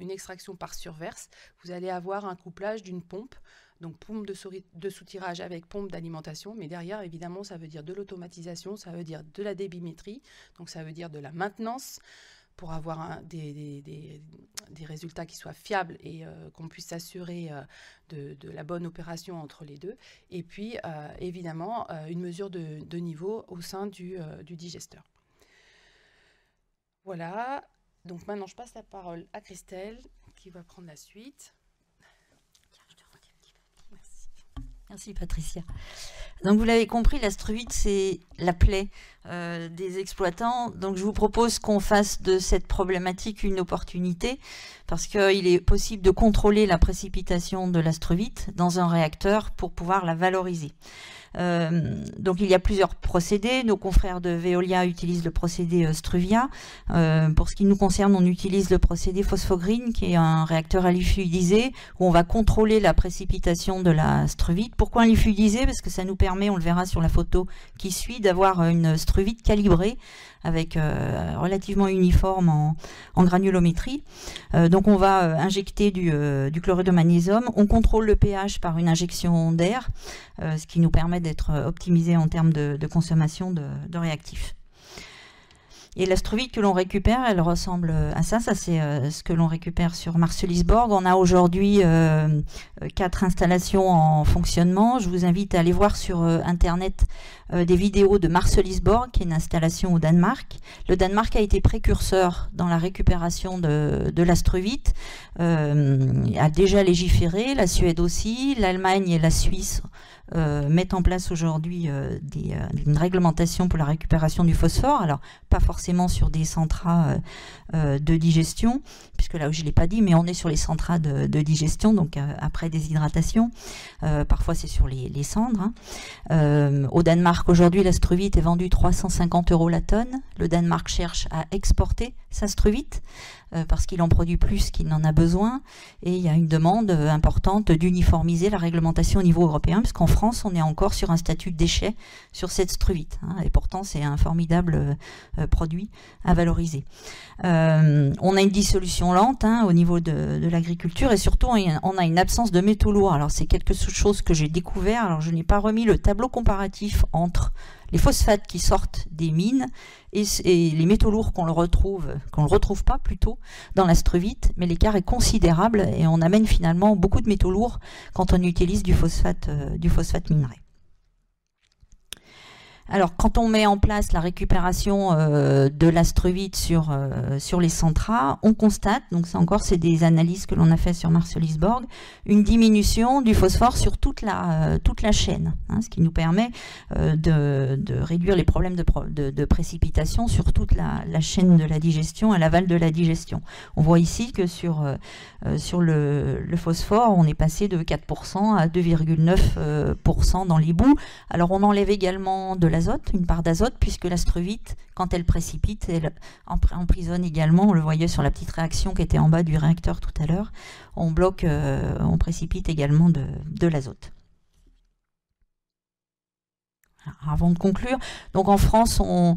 une extraction par surverse, vous allez avoir un couplage d'une pompe, donc pompe de, de soutirage avec pompe d'alimentation, mais derrière évidemment ça veut dire de l'automatisation, ça veut dire de la débimétrie, donc ça veut dire de la maintenance pour avoir des, résultats qui soient fiables et euh, qu'on puisse s'assurer euh, de, la bonne opération entre les deux. Et puis, euh, évidemment, une mesure de, niveau au sein du digesteur. Voilà, donc maintenant je passe la parole à Christelle qui va prendre la suite. Merci Patricia. Donc vous l'avez compris, l'astruite c'est la plaie euh, des exploitants. Donc je vous propose qu'on fasse de cette problématique une opportunité parce qu'il euh, est possible de contrôler la précipitation de l'astruite dans un réacteur pour pouvoir la valoriser. Euh, donc il y a plusieurs procédés. Nos confrères de Veolia utilisent le procédé euh, Struvia. Euh, pour ce qui nous concerne, on utilise le procédé Phosphogrine, qui est un réacteur à fluidisé, où on va contrôler la précipitation de la struvite. Pourquoi un fluidisé Parce que ça nous permet, on le verra sur la photo qui suit, d'avoir une struvite calibrée avec euh, relativement uniforme en, granulométrie. Euh, donc on va euh, injecter du, du, de magnésium. On contrôle le pH par une injection d'air, ce qui nous permet d'être optimisé en termes de, consommation de réactifs. Et l'Astruvite que l'on récupère, elle ressemble euh, à ça. Ça, c'est euh, ce que l'on récupère sur Marcelisborg. On a aujourd'hui euh, quatre installations en fonctionnement. Je vous invite à aller voir sur Internet des vidéos de Marcelisborg, qui est une installation au Danemark. Le Danemark a été précurseur dans la récupération de, de l'astrovite, a déjà légiféré, la Suède aussi, l'Allemagne et la Suisse mettre euh, mettent en place aujourd'hui euh, euh, une réglementation pour la récupération du phosphore. Alors, pas forcément sur des centras de digestion, puisque là où je ne l'ai pas dit, mais on est sur les centras de, digestion, donc après déshydratation. parfois, c'est sur les, cendres. Hein. au Danemark, aujourd'hui, la struvite est vendue 350 euros la tonne. Le Danemark cherche à exporter sa struvite. Euh, parce qu'il en produit plus qu'il n'en a besoin. Et il y a une demande euh, importante d'uniformiser la réglementation au niveau européen, puisqu'en France, on est encore sur un statut de déchet sur cette struvite. Hein, et pourtant, c'est un formidable euh, produit à valoriser. on a une dissolution lente hein, au niveau de, de l'agriculture et surtout, on a une absence de métaux lourds. Alors, c'est quelque chose que j'ai découvert. Alors, je n'ai pas remis le tableau comparatif entre les phosphates qui sortent des mines et, les métaux lourds qu'on ne retrouve, qu'on ne retrouve pas plutôt dans l'astruvite, mais l'écart est considérable et on amène finalement beaucoup de métaux lourds quand on utilise du phosphate, euh, du phosphate minerai. Alors, quand on met en place la récupération euh, de l'astruvite sur, euh, sur les centras, on constate, donc ça encore, c'est des analyses que l'on a fait sur Marcelisborg, une diminution du phosphore sur toute la, euh, toute la chaîne, hein, ce qui nous permet de, réduire les problèmes de, de, précipitation sur toute la, chaîne de la digestion, à l'aval de la digestion. On voit ici que sur, sur le, phosphore, on est passé de 4% à 2,9% dans les boues. Alors, on enlève également de la une part d'azote, puisque l'astrovite, quand elle précipite, elle emprisonne également, on le voyait sur la petite réaction qui était en bas du réacteur tout à l'heure, on bloque, euh, on précipite également de, de l'azote. Hein, avant de conclure. Donc en France, on,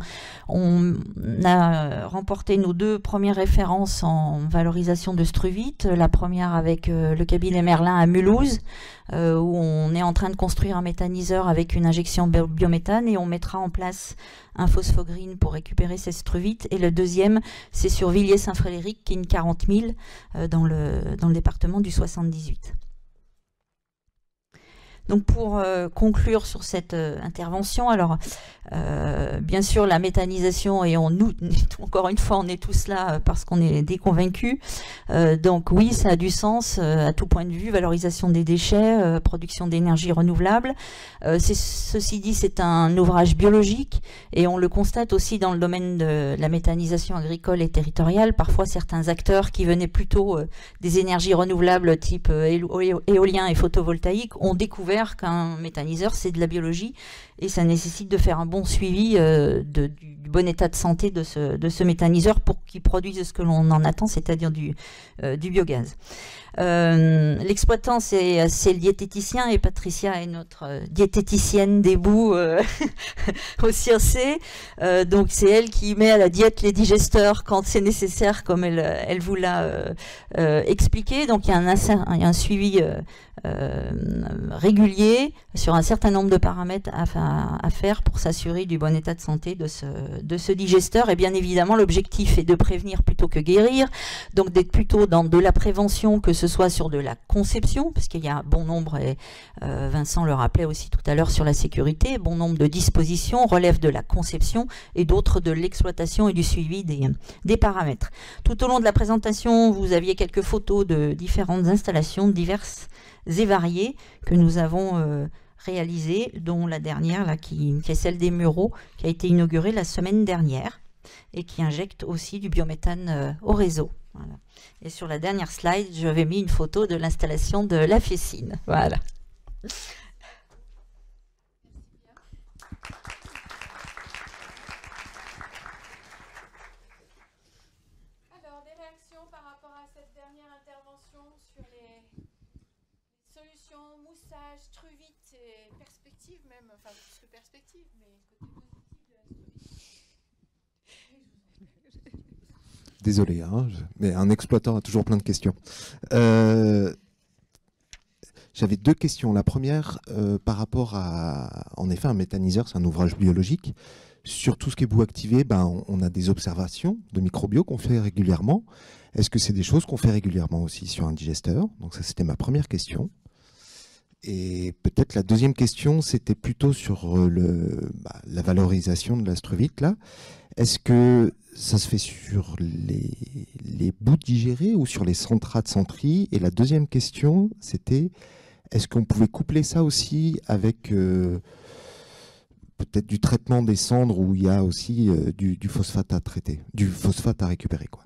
a remporté nos deux premières références en valorisation de Struvite. La première avec euh, le cabinet Merlin à Mulhouse, euh, où on est en train de construire un méthaniseur avec une injection biométhane et on mettra en place un phosphogrine pour récupérer ces struvites. Et le deuxième, c'est sur Villiers-Saint-Frédéric, qui est une 40 000 euh, dans, le, dans le département du 78. Donc pour euh, conclure sur cette euh, intervention, alors euh, bien sûr, la méthanisation, et on nous, encore une fois, on est tous là euh, parce qu'on est déconvaincus. Euh, donc oui, ça a du sens à tout point de vue, valorisation des déchets, production d'énergie renouvelable. ceci dit, c'est un ouvrage biologique, et on le constate aussi dans le domaine de la méthanisation agricole et territoriale. Parfois, certains acteurs qui venaient plutôt des énergies renouvelables type éolien et photovoltaïque ont découvert qu'un méthaniseur, c'est de la biologie, et ça nécessite de faire un bon suivi euh, du, bon état de santé de ce, de ce méthaniseur pour qu'il produise ce que l'on en attend, c'est-à-dire du, euh, du biogaz. Euh, l'exploitant, c'est le diététicien et Patricia est notre euh, diététicienne des bouts euh, au CIRC. donc c'est elle qui met à la diète les digesteurs quand c'est nécessaire, comme elle, elle vous l'a expliqué. Donc il y a un, un suivi régulier sur un certain nombre de paramètres à, à faire pour s'assurer du bon état de santé de ce, de ce digesteur. Et bien évidemment, l'objectif est de prévenir plutôt que guérir, donc d'être plutôt dans de la prévention que ce soit sur de la conception, puisqu'il y a bon nombre, et euh, Vincent le rappelait aussi tout à l'heure sur la sécurité, bon nombre de dispositions relèvent de la conception et d'autres de l'exploitation et du suivi des, paramètres. Tout au long de la présentation, vous aviez quelques photos de différentes installations diverses et variées que nous avons euh, réalisées, dont la dernière, qui, est celle des Mureaux, qui a été inaugurée la semaine dernière et qui injecte aussi du biométhane euh, au réseau. Et sur la dernière slide, j'avais mis une photo de l'installation de la fessine. Voilà. Alors, des réactions par rapport à cette dernière intervention sur les solutions moussage, truvite et perspective même, enfin plus mais côté Désolé, hein, mais un exploitant a toujours plein de questions. Euh, j'avais deux questions. La première, euh, par rapport à, en effet, un méthaniseur, c'est un ouvrage biologique. Sur tout ce qui est boue activée, ben, on a des observations de microbio qu'on fait régulièrement. Est-ce que c'est des choses qu'on fait régulièrement aussi sur un digesteur Donc ça, c'était ma première question. Et peut-être la deuxième question, c'était plutôt sur euh, le, bah, la valorisation de l'astrovite. Là, est-ce que ça se fait sur les, bouts digérés ou sur les centrats de centrie Et la deuxième question, c'était est-ce qu'on pouvait coupler ça aussi avec euh, peut-être du traitement des cendres où il y a aussi euh, du, du, phosphate à traiter, du phosphate à récupérer, quoi.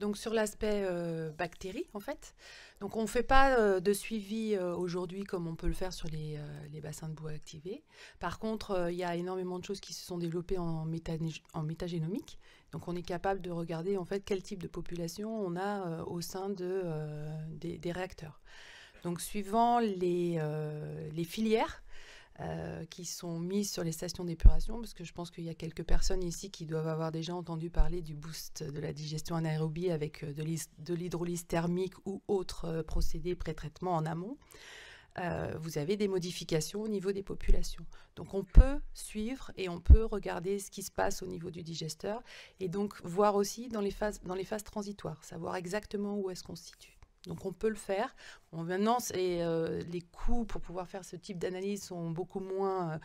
Donc sur l'aspect euh, bactéries, en fait. Donc on ne fait pas euh, de suivi euh, aujourd'hui comme on peut le faire sur les, bassins de bois activés. Par contre, il y a énormément de choses qui se sont développées en, métagénomique. Donc on est capable de regarder en fait quel type de population on a au sein de, des, réacteurs. Donc suivant les filières, euh, qui sont mises sur les stations d'épuration, parce que je pense qu'il y a quelques personnes ici qui doivent avoir déjà entendu parler du boost de la digestion anaérobie avec euh, de l'hydrolyse thermique ou autres euh, procédés pré-traitement en amont. vous avez des modifications au niveau des populations. Donc on peut suivre et on peut regarder ce qui se passe au niveau du digesteur et donc voir aussi dans les phases, dans les phases transitoires, savoir exactement où est-ce qu'on se situe. Donc on peut le faire. maintenant, et euh, les coûts pour pouvoir faire ce type d'analyse sont beaucoup moins euh,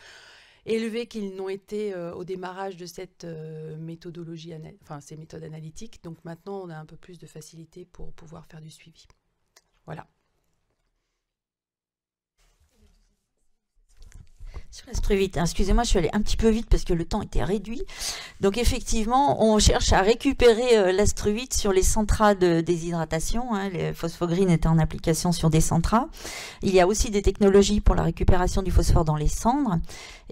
élevés qu'ils n'ont été euh, au démarrage de cette méthodologie, enfin ces méthodes analytiques. Donc maintenant, on a un peu plus de facilité pour pouvoir faire du suivi. Voilà. sur hein. Excusez-moi, je suis allée un petit peu vite parce que le temps était réduit. Donc effectivement, on cherche à récupérer euh, l'astruvite sur les centras de déshydratation. les hein. Le étaient était en application sur des centras. Il y a aussi des technologies pour la récupération du phosphore dans les cendres.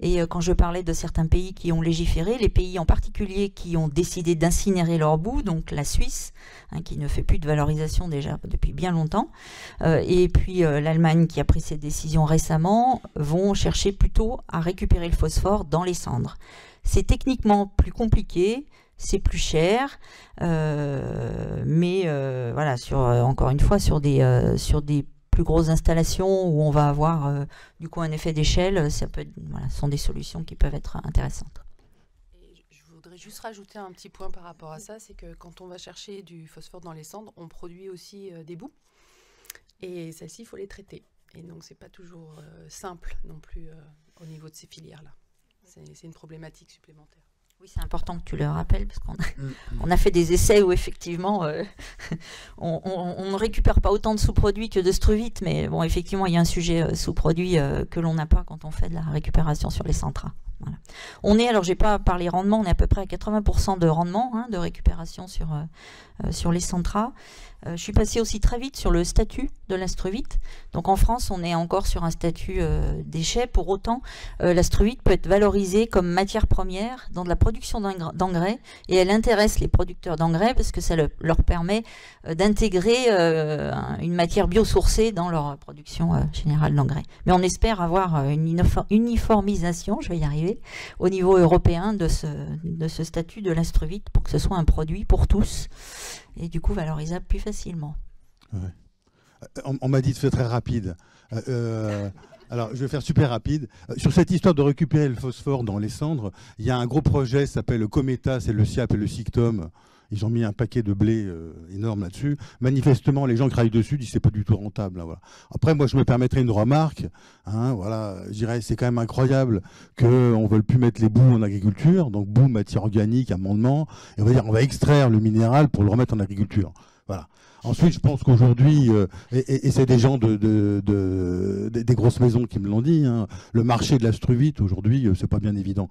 Et euh, quand je parlais de certains pays qui ont légiféré, les pays en particulier qui ont décidé d'incinérer leur bout, donc la Suisse, hein, qui ne fait plus de valorisation déjà depuis bien longtemps, euh, et puis l'Allemagne qui a pris cette décision récemment, vont chercher plutôt à récupérer le phosphore dans les cendres. C'est techniquement plus compliqué, c'est plus cher, euh, mais euh, voilà, sur, euh, encore une fois, sur des, sur des plus grosses installations où on va avoir du coup un effet d'échelle, ça peut, ce sont des solutions qui peuvent être intéressantes. je voudrais juste rajouter un petit point par rapport à ça, c'est que quand on va chercher du phosphore dans les cendres, on produit aussi des bouts, et celles-ci, il faut les traiter. Et donc, c'est pas toujours simple non plus au niveau de ces filières-là. C'est une problématique supplémentaire. Oui, c'est important que tu le rappelles parce qu'on a, mm. on a fait des essais où effectivement euh, on, ne récupère pas autant de sous-produits que de struvite, mais bon, effectivement, il y a un sujet euh, sous-produit euh, que l'on n'a pas quand on fait de la récupération sur les centras. On est, alors j'ai pas parlé rendement, on est à peu près à 80% de rendement hein, de récupération sur, sur les centras. Euh, je suis passée aussi très vite sur le statut de l'astruvite. Donc en France, on est encore sur un statut euh, déchet. Pour autant, euh, l'astruvite peut être valorisée comme matière première dans la production d'engrais et elle intéresse les producteurs d'engrais parce que ça leur permet d'intégrer une matière biosourcée dans leur production générale d'engrais. Mais on espère avoir une uniformisation, je vais y arriver, au niveau européen de ce, statut de l'astruvite pour que ce soit un produit pour tous et du coup valorisable plus facilement. Euh, on, m'a dit de faire très rapide. Euh, euh, alors, je vais faire super rapide. Sur cette histoire de récupérer le phosphore dans les cendres, il y a un gros projet qui s'appelle le Cometa, c'est le SIAP et le SICTOM ils ont mis un paquet de blé euh, énorme là-dessus. Manifestement, les gens qui travaillent dessus disent c'est pas du tout rentable. Hein, Après, moi, je me permettrai une remarque. Hein, voilà, je dirais c'est quand même incroyable qu'on veuille plus mettre les boues en agriculture, donc boues, matière organique, amendement. Et on va dire on va extraire le minéral pour le remettre en agriculture. Voilà. Ensuite, je pense qu'aujourd'hui, euh, et, c'est des gens de, des grosses maisons qui me l'ont dit, hein, le marché de la struvite aujourd'hui, euh, c'est pas bien évident.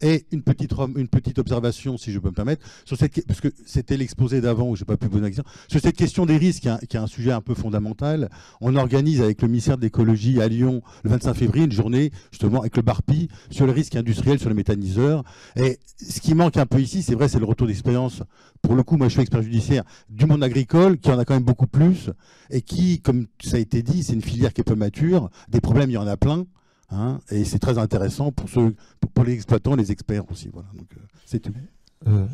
Et une petite, une petite observation, si je peux me permettre, sur cette, parce que c'était l'exposé d'avant où j'ai pas pu poser la question, sur cette question des risques, qui est, un, sujet un peu fondamental. On organise avec le ministère de l'écologie à Lyon le 25 février une journée justement avec le Barpi sur le risque industriel, sur les méthaniseurs. Et ce qui manque un peu ici, c'est vrai, c'est le retour d'expérience. Pour le coup, moi, je suis expert judiciaire du monde agricole il y en a quand même beaucoup plus, et qui, comme ça a été dit, c'est une filière qui est peu mature. Des problèmes, il y en a plein. Hein, et c'est très intéressant pour, les exploitants, les experts aussi. Voilà, donc euh, c'est tout. Euh,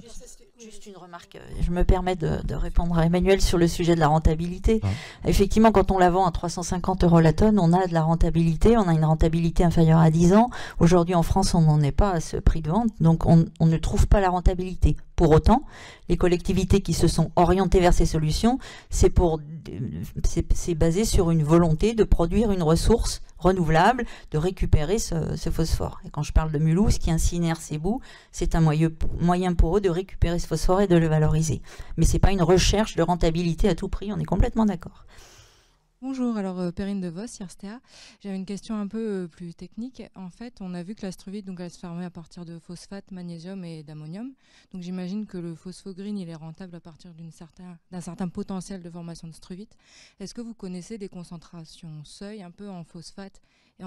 Juste une remarque, euh, je me permets de, répondre à Emmanuel sur le sujet de la rentabilité. Effectivement, quand on la vend à 350 euros la tonne, on a de la rentabilité, on a une rentabilité inférieure à 10 ans. Aujourd'hui, en France, on n'en est pas à ce prix de vente, donc on, on ne trouve pas la rentabilité. Pour autant, les collectivités qui se sont orientées vers ces solutions, c'est euh, basé sur une volonté de produire une ressource renouvelable de récupérer ce, phosphore. Et quand je parle de Mulhouse qui incinère ses bouts, c'est un moyen, moyen pour eux de récupérer ce phosphore et de le valoriser. Mais ce n'est pas une recherche de rentabilité à tout prix, on est complètement d'accord. Bonjour, alors euh, Perrine Vos, IRSTEA. J'ai une question un peu euh, plus technique. En fait, on a vu que la donc elle se formait à partir de phosphate, magnésium et d'ammonium. Donc j'imagine que le phosphogrine il est rentable à partir d'un certain, potentiel de formation de struvite. Est-ce que vous connaissez des concentrations seuil un peu en phosphate et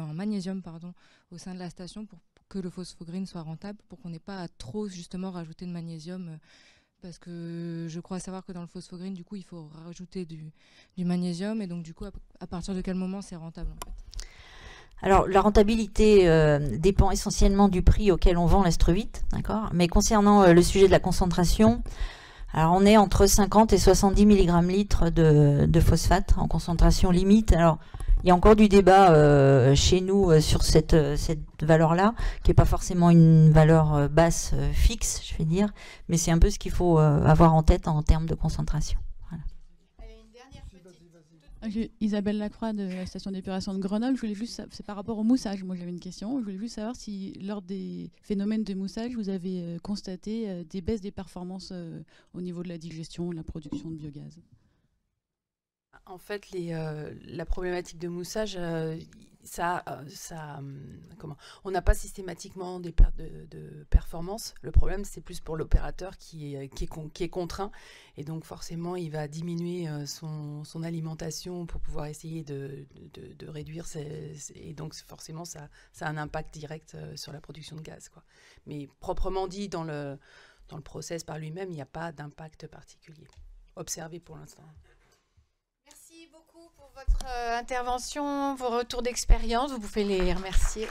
en, magnésium pardon, au sein de la station pour que le phosphogrine soit rentable, pour qu'on n'ait pas à trop justement rajouter de magnésium euh, parce que je crois savoir que dans le phosphogreen, du coup, il faut rajouter du, magnésium. Et donc, du coup, à, partir de quel moment c'est rentable alors, la rentabilité euh, dépend essentiellement du prix auquel on vend l'astrovite, d'accord Mais concernant euh, le sujet de la concentration, alors on est entre 50 et 70 mg litres de, de, phosphate en concentration limite. Alors il y a encore du débat euh, chez nous euh, sur cette, euh, cette valeur-là, qui n'est pas forcément une valeur basse fixe, je vais dire, mais c'est un peu ce qu'il faut avoir en tête en termes de concentration. Isabelle Lacroix de la station d'épuration de Grenoble. Je voulais juste, c'est par rapport au moussage. Moi, j'avais une question. Je voulais juste savoir si, lors des phénomènes de moussage, vous avez euh, constaté euh, des baisses des performances euh, au niveau de la digestion, de la production de biogaz. En fait, les, la problématique de moussage, euh, hum, on n'a pas systématiquement des pertes de, performance. Le problème, c'est plus pour l'opérateur euh, qui est, contraint. Et donc, forcément, il va diminuer euh, son, alimentation pour pouvoir essayer de, réduire. et donc, forcément, ça, a un impact direct sur la production de gaz. Mais proprement dit, dans le, dans le process par lui-même, il n'y a pas d'impact particulier observé pour l'instant votre euh, intervention, vos retours d'expérience. Vous pouvez les remercier.